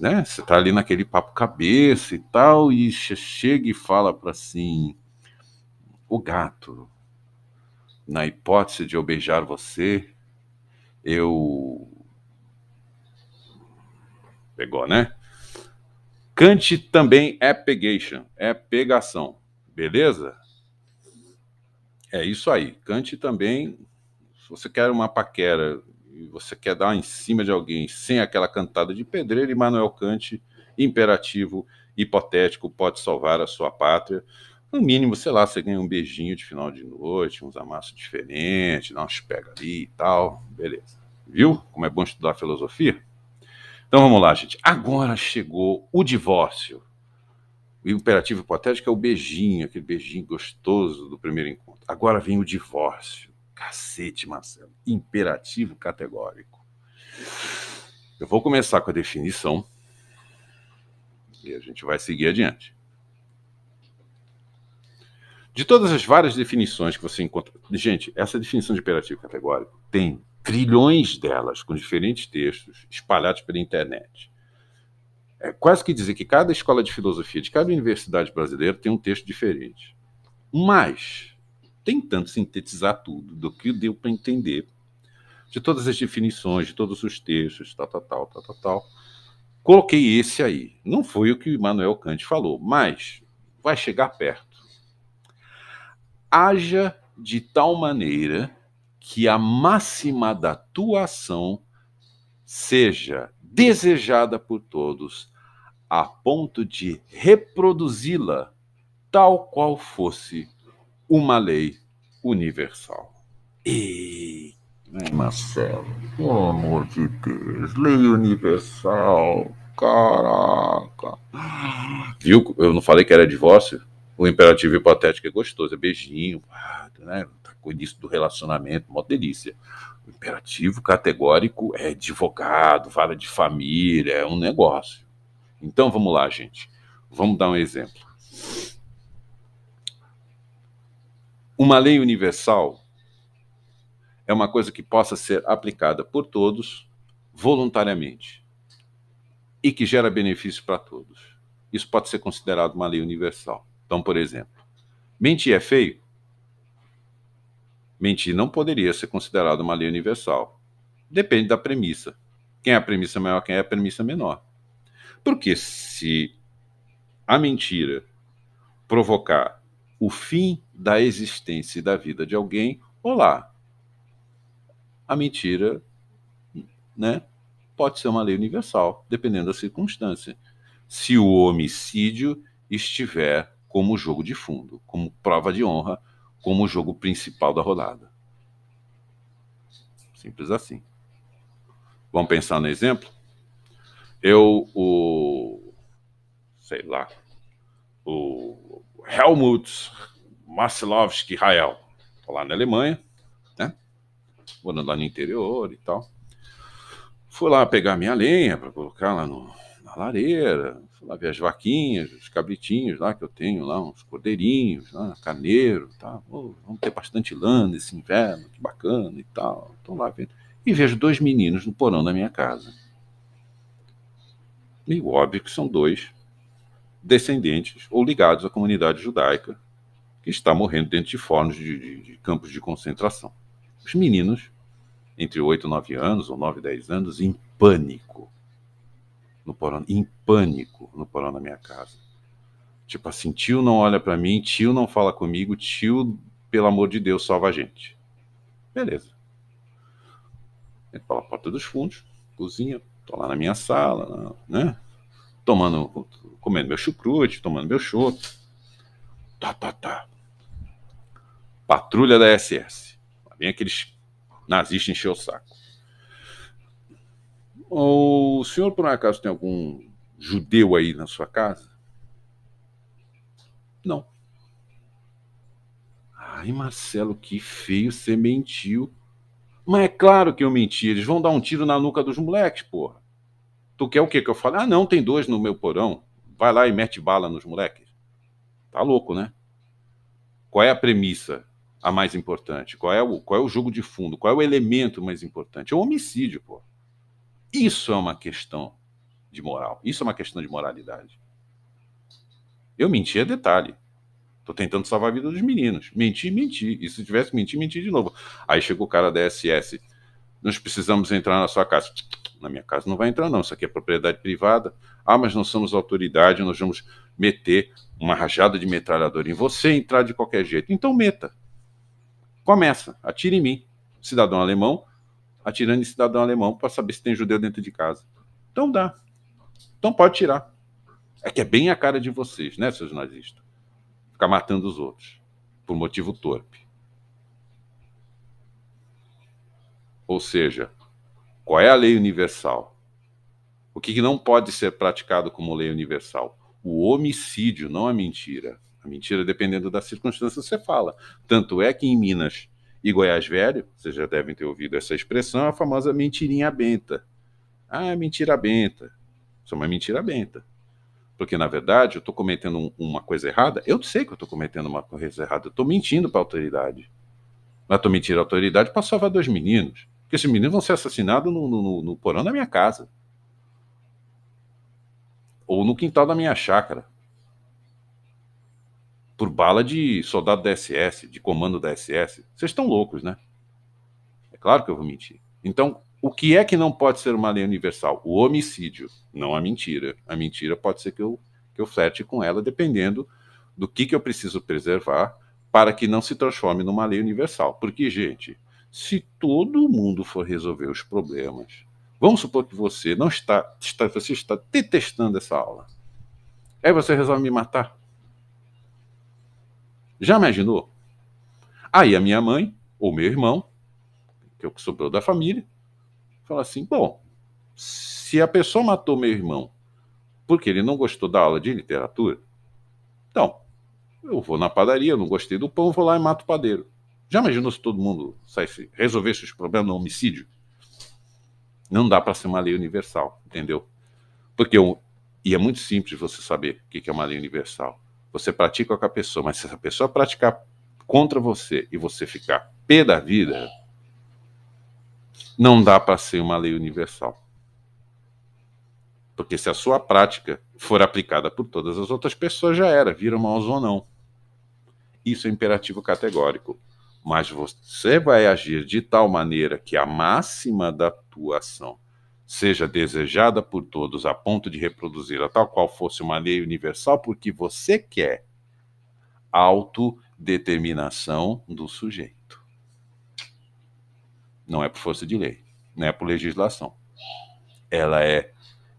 né, você está ali naquele papo cabeça e tal, e chega e fala para assim: o gato, na hipótese de eu beijar você, eu. Pegou, né? Cante também é pegation, é pegação, beleza? É isso aí. Cante também. Se você quer uma paquera e você quer dar em cima de alguém sem aquela cantada de pedreiro, e Manuel Kant, imperativo, hipotético, pode salvar a sua pátria. No mínimo, sei lá, você ganha um beijinho de final de noite, uns amassos diferentes, dá uns pega ali e tal, beleza. Viu como é bom estudar filosofia? Então vamos lá, gente. Agora chegou o divórcio. O imperativo hipotético é o beijinho, aquele beijinho gostoso do primeiro encontro. Agora vem o divórcio. Cacete, Marcelo. Imperativo categórico. Eu vou começar com a definição e a gente vai seguir adiante. De todas as várias definições que você encontra. Gente, essa definição de imperativo categórico tem trilhões delas, com diferentes textos espalhados pela internet. É quase que dizer que cada escola de filosofia de cada universidade brasileira tem um texto diferente. Mas tentando sintetizar tudo, do que deu para entender, de todas as definições, de todos os textos, tal, tal, tal, tal, tal, tal. Coloquei esse aí. Não foi o que Manuel Kant falou, mas vai chegar perto. Haja de tal maneira que a máxima da tua ação seja desejada por todos, a ponto de reproduzi-la tal qual fosse uma lei universal. E né, Marcelo, pelo amor de Deus, lei universal, caraca. Viu? Eu não falei que era divórcio? O imperativo hipotético é gostoso, é beijinho, né? Tá com início do relacionamento, uma delícia. O imperativo categórico é advogado, vara de família, é um negócio. Então vamos lá, gente. Vamos dar um exemplo. Uma lei universal é uma coisa que possa ser aplicada por todos voluntariamente e que gera benefício para todos. Isso pode ser considerado uma lei universal. Então, por exemplo, mentir é feio? Mentir não poderia ser considerado uma lei universal. Depende da premissa. Quem é a premissa maior, quem é a premissa menor. Porque se a mentira provocar o fim da existência e da vida de alguém, olá. A mentira, né, pode ser uma lei universal, dependendo da circunstância. Se o homicídio estiver como jogo de fundo, como prova de honra, como jogo principal da rodada. Simples assim. Vamos pensar no exemplo? Eu, o. Sei lá. O Helmut Marcelowski Rael, lá na Alemanha, né? Morando lá no interior e tal. Fui lá pegar minha lenha para colocar lá no, na lareira, fui lá ver as vaquinhas, os cabritinhos lá que eu tenho lá, uns cordeirinhos, lá, né, carneiro, tá? vamos ter bastante lã nesse inverno, que bacana e tal. Estou lá vendo. E vejo dois meninos no porão da minha casa. Meio óbvio que são dois descendentes ou ligados à comunidade judaica que está morrendo dentro de fornos de, de, de campos de concentração. Os meninos, entre 8 e 9 anos, ou 9 e 10 anos, em pânico. No porão, em pânico no porão da minha casa. Tipo assim, tio não olha para mim, tio não fala comigo, tio, pelo amor de Deus, salva a gente. Beleza. Entro pela porta dos fundos, cozinha, tô lá na minha sala, né? Tomando comendo meu chucrute, tomando meu chopp. Tá, tá, tá. Patrulha da SS. vem aqueles nazistas encher o saco. O senhor, por um acaso, tem algum judeu aí na sua casa? Não. Ai, Marcelo, que feio, você mentiu. Mas é claro que eu menti, eles vão dar um tiro na nuca dos moleques, porra. Tu quer o quê que eu falo? Ah, não, tem dois no meu porão vai lá e mete bala nos moleques. Tá louco, né? Qual é a premissa a mais importante? Qual é o, qual é o jogo de fundo? Qual é o elemento mais importante? É o homicídio, pô. Isso é uma questão de moral. Isso é uma questão de moralidade. Eu menti é detalhe. Tô tentando salvar a vida dos meninos. Menti, menti. E se tivesse mentir, menti de novo. Aí chegou o cara da SS. Nós precisamos entrar na sua casa na minha casa não vai entrar, não. Isso aqui é propriedade privada. Ah, mas nós somos autoridade, nós vamos meter uma rajada de metralhadora em você entrar de qualquer jeito. Então meta. Começa, atira em mim, cidadão alemão, atirando em cidadão alemão para saber se tem judeu dentro de casa. Então dá. Então pode tirar. É que é bem a cara de vocês, né, seus nazistas? Ficar matando os outros por motivo torpe. Ou seja, qual é a lei universal? O que, não pode ser praticado como lei universal? O homicídio, não a mentira. A mentira, dependendo da circunstância, você fala. Tanto é que em Minas e Goiás Velho, vocês já devem ter ouvido essa expressão, a famosa mentirinha benta. Ah, é mentira benta. Isso é uma mentira benta. Porque, na verdade, eu estou cometendo um, uma coisa errada. Eu sei que eu estou cometendo uma coisa errada. Eu estou mentindo para a autoridade. Mas estou mentindo à autoridade para salvar dois meninos. Porque esses meninos vão ser assassinados no, no, no porão da minha casa. Ou no quintal da minha chácara. Por bala de soldado da SS, de comando da SS. Vocês estão loucos, né? É claro que eu vou mentir. Então, o que é que não pode ser uma lei universal? O homicídio, não a mentira. A mentira pode ser que eu, que eu flerte com ela, dependendo do que, que eu preciso preservar para que não se transforme numa lei universal. Porque, gente, se todo mundo for resolver os problemas. Vamos supor que você não está, está você está detestando essa aula. Aí você resolve me matar. Já imaginou? Aí a minha mãe ou meu irmão, que é o que sobrou da família, fala assim: bom, se a pessoa matou meu irmão porque ele não gostou da aula de literatura, então eu vou na padaria, não gostei do pão, vou lá e mato o padeiro. Já imaginou se todo mundo saísse, resolvesse os problemas no homicídio? Não dá para ser uma lei universal, entendeu? Porque e é muito simples você saber o que é uma lei universal. Você pratica com a pessoa, mas se essa pessoa praticar contra você e você ficar pé da vida, não dá para ser uma lei universal. Porque se a sua prática for aplicada por todas as outras pessoas, já era, vira uma não. Isso é imperativo categórico mas você vai agir de tal maneira que a máxima da tua ação seja desejada por todos a ponto de reproduzir a tal qual fosse uma lei universal, porque você quer autodeterminação do sujeito. Não é por força de lei, não é por legislação. Ela é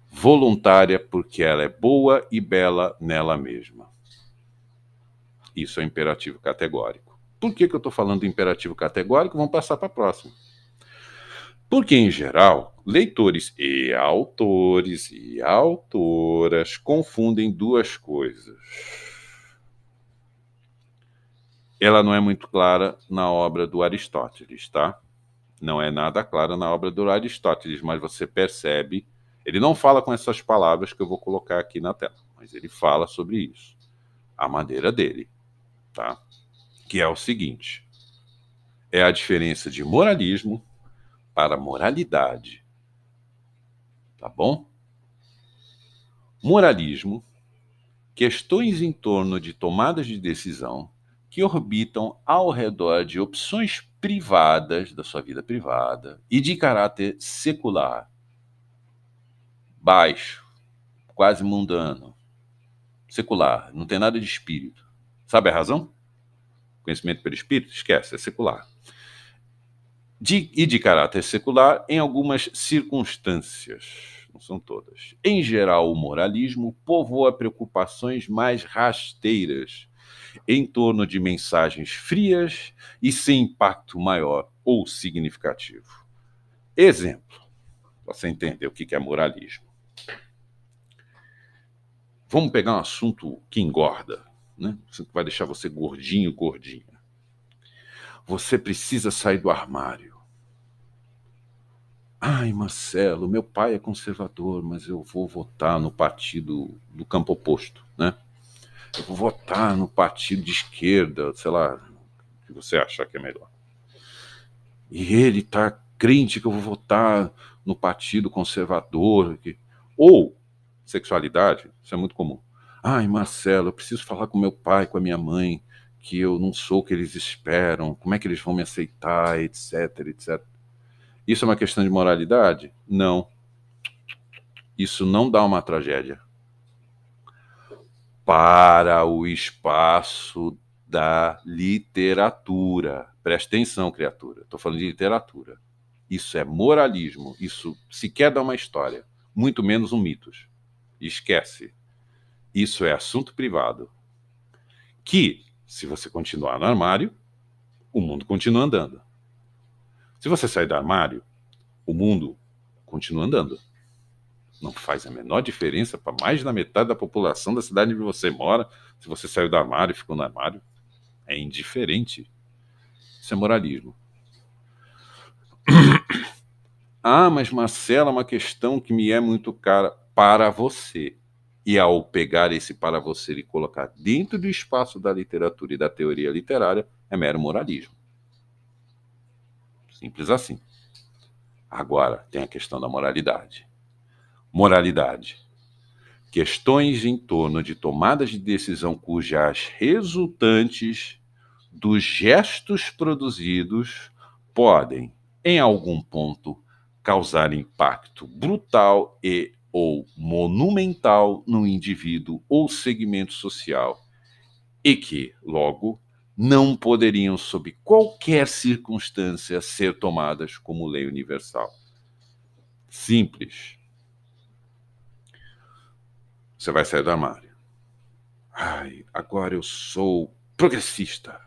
voluntária porque ela é boa e bela nela mesma. Isso é imperativo categórico. Por que, que eu estou falando do imperativo categórico? Vamos passar para a próxima. Porque, em geral, leitores e autores e autoras confundem duas coisas. Ela não é muito clara na obra do Aristóteles, tá? Não é nada clara na obra do Aristóteles, mas você percebe. Ele não fala com essas palavras que eu vou colocar aqui na tela, mas ele fala sobre isso. A maneira dele, tá? que é o seguinte: é a diferença de moralismo para moralidade. Tá bom? Moralismo, questões em torno de tomadas de decisão que orbitam ao redor de opções privadas da sua vida privada e de caráter secular, baixo, quase mundano, secular, não tem nada de espírito. Sabe a razão? conhecimento pelo espírito, esquece, é secular. De, e de caráter secular em algumas circunstâncias, não são todas. Em geral, o moralismo povoa preocupações mais rasteiras em torno de mensagens frias e sem impacto maior ou significativo. Exemplo, para você entender o que é moralismo. Vamos pegar um assunto que engorda, né? que vai deixar você gordinho, gordinha. Você precisa sair do armário. Ai, Marcelo, meu pai é conservador, mas eu vou votar no partido do campo oposto, né? Eu vou votar no partido de esquerda, sei lá, o que você achar que é melhor. E ele tá crente que eu vou votar no partido conservador. Que... Ou sexualidade, isso é muito comum. Ai, Marcelo, eu preciso falar com meu pai, com a minha mãe, que eu não sou o que eles esperam, como é que eles vão me aceitar, etc, etc. Isso é uma questão de moralidade? Não. Isso não dá uma tragédia. Para o espaço da literatura. Preste atenção, criatura. Estou falando de literatura. Isso é moralismo. Isso sequer dá uma história, muito menos um mitos. Esquece isso é assunto privado. Que, se você continuar no armário, o mundo continua andando. Se você sair do armário, o mundo continua andando. Não faz a menor diferença para mais da metade da população da cidade onde você mora, se você saiu do armário e ficou no armário. É indiferente. Isso é moralismo. Ah, mas Marcela, é uma questão que me é muito cara para você. E ao pegar esse para você e colocar dentro do espaço da literatura e da teoria literária, é mero moralismo. Simples assim. Agora, tem a questão da moralidade. Moralidade. Questões em torno de tomadas de decisão cujas resultantes dos gestos produzidos podem, em algum ponto, causar impacto brutal e ou monumental no indivíduo ou segmento social, e que, logo, não poderiam, sob qualquer circunstância, ser tomadas como lei universal. Simples. Você vai sair do armário. Ai, agora eu sou progressista.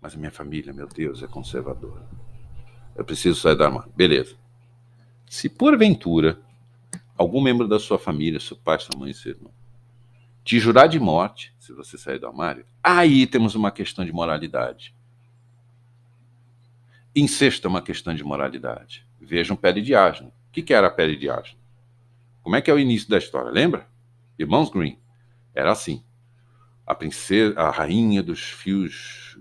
Mas a minha família, meu Deus, é conservadora. Eu preciso sair do armário. Beleza. Se porventura algum membro da sua família, seu pai, sua mãe, seu irmão, te jurar de morte, se você sair do armário, aí temos uma questão de moralidade. Incesto é uma questão de moralidade. Vejam pele de asno. O que, era a pele de asno? Como é que é o início da história? Lembra? Irmãos Green. Era assim. A princesa, a rainha dos fios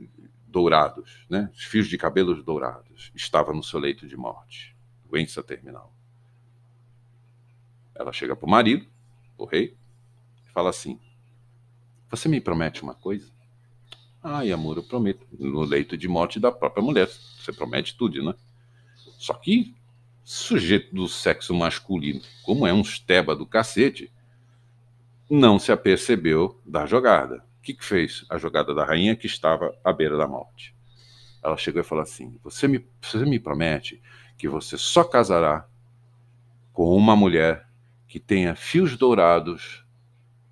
dourados, né? Os fios de cabelos dourados, estava no seu leito de morte, doença terminal. Ela chega para o marido, o rei, e fala assim: Você me promete uma coisa? Ai, amor, eu prometo. No leito de morte da própria mulher. Você promete tudo, né? Só que, sujeito do sexo masculino, como é um steba do cacete, não se apercebeu da jogada. O que, que fez a jogada da rainha que estava à beira da morte? Ela chegou e falou assim: você me, você me promete que você só casará com uma mulher que tenha fios dourados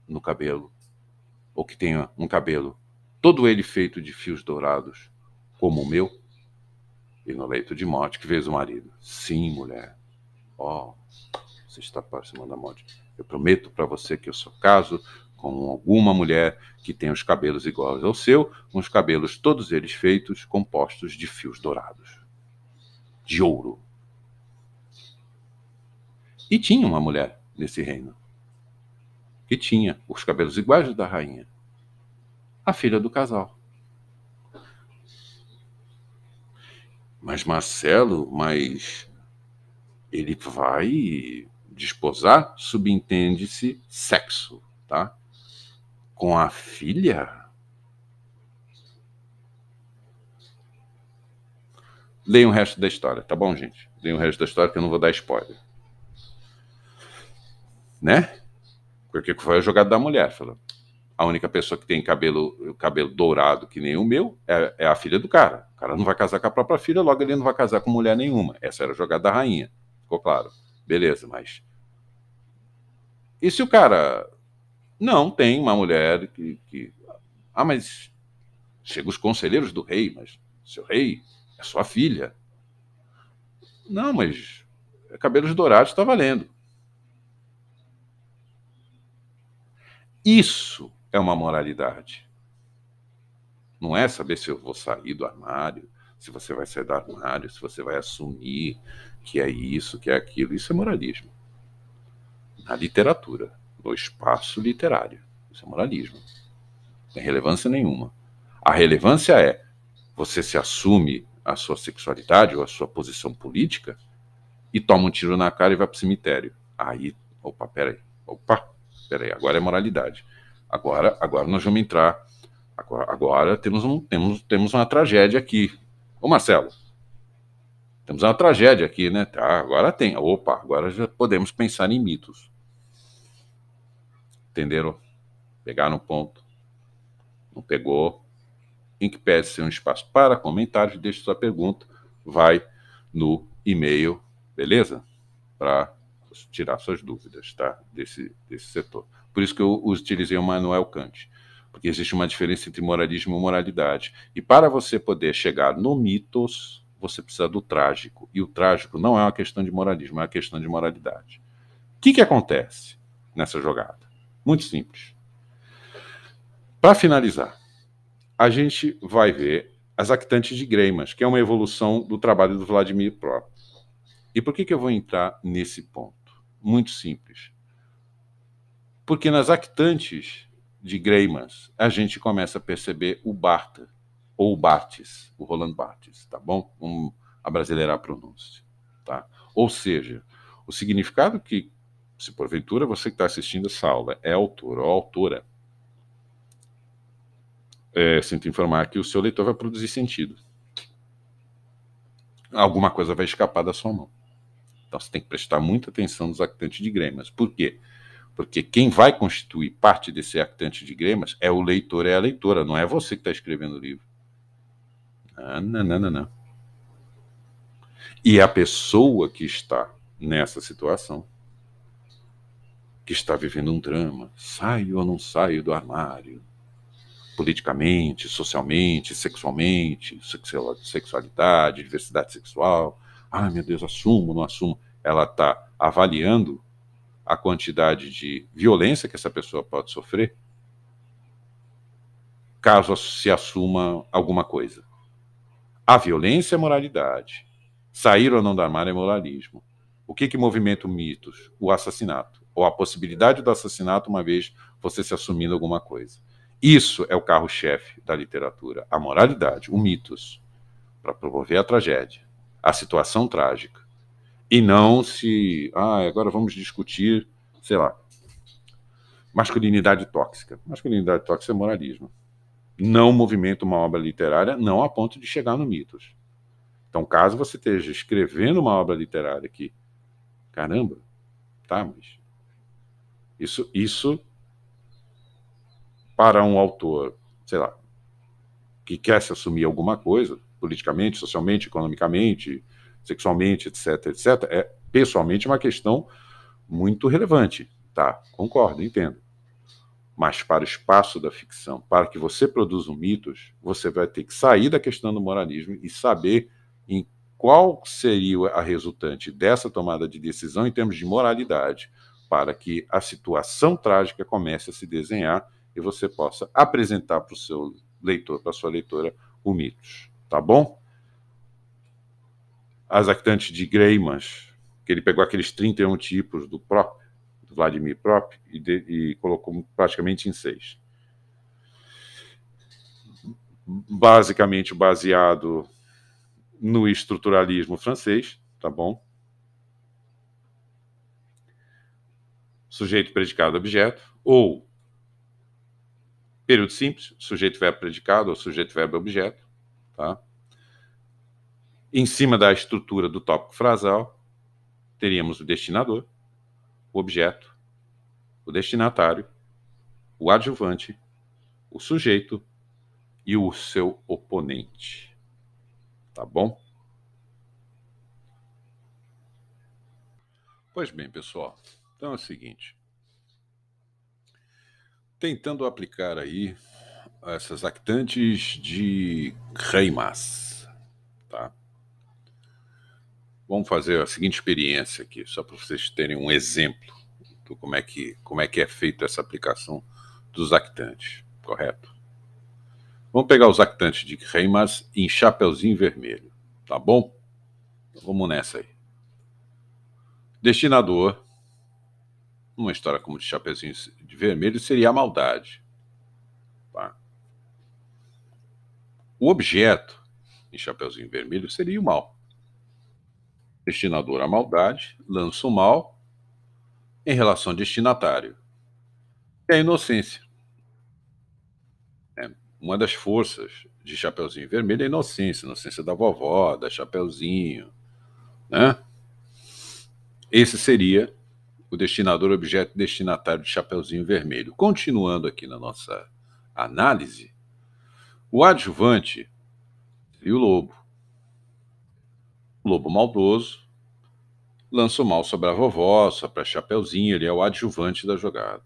no cabelo, ou que tenha um cabelo todo ele feito de fios dourados, como o meu? E no leito de morte que fez o marido. Sim, mulher. Ó, oh, você está próxima da morte. Eu prometo para você que eu só caso com alguma mulher que tenha os cabelos iguais ao seu, com os cabelos todos eles feitos, compostos de fios dourados, de ouro. E tinha uma mulher nesse reino, que tinha os cabelos iguais da rainha, a filha do casal. Mas Marcelo, mas ele vai desposar, subentende-se sexo, tá? Com a filha? Leia o resto da história, tá bom, gente? Leia o resto da história que eu não vou dar spoiler né? Porque foi a jogada da mulher, falou. A única pessoa que tem cabelo, cabelo dourado que nem o meu é, é a filha do cara. O cara não vai casar com a própria filha, logo ele não vai casar com mulher nenhuma. Essa era a jogada da rainha. Ficou claro. Beleza, mas. E se o cara. Não, tem uma mulher que. que... Ah, mas. Chega os conselheiros do rei, mas. Seu rei, é sua filha. Não, mas. Cabelos dourados está valendo. Isso é uma moralidade. Não é saber se eu vou sair do armário, se você vai sair do armário, se você vai assumir que é isso, que é aquilo. Isso é moralismo. Na literatura, no espaço literário. Isso é moralismo. Não tem relevância nenhuma. A relevância é você se assume a sua sexualidade ou a sua posição política e toma um tiro na cara e vai para o cemitério. Aí, opa, peraí, opa, Espera aí, agora é moralidade. Agora, agora nós vamos entrar. Agora, agora temos, um, temos, temos uma tragédia aqui. Ô Marcelo, temos uma tragédia aqui, né? Tá, agora tem. Opa, agora já podemos pensar em mitos. Entenderam? Pegaram o ponto. Não pegou. Em que pede ser um espaço para comentários, deixe sua pergunta. Vai no e-mail, beleza? Para tirar suas dúvidas tá? desse, desse setor. Por isso que eu utilizei o Manuel Kant, porque existe uma diferença entre moralismo e moralidade. E para você poder chegar no mitos, você precisa do trágico. E o trágico não é uma questão de moralismo, é uma questão de moralidade. O que, que acontece nessa jogada? Muito simples. Para finalizar, a gente vai ver as actantes de Greimas, que é uma evolução do trabalho do Vladimir próprio. E por que, que eu vou entrar nesse ponto? muito simples. Porque nas actantes de Greimas, a gente começa a perceber o Barta, ou o Bartes, o Roland Bartes, tá bom? Um, a brasileira pronúncia, tá? Ou seja, o significado que, se porventura você que está assistindo essa aula é autor ou autora, é, sinto informar que o seu leitor vai produzir sentido. Alguma coisa vai escapar da sua mão. Então você tem que prestar muita atenção nos actantes de gremas. Por quê? Porque quem vai constituir parte desse actante de gremas é o leitor, é a leitora, não é você que está escrevendo o livro. Ah, não, não, não, não. E a pessoa que está nessa situação, que está vivendo um drama, saio ou não saio do armário, politicamente, socialmente, sexualmente, sexualidade, diversidade sexual, ah, meu Deus, assumo, não assumo. Ela está avaliando a quantidade de violência que essa pessoa pode sofrer caso se assuma alguma coisa. A violência é moralidade. Sair ou não dar mar é moralismo. O que, que movimenta o mitos? O assassinato, ou a possibilidade do assassinato, uma vez você se assumindo alguma coisa. Isso é o carro-chefe da literatura, a moralidade, o mitos, para promover a tragédia a situação trágica. E não se. Ah, agora vamos discutir, sei lá. Masculinidade tóxica. Masculinidade tóxica é moralismo. Não movimenta uma obra literária, não a ponto de chegar no mitos. Então, caso você esteja escrevendo uma obra literária aqui, caramba, tá, mas isso, isso para um autor, sei lá, que quer se assumir alguma coisa, politicamente, socialmente, economicamente, sexualmente, etc, etc, é pessoalmente uma questão muito relevante, tá? Concordo, entendo. Mas para o espaço da ficção, para que você produza um mitos, você vai ter que sair da questão do moralismo e saber em qual seria a resultante dessa tomada de decisão em termos de moralidade, para que a situação trágica comece a se desenhar e você possa apresentar para o seu leitor, para a sua leitora, o mitos tá bom? as actantes de Greimas, que ele pegou aqueles 31 tipos do próprio, do Vladimir Prop, e, e colocou praticamente em seis. Basicamente baseado no estruturalismo francês, tá bom? Sujeito, predicado, objeto, ou período simples, sujeito, verbo, predicado, ou sujeito, verbo, objeto, Tá? Em cima da estrutura do tópico frasal, teríamos o destinador, o objeto, o destinatário, o adjuvante, o sujeito e o seu oponente. Tá bom? Pois bem, pessoal. Então é o seguinte. Tentando aplicar aí essas lactantes de reimas, tá? Vamos fazer a seguinte experiência aqui, só para vocês terem um exemplo do como é que como é que é feita essa aplicação dos lactantes, correto? Vamos pegar os lactantes de reimas em chapeuzinho vermelho, tá bom? Então vamos nessa aí. Destinador, numa história como de chapeuzinho de vermelho, seria a maldade O objeto, em Chapeuzinho Vermelho, seria o mal. Destinador à maldade, lança o mal em relação ao destinatário. É a inocência. É uma das forças de Chapeuzinho Vermelho é a inocência, inocência da vovó, da Chapeuzinho, né? Esse seria o destinador objeto destinatário de Chapeuzinho Vermelho. Continuando aqui na nossa análise, o adjuvante seria o lobo. O lobo maldoso lança o mal sobre a vovó, sobre a Chapeuzinho, ele é o adjuvante da jogada.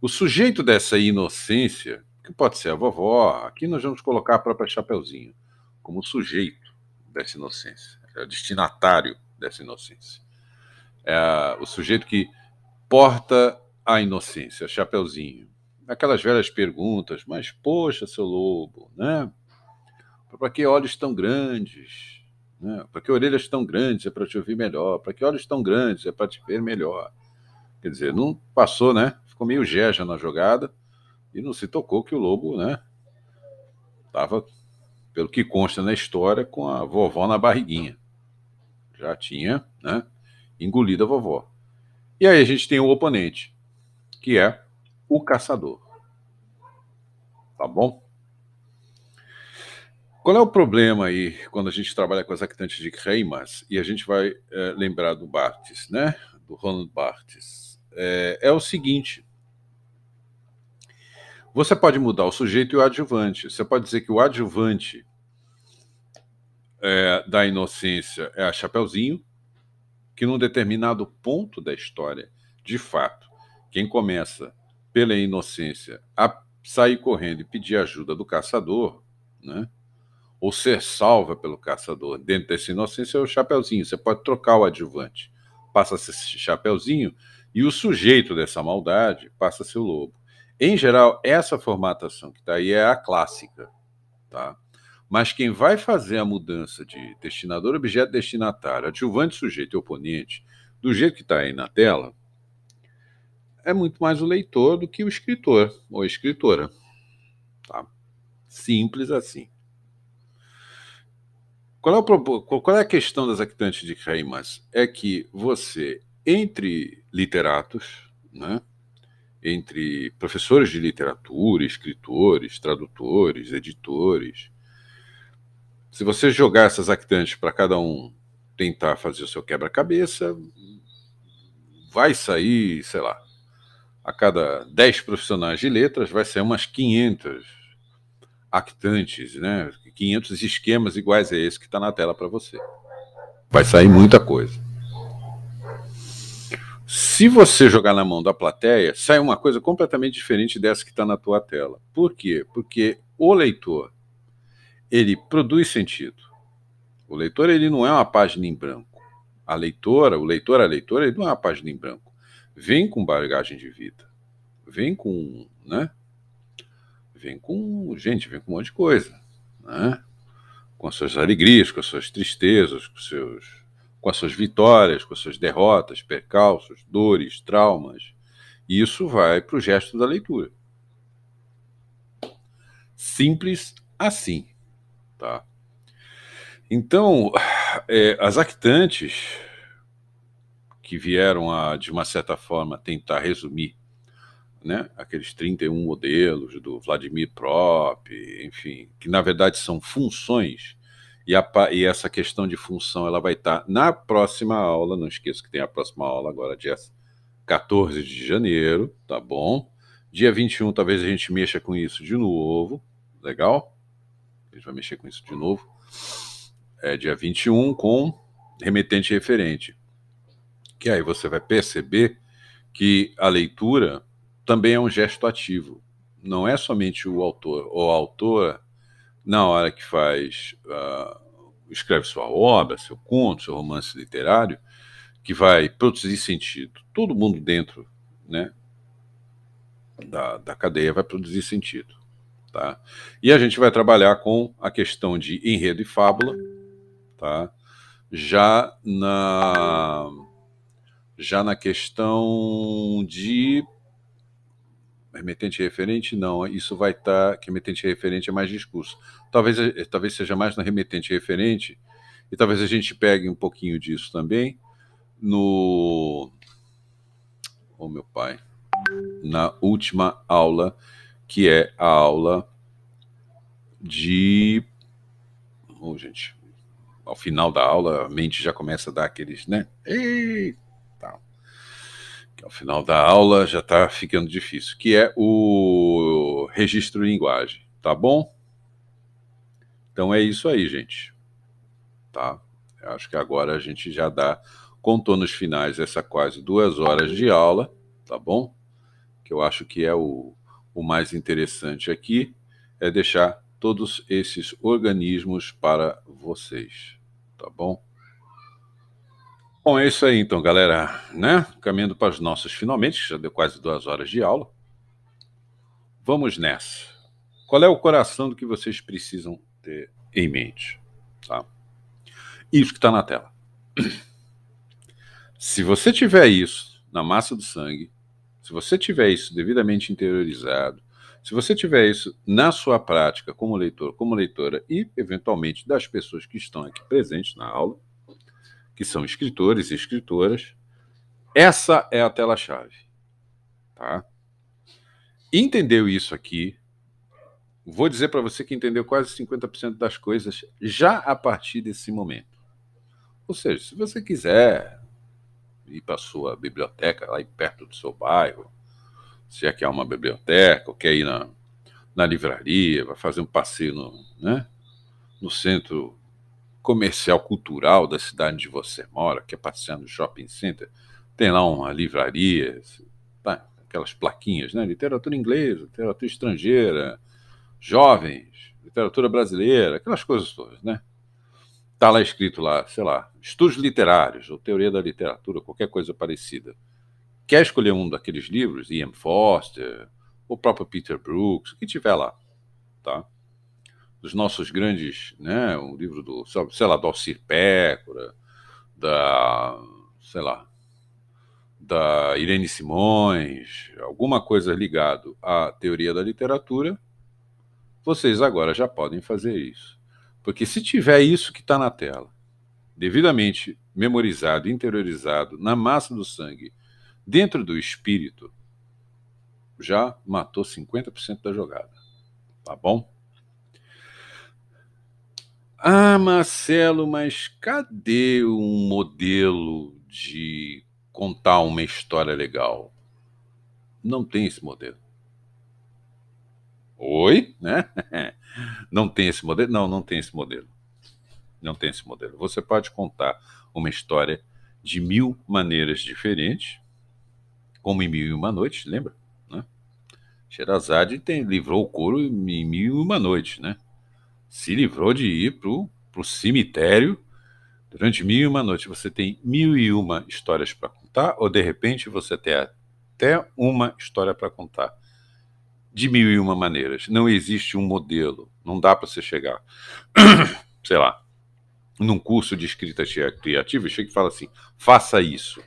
O sujeito dessa inocência, que pode ser a vovó, aqui nós vamos colocar a própria Chapeuzinho, como sujeito dessa inocência, é o destinatário dessa inocência. É o sujeito que porta a inocência, Chapeuzinho aquelas velhas perguntas, mas poxa, seu lobo, né? Para que olhos tão grandes? Né? Para que orelhas tão grandes? É para te ouvir melhor. Para que olhos tão grandes? É para te ver melhor. Quer dizer, não passou, né? Ficou meio geja na jogada e não se tocou que o lobo, né? Tava, pelo que consta na história, com a vovó na barriguinha. Já tinha, né? Engolido a vovó. E aí a gente tem o oponente, que é o caçador. Tá bom? Qual é o problema aí quando a gente trabalha com as actantes de Kreimas e a gente vai é, lembrar do Bartes, né? Do Ronald Bartes. É, eh, é o seguinte: você pode mudar o sujeito e o adjuvante. Você pode dizer que o adjuvante é, da inocência é a Chapeuzinho, que num determinado ponto da história, de fato, quem começa pela inocência, a sair correndo e pedir ajuda do caçador, né? ou ser salva pelo caçador, dentro dessa inocência é o chapeuzinho. Você pode trocar o adjuvante. Passa a ser chapeuzinho e o sujeito dessa maldade passa a ser o lobo. Em geral, essa formatação que está aí é a clássica. Tá? Mas quem vai fazer a mudança de destinador, objeto, destinatário, adjuvante, sujeito e oponente, do jeito que está aí na tela, é muito mais o leitor do que o escritor ou escritora. Tá? Simples assim. Qual é, o, qual é a questão das actantes de Reimas? É que você, entre literatos, né, entre professores de literatura, escritores, tradutores, editores, se você jogar essas actantes para cada um tentar fazer o seu quebra-cabeça, vai sair, sei lá, a cada 10 profissionais de letras vai ser umas 500 actantes, né? 500 esquemas iguais a esse que está na tela para você. Vai sair muita coisa. Se você jogar na mão da plateia, sai uma coisa completamente diferente dessa que está na tua tela. Por quê? Porque o leitor, ele produz sentido. O leitor, ele não é uma página em branco. A leitora, o leitor, a leitora, ele não é uma página em branco vem com bagagem de vida, vem com, né? Vem com, gente, vem com um monte de coisa, né? Com as suas alegrias, com as suas tristezas, com, seus, com as suas vitórias, com as suas derrotas, percalços, dores, traumas. E isso vai para o gesto da leitura. Simples assim, tá? Então, é, as actantes que vieram a, de uma certa forma, tentar resumir né, aqueles 31 modelos do Vladimir Prop, enfim, que na verdade são funções, e, a, e essa questão de função ela vai estar na próxima aula, não esqueça que tem a próxima aula agora, dia 14 de janeiro, tá bom? Dia 21 talvez a gente mexa com isso de novo, legal? A gente vai mexer com isso de novo. É dia 21 com remetente e referente que aí você vai perceber que a leitura também é um gesto ativo. Não é somente o autor ou a autora, na hora que faz, uh, escreve sua obra, seu conto, seu romance literário, que vai produzir sentido. Todo mundo dentro né, da, da cadeia vai produzir sentido. Tá? E a gente vai trabalhar com a questão de enredo e fábula, tá? já na já na questão de remetente referente, não, isso vai estar, tá, que remetente referente é mais discurso. Talvez, eh, talvez seja mais na remetente referente, e talvez a gente pegue um pouquinho disso também no. Oh, meu pai. Na última aula, que é a aula de. Oh, gente. Ao final da aula, a mente já começa a dar aqueles, né? Ei! que ao final da aula já está ficando difícil, que é o registro de linguagem, tá bom? Então é isso aí, gente. Tá? Eu acho que agora a gente já dá contornos finais essa quase duas horas de aula, tá bom? Que eu acho que é o, o mais interessante aqui, é deixar todos esses organismos para vocês, tá bom? Bom, é isso aí então, galera, né? Caminhando para as nossas, finalmente, já deu quase duas horas de aula. Vamos nessa. Qual é o coração do que vocês precisam ter em mente? Tá? Isso que está na tela. Se você tiver isso na massa do sangue, se você tiver isso devidamente interiorizado, se você tiver isso na sua prática como leitor, como leitora e eventualmente das pessoas que estão aqui presentes na aula, que são escritores e escritoras. Essa é a tela-chave. Tá? Entendeu isso aqui? Vou dizer para você que entendeu quase 50% das coisas já a partir desse momento. Ou seja, se você quiser ir para sua biblioteca lá perto do seu bairro, se é que há uma biblioteca, ou quer ir na, na livraria, vai fazer um passeio no, né, no centro comercial cultural da cidade onde você mora, que é passeando no shopping center, tem lá uma livraria, tá, aquelas plaquinhas, né? Literatura inglesa, literatura estrangeira, jovens, literatura brasileira, aquelas coisas todas, né? Tá lá escrito lá, sei lá, estudos literários ou teoria da literatura, qualquer coisa parecida. Quer escolher um daqueles livros, Ian Foster, o próprio Peter Brooks, o que tiver lá, tá? dos nossos grandes, né, o livro do, sei lá, do Alcir Pécora, da, sei lá, da Irene Simões, alguma coisa ligado à teoria da literatura, vocês agora já podem fazer isso. Porque se tiver isso que está na tela, devidamente memorizado, interiorizado, na massa do sangue, dentro do espírito, já matou 50% da jogada. Tá bom? Ah, Marcelo, mas cadê um modelo de contar uma história legal? Não tem esse modelo. Oi, né? Não tem esse modelo? Não, não tem esse modelo. Não tem esse modelo. Você pode contar uma história de mil maneiras diferentes, como em Mil e Uma Noites, lembra? Né? Sherazade tem, livrou o couro em Mil e Uma Noites, né? se livrou de ir pro, pro cemitério durante mil e uma noites. Você tem mil e uma histórias para contar, ou de repente você tem até uma história para contar. De mil e uma maneiras. Não existe um modelo. Não dá para você chegar, sei lá, num curso de escrita criativa e chega e fala assim: faça isso.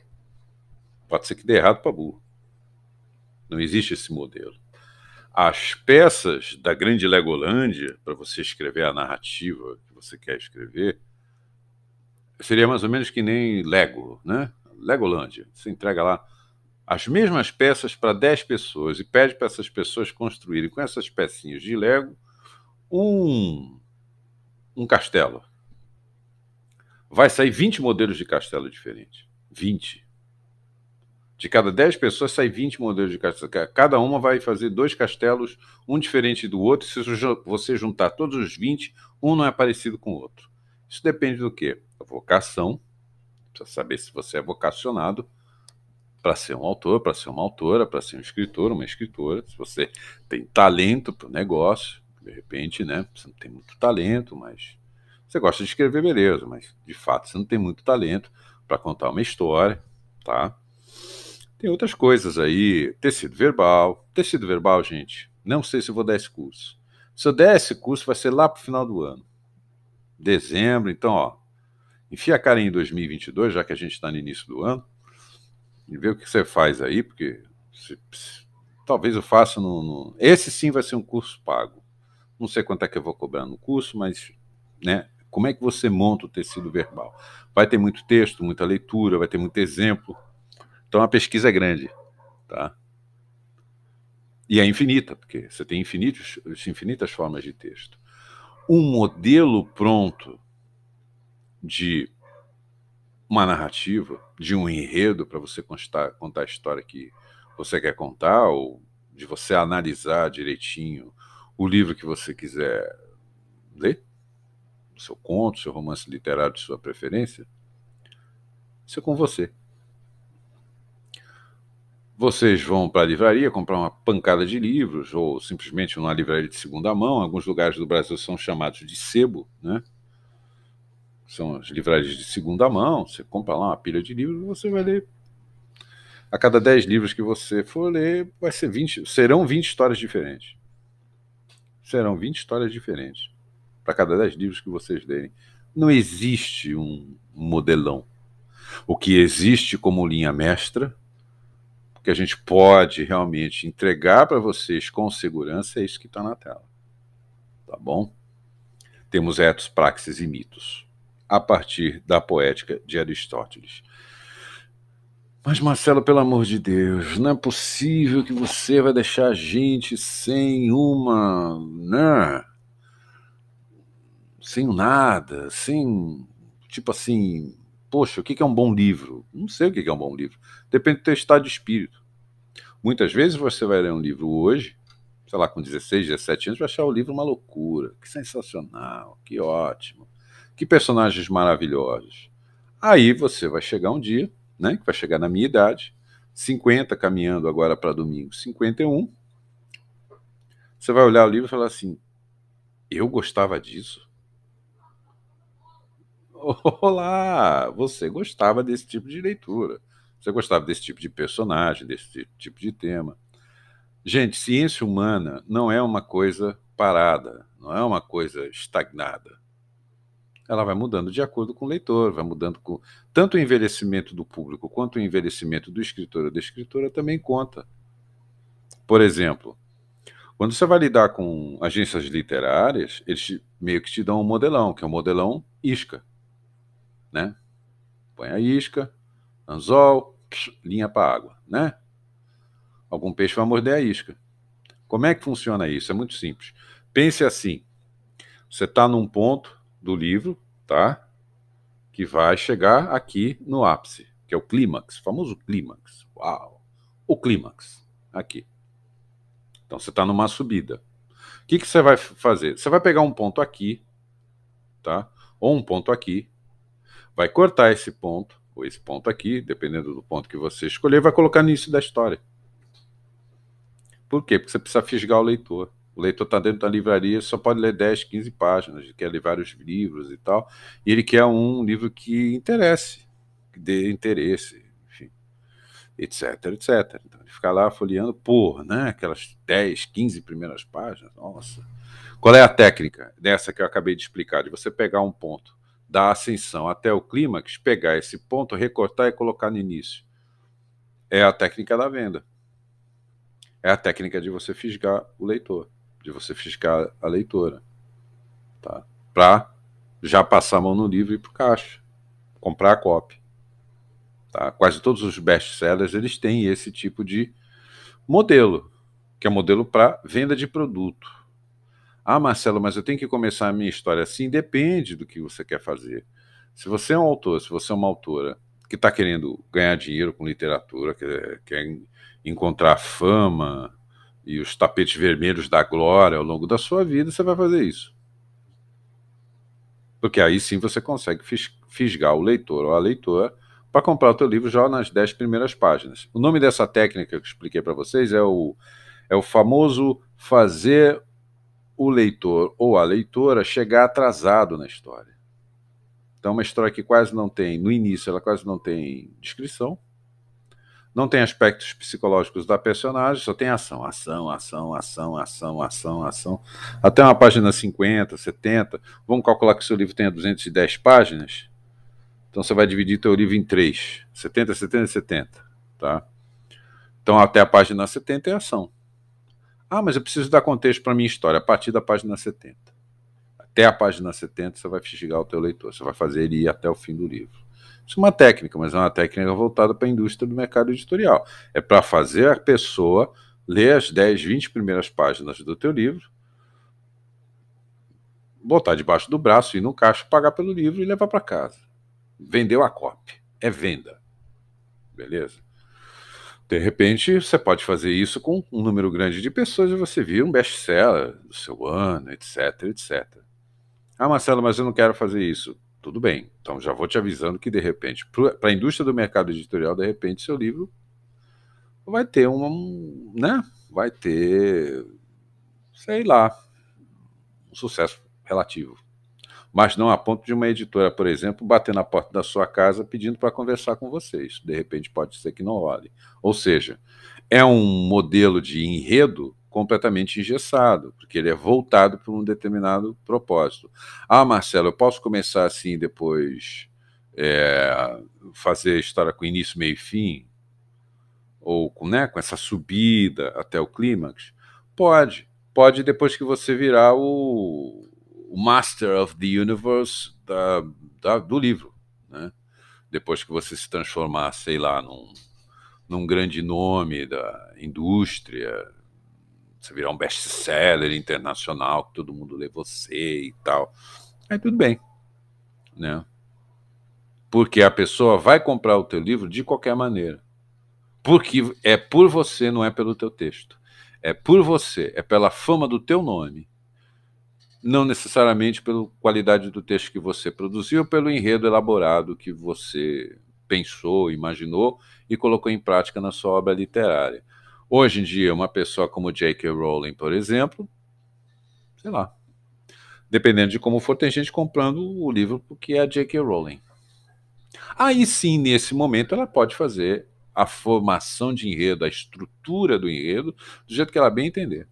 Pode ser que dê errado para burro. Não existe esse modelo as peças da Grande Legolândia, para você escrever a narrativa que você quer escrever, seria mais ou menos que nem Lego, né? Legolândia. Você entrega lá as mesmas peças para 10 pessoas e pede para essas pessoas construírem com essas pecinhas de Lego um, um castelo. Vai sair 20 modelos de castelo diferentes. 20 de cada 10 pessoas sai 20 modelos de castelo. Cada uma vai fazer dois castelos, um diferente do outro. Se você juntar todos os 20, um não é parecido com o outro. Isso depende do quê? A vocação. Precisa saber se você é vocacionado para ser um autor, para ser uma autora, para ser um escritor, uma escritora. Se você tem talento para o negócio, de repente, né? Você não tem muito talento, mas você gosta de escrever, beleza, mas de fato você não tem muito talento para contar uma história, tá? Tem outras coisas aí, tecido verbal. Tecido verbal, gente, não sei se vou dar esse curso. Se eu der esse curso, vai ser lá para o final do ano. Dezembro, então, ó, enfia a cara em 2022, já que a gente está no início do ano, e vê o que você faz aí, porque se, se, talvez eu faça no, no, Esse sim vai ser um curso pago. Não sei quanto é que eu vou cobrar no curso, mas, né, como é que você monta o tecido verbal? Vai ter muito texto, muita leitura, vai ter muito exemplo, então a pesquisa é grande, tá? E é infinita, porque você tem infinitos, infinitas formas de texto. Um modelo pronto de uma narrativa, de um enredo para você contar, contar a história que você quer contar, ou de você analisar direitinho o livro que você quiser ler, seu conto, seu romance literário de sua preferência, isso é com você. Vocês vão para a livraria comprar uma pancada de livros ou simplesmente uma livraria de segunda mão. Alguns lugares do Brasil são chamados de sebo, né? São as livrarias de segunda mão. Você compra lá uma pilha de livros, você vai ler. A cada 10 livros que você for ler, vai ser 20, serão 20 histórias diferentes. Serão 20 histórias diferentes para cada 10 livros que vocês lerem. Não existe um modelão. O que existe como linha mestra o que a gente pode realmente entregar para vocês com segurança é isso que está na tela. Tá bom? Temos etos, praxis e mitos, a partir da poética de Aristóteles. Mas, Marcelo, pelo amor de Deus, não é possível que você vai deixar a gente sem uma. Né? Sem nada, sem. Tipo assim, poxa, o que é um bom livro? Não sei o que é um bom livro. Depende do teu estado de espírito. Muitas vezes você vai ler um livro hoje, sei lá, com 16, 17 anos, vai achar o livro uma loucura. Que sensacional, que ótimo. Que personagens maravilhosos. Aí você vai chegar um dia, né, que vai chegar na minha idade, 50, caminhando agora para domingo, 51. Você vai olhar o livro e falar assim: eu gostava disso. Olá! Você gostava desse tipo de leitura. Você gostava desse tipo de personagem, desse tipo de tema. Gente, ciência humana não é uma coisa parada, não é uma coisa estagnada. Ela vai mudando de acordo com o leitor, vai mudando com. Tanto o envelhecimento do público quanto o envelhecimento do escritor ou da escritora também conta. Por exemplo, quando você vai lidar com agências literárias, eles meio que te dão um modelão, que é um modelão isca né? Põe a isca, anzol, linha para água, né? Algum peixe vai morder a isca. Como é que funciona isso? É muito simples. Pense assim: você está num ponto do livro, tá? Que vai chegar aqui no ápice, que é o clímax, famoso clímax. Uau! O clímax, aqui. Então você está numa subida. O que, que você vai fazer? Você vai pegar um ponto aqui, tá? Ou um ponto aqui, vai cortar esse ponto, ou esse ponto aqui, dependendo do ponto que você escolher, vai colocar no início da história. Por quê? Porque você precisa fisgar o leitor. O leitor está dentro da livraria, só pode ler 10, 15 páginas, ele quer ler vários livros e tal, e ele quer um livro que interesse, que dê interesse, enfim, etc, etc. Então ele fica lá folheando por né, aquelas 10, 15 primeiras páginas, nossa. Qual é a técnica dessa que eu acabei de explicar, de você pegar um ponto da ascensão até o clímax, pegar esse ponto, recortar e colocar no início. É a técnica da venda. É a técnica de você fisgar o leitor, de você fisgar a leitora. Tá? Para já passar a mão no livro e para o caixa. Comprar a cópia. Tá? Quase todos os best-sellers eles têm esse tipo de modelo, que é modelo para venda de produto ah, Marcelo, mas eu tenho que começar a minha história assim. Depende do que você quer fazer. Se você é um autor, se você é uma autora que está querendo ganhar dinheiro com literatura, quer, quer encontrar fama e os tapetes vermelhos da glória ao longo da sua vida, você vai fazer isso. Porque aí sim você consegue fisgar o leitor ou a leitora para comprar o teu livro já nas dez primeiras páginas. O nome dessa técnica que eu expliquei para vocês é o, é o famoso fazer o leitor ou a leitora chegar atrasado na história. Então, é uma história que quase não tem, no início, ela quase não tem descrição, não tem aspectos psicológicos da personagem, só tem ação, ação, ação, ação, ação, ação, ação. Até uma página 50, 70. Vamos calcular que seu livro tenha 210 páginas. Então você vai dividir teu livro em três: 70, 70, 70, tá? Então até a página 70 é ação. Ah, mas eu preciso dar contexto para minha história a partir da página 70. Até a página 70 você vai fisgar o teu leitor, você vai fazer ele ir até o fim do livro. Isso é uma técnica, mas é uma técnica voltada para a indústria do mercado editorial. É para fazer a pessoa ler as 10, 20 primeiras páginas do teu livro, botar debaixo do braço, ir no caixa, pagar pelo livro e levar para casa. Vendeu a copy. É venda. Beleza? De repente, você pode fazer isso com um número grande de pessoas e você vira um best-seller do seu ano, etc, etc. Ah, Marcelo, mas eu não quero fazer isso. Tudo bem. Então já vou te avisando que, de repente, para a indústria do mercado editorial, de repente, seu livro vai ter Um, né? Vai ter. Sei lá. Um sucesso relativo mas não a ponto de uma editora, por exemplo, bater na porta da sua casa pedindo para conversar com vocês. De repente, pode ser que não olhe. Ou seja, é um modelo de enredo completamente engessado, porque ele é voltado para um determinado propósito. Ah, Marcelo, eu posso começar assim depois é, fazer a história com início, meio e fim? Ou com, né, com essa subida até o clímax? Pode. Pode depois que você virar o, o Master of the Universe da, da, do livro, né? Depois que você se transformar, sei lá, num, num grande nome da indústria, você virar um best-seller internacional que todo mundo lê você e tal, aí tudo bem, né? Porque a pessoa vai comprar o teu livro de qualquer maneira, porque é por você, não é pelo teu texto, é por você, é pela fama do teu nome não necessariamente pela qualidade do texto que você produziu, pelo enredo elaborado que você pensou, imaginou e colocou em prática na sua obra literária. Hoje em dia, uma pessoa como J.K. Rowling, por exemplo, sei lá, dependendo de como for, tem gente comprando o livro porque é J.K. Rowling. Aí sim, nesse momento, ela pode fazer a formação de enredo, a estrutura do enredo, do jeito que ela bem entender.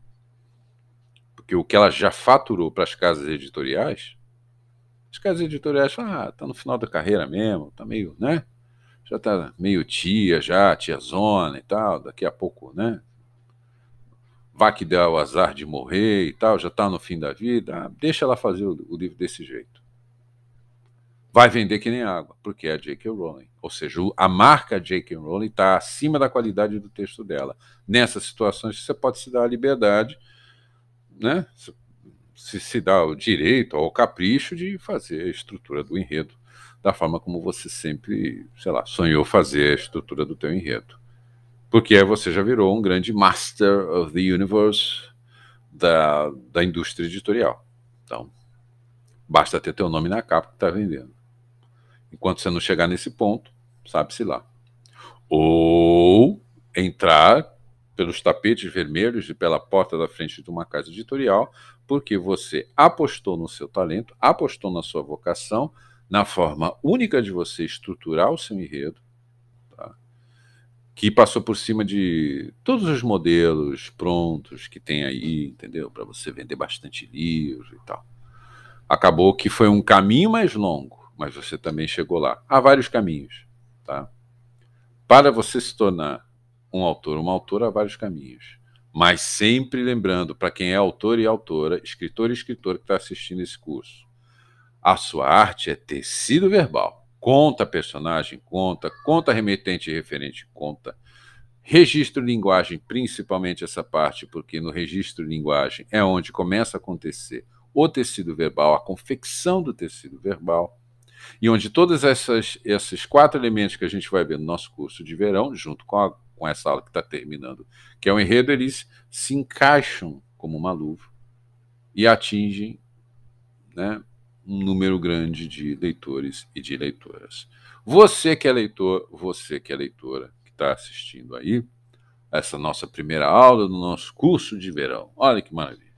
Porque o que ela já faturou para as casas editoriais, as casas editoriais falam, ah, tá no final da carreira mesmo, tá meio, né? Já tá meio tia, já, tia zona e tal, daqui a pouco, né? Vá que dá o azar de morrer e tal, já tá no fim da vida, ah, deixa ela fazer o, o livro desse jeito. Vai vender que nem água, porque é a J.K. Rowling. Ou seja, a marca J.K. Rowling está acima da qualidade do texto dela. Nessas situações, você pode se dar a liberdade né, se, se dá o direito ao capricho de fazer a estrutura do enredo da forma como você sempre, sei lá, sonhou fazer a estrutura do teu enredo. Porque aí você já virou um grande master of the universe da, da indústria editorial. Então, basta ter teu nome na capa que está vendendo. Enquanto você não chegar nesse ponto, sabe-se lá. Ou entrar pelos tapetes vermelhos e pela porta da frente de uma casa editorial, porque você apostou no seu talento, apostou na sua vocação, na forma única de você estruturar o seu enredo, tá? que passou por cima de todos os modelos prontos que tem aí, entendeu? Para você vender bastante livro e tal. Acabou que foi um caminho mais longo, mas você também chegou lá. Há vários caminhos, tá? Para você se tornar um autor, uma autora há vários caminhos. Mas sempre lembrando, para quem é autor e autora, escritor e escritor que está assistindo esse curso, a sua arte é tecido verbal. Conta personagem, conta, conta remetente e referente, conta. Registro linguagem, principalmente essa parte, porque no registro linguagem é onde começa a acontecer o tecido verbal, a confecção do tecido verbal, e onde todos essas, esses quatro elementos que a gente vai ver no nosso curso de verão, junto com a com essa aula que está terminando, que é um enredo, eles se encaixam como uma luva e atingem né, um número grande de leitores e de leitoras. Você que é leitor, você que é leitora, que está assistindo aí, essa nossa primeira aula do nosso curso de verão. Olha que maravilha,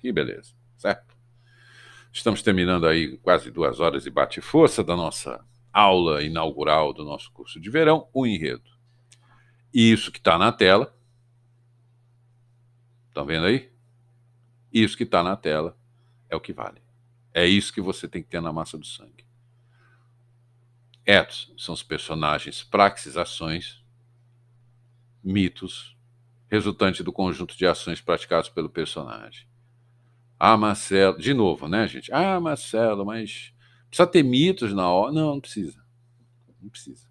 que beleza, certo? Estamos terminando aí quase duas horas de bate-força da nossa aula inaugural do nosso curso de verão, o enredo. Isso que está na tela. Estão vendo aí? Isso que está na tela é o que vale. É isso que você tem que ter na massa do sangue. Etos são os personagens, praxis, ações, mitos, resultante do conjunto de ações praticadas pelo personagem. Ah, Marcelo, de novo, né, gente? Ah, Marcelo, mas precisa ter mitos na hora. Não, não precisa. Não precisa.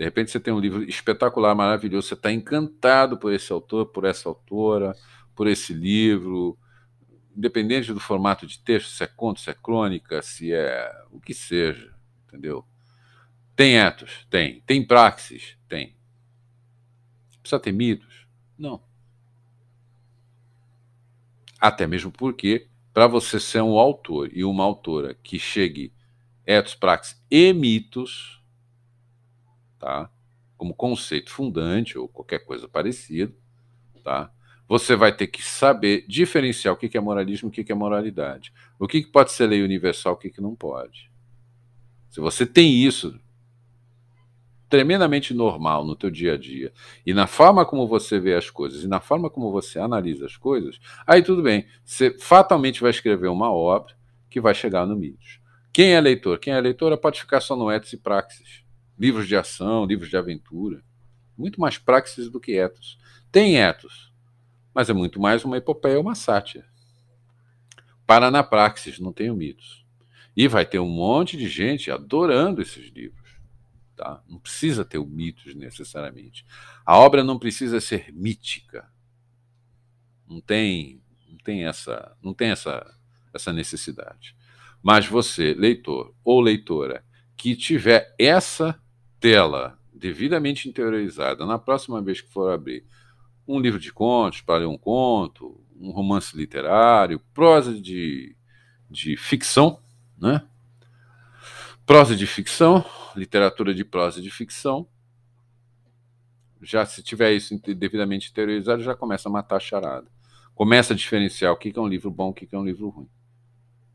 De repente você tem um livro espetacular, maravilhoso, você está encantado por esse autor, por essa autora, por esse livro, independente do formato de texto, se é conto, se é crônica, se é o que seja, entendeu? Tem etos? Tem. Tem praxis? Tem. Precisa ter mitos? Não. Até mesmo porque, para você ser um autor e uma autora que chegue etos, praxis e mitos, tá? Como conceito fundante ou qualquer coisa parecida, tá? Você vai ter que saber diferenciar o que é moralismo e o que é moralidade. O que pode ser lei universal, o que não pode. Se você tem isso tremendamente normal no teu dia a dia e na forma como você vê as coisas e na forma como você analisa as coisas, aí tudo bem, você fatalmente vai escrever uma obra que vai chegar no mídia. Quem é leitor? Quem é leitora pode ficar só no ethos e praxis livros de ação, livros de aventura. Muito mais praxis do que etos. Tem etos, mas é muito mais uma epopeia, ou uma sátira. para na praxis, não tenho mitos. E vai ter um monte de gente adorando esses livros. Tá? Não precisa ter o mitos necessariamente. A obra não precisa ser mítica. Não tem, não tem essa, não tem essa, essa necessidade. Mas você, leitor ou leitora, que tiver essa tela devidamente interiorizada, na próxima vez que for abrir um livro de contos, para ler um conto, um romance literário, prosa de, de ficção, né? Prosa de ficção, literatura de prosa de ficção. Já se tiver isso devidamente interiorizado, já começa a matar a charada. Começa a diferenciar o que é um livro bom, o que é um livro ruim.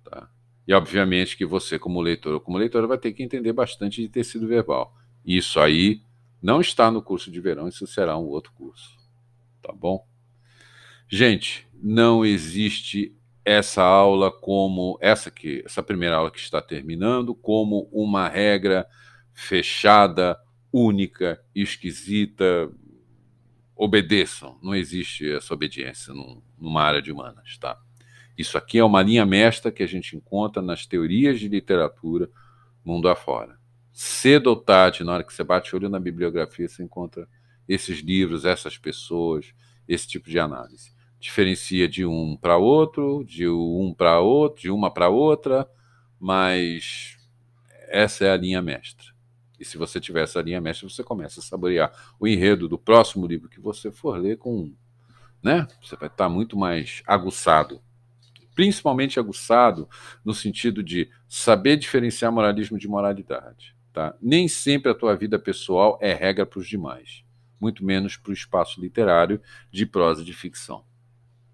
Tá? E obviamente que você, como leitor ou como leitora, vai ter que entender bastante de tecido verbal. Isso aí não está no curso de verão, isso será um outro curso. Tá bom? Gente, não existe essa aula como essa que essa primeira aula que está terminando como uma regra fechada, única, esquisita. Obedeçam, não existe essa obediência num, numa área de humanas, tá? Isso aqui é uma linha mestra que a gente encontra nas teorias de literatura mundo afora cedo ou tarde, na hora que você bate o olho na bibliografia, você encontra esses livros, essas pessoas, esse tipo de análise. Diferencia de um para outro, de um para outro, de uma para outra, mas essa é a linha mestra. E se você tiver essa linha mestra, você começa a saborear o enredo do próximo livro que você for ler com, né? Você vai estar muito mais aguçado. Principalmente aguçado no sentido de saber diferenciar moralismo de moralidade. Tá? Nem sempre a tua vida pessoal é regra para os demais, muito menos para o espaço literário de prosa de ficção.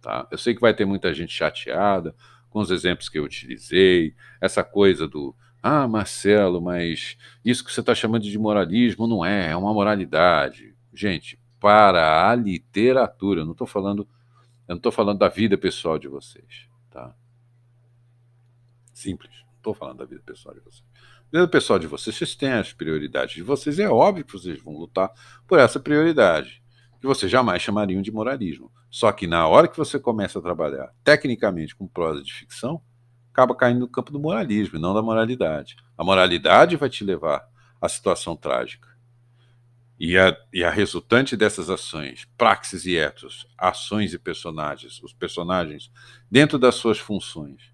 Tá? Eu sei que vai ter muita gente chateada com os exemplos que eu utilizei, essa coisa do ah, Marcelo, mas isso que você está chamando de moralismo não é, é uma moralidade. Gente, para a literatura, eu não estou falando, eu não estou falando da vida pessoal de vocês, tá? Simples, não estou falando da vida pessoal de vocês do pessoal de vocês, vocês têm as prioridades de vocês, é óbvio que vocês vão lutar por essa prioridade, que vocês jamais chamariam de moralismo. Só que na hora que você começa a trabalhar tecnicamente com prosa de ficção, acaba caindo no campo do moralismo e não da moralidade. A moralidade vai te levar à situação trágica. E a, e a resultante dessas ações, praxis e etos, ações e personagens, os personagens dentro das suas funções,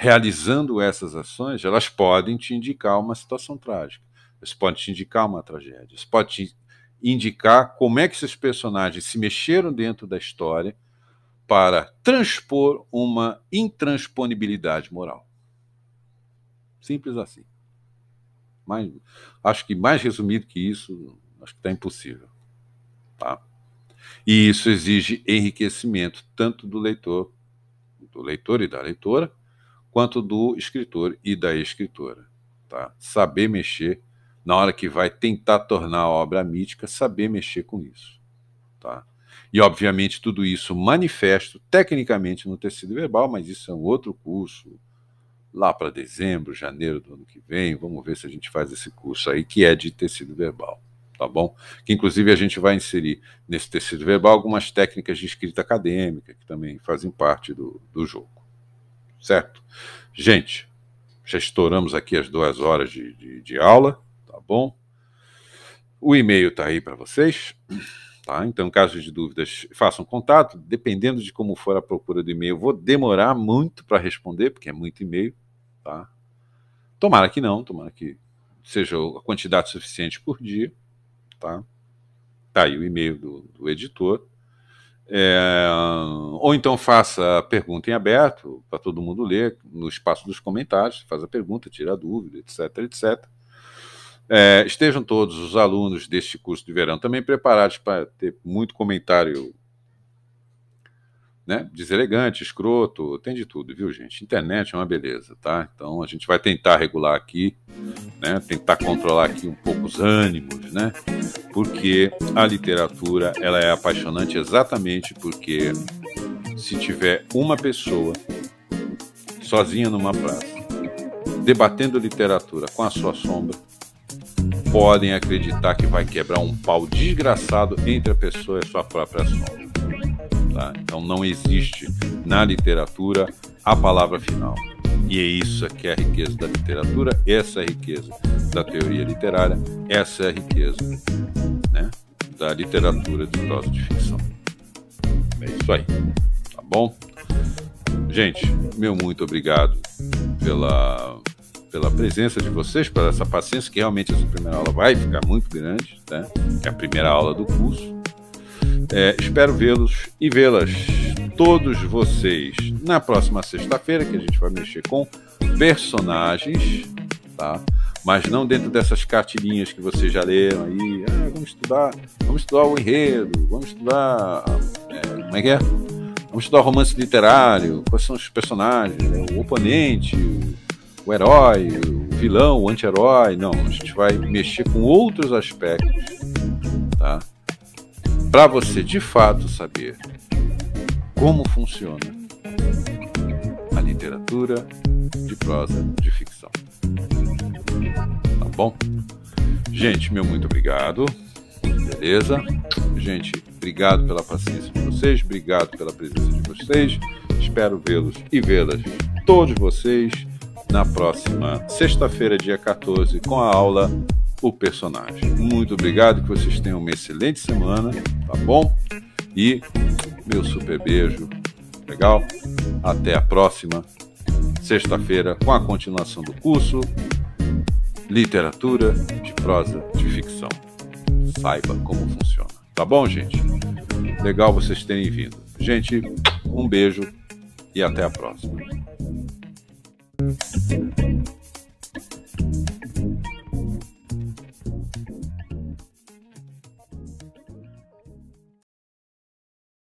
realizando essas ações, elas podem te indicar uma situação trágica, elas podem te indicar uma tragédia, elas podem te indicar como é que esses personagens se mexeram dentro da história para transpor uma intransponibilidade moral. Simples assim. acho que mais resumido que isso, acho que está impossível. Tá? E isso exige enriquecimento tanto do leitor, do leitor e da leitora, quanto do escritor e da escritora. Tá? Saber mexer, na hora que vai tentar tornar a obra mítica, saber mexer com isso. Tá? E, obviamente, tudo isso manifesto tecnicamente no tecido verbal, mas isso é um outro curso, lá para dezembro, janeiro do ano que vem. Vamos ver se a gente faz esse curso aí, que é de tecido verbal, tá bom? Que, inclusive, a gente vai inserir nesse tecido verbal algumas técnicas de escrita acadêmica, que também fazem parte do, do jogo certo? Gente, já estouramos aqui as duas horas de, de, de aula, tá bom? O e-mail está aí para vocês. Tá? Então, caso de dúvidas, façam contato. Dependendo de como for a procura do e-mail, vou demorar muito para responder, porque é muito e-mail. Tá? Tomara que não, tomara que seja a quantidade suficiente por dia. Tá, tá aí o e-mail do, do editor. É, ou então faça a pergunta em aberto, para todo mundo ler, no espaço dos comentários, faz a pergunta, tira a dúvida, etc, etc. É, estejam todos os alunos deste curso de verão também preparados para ter muito comentário né? Deselegante, escroto, tem de tudo, viu, gente? Internet é uma beleza, tá? Então a gente vai tentar regular aqui, né? Tentar controlar aqui um pouco os ânimos, né? Porque a literatura, ela é apaixonante exatamente porque se tiver uma pessoa sozinha numa praça, debatendo literatura com a sua sombra, podem acreditar que vai quebrar um pau desgraçado entre a pessoa e a sua própria sombra tá? Então não existe na literatura a palavra final. E é isso que é a riqueza da literatura, essa é a riqueza da teoria literária, essa é a riqueza né, da literatura de prosa de ficção. É isso aí, tá bom? Gente, meu muito obrigado pela, pela presença de vocês, pela essa paciência, que realmente essa primeira aula vai ficar muito grande, né? É a primeira aula do curso. É, espero vê-los e vê-las, todos vocês, na próxima sexta-feira, que a gente vai mexer com personagens, tá? Mas não dentro dessas cartilhinhas que vocês já leram aí. Ah, vamos estudar, vamos estudar o enredo, vamos estudar. É, como é que é? Vamos estudar romance literário, quais são os personagens, né? o oponente, o, o herói, o vilão, o anti-herói. Não, a gente vai mexer com outros aspectos, tá? para você de fato saber como funciona a literatura de prosa de ficção. Tá bom? Gente, meu muito obrigado. Beleza? Gente, obrigado pela paciência de vocês, obrigado pela presença de vocês. Espero vê-los e vê-las, todos vocês, na próxima sexta-feira, dia 14, com a aula o personagem. Muito obrigado, que vocês tenham uma excelente semana, tá bom? E meu super beijo, legal? Até a próxima sexta-feira com a continuação do curso Literatura de Prosa de Ficção. Saiba como funciona. Tá bom, gente? Legal vocês terem vindo. Gente, um beijo e até a próxima.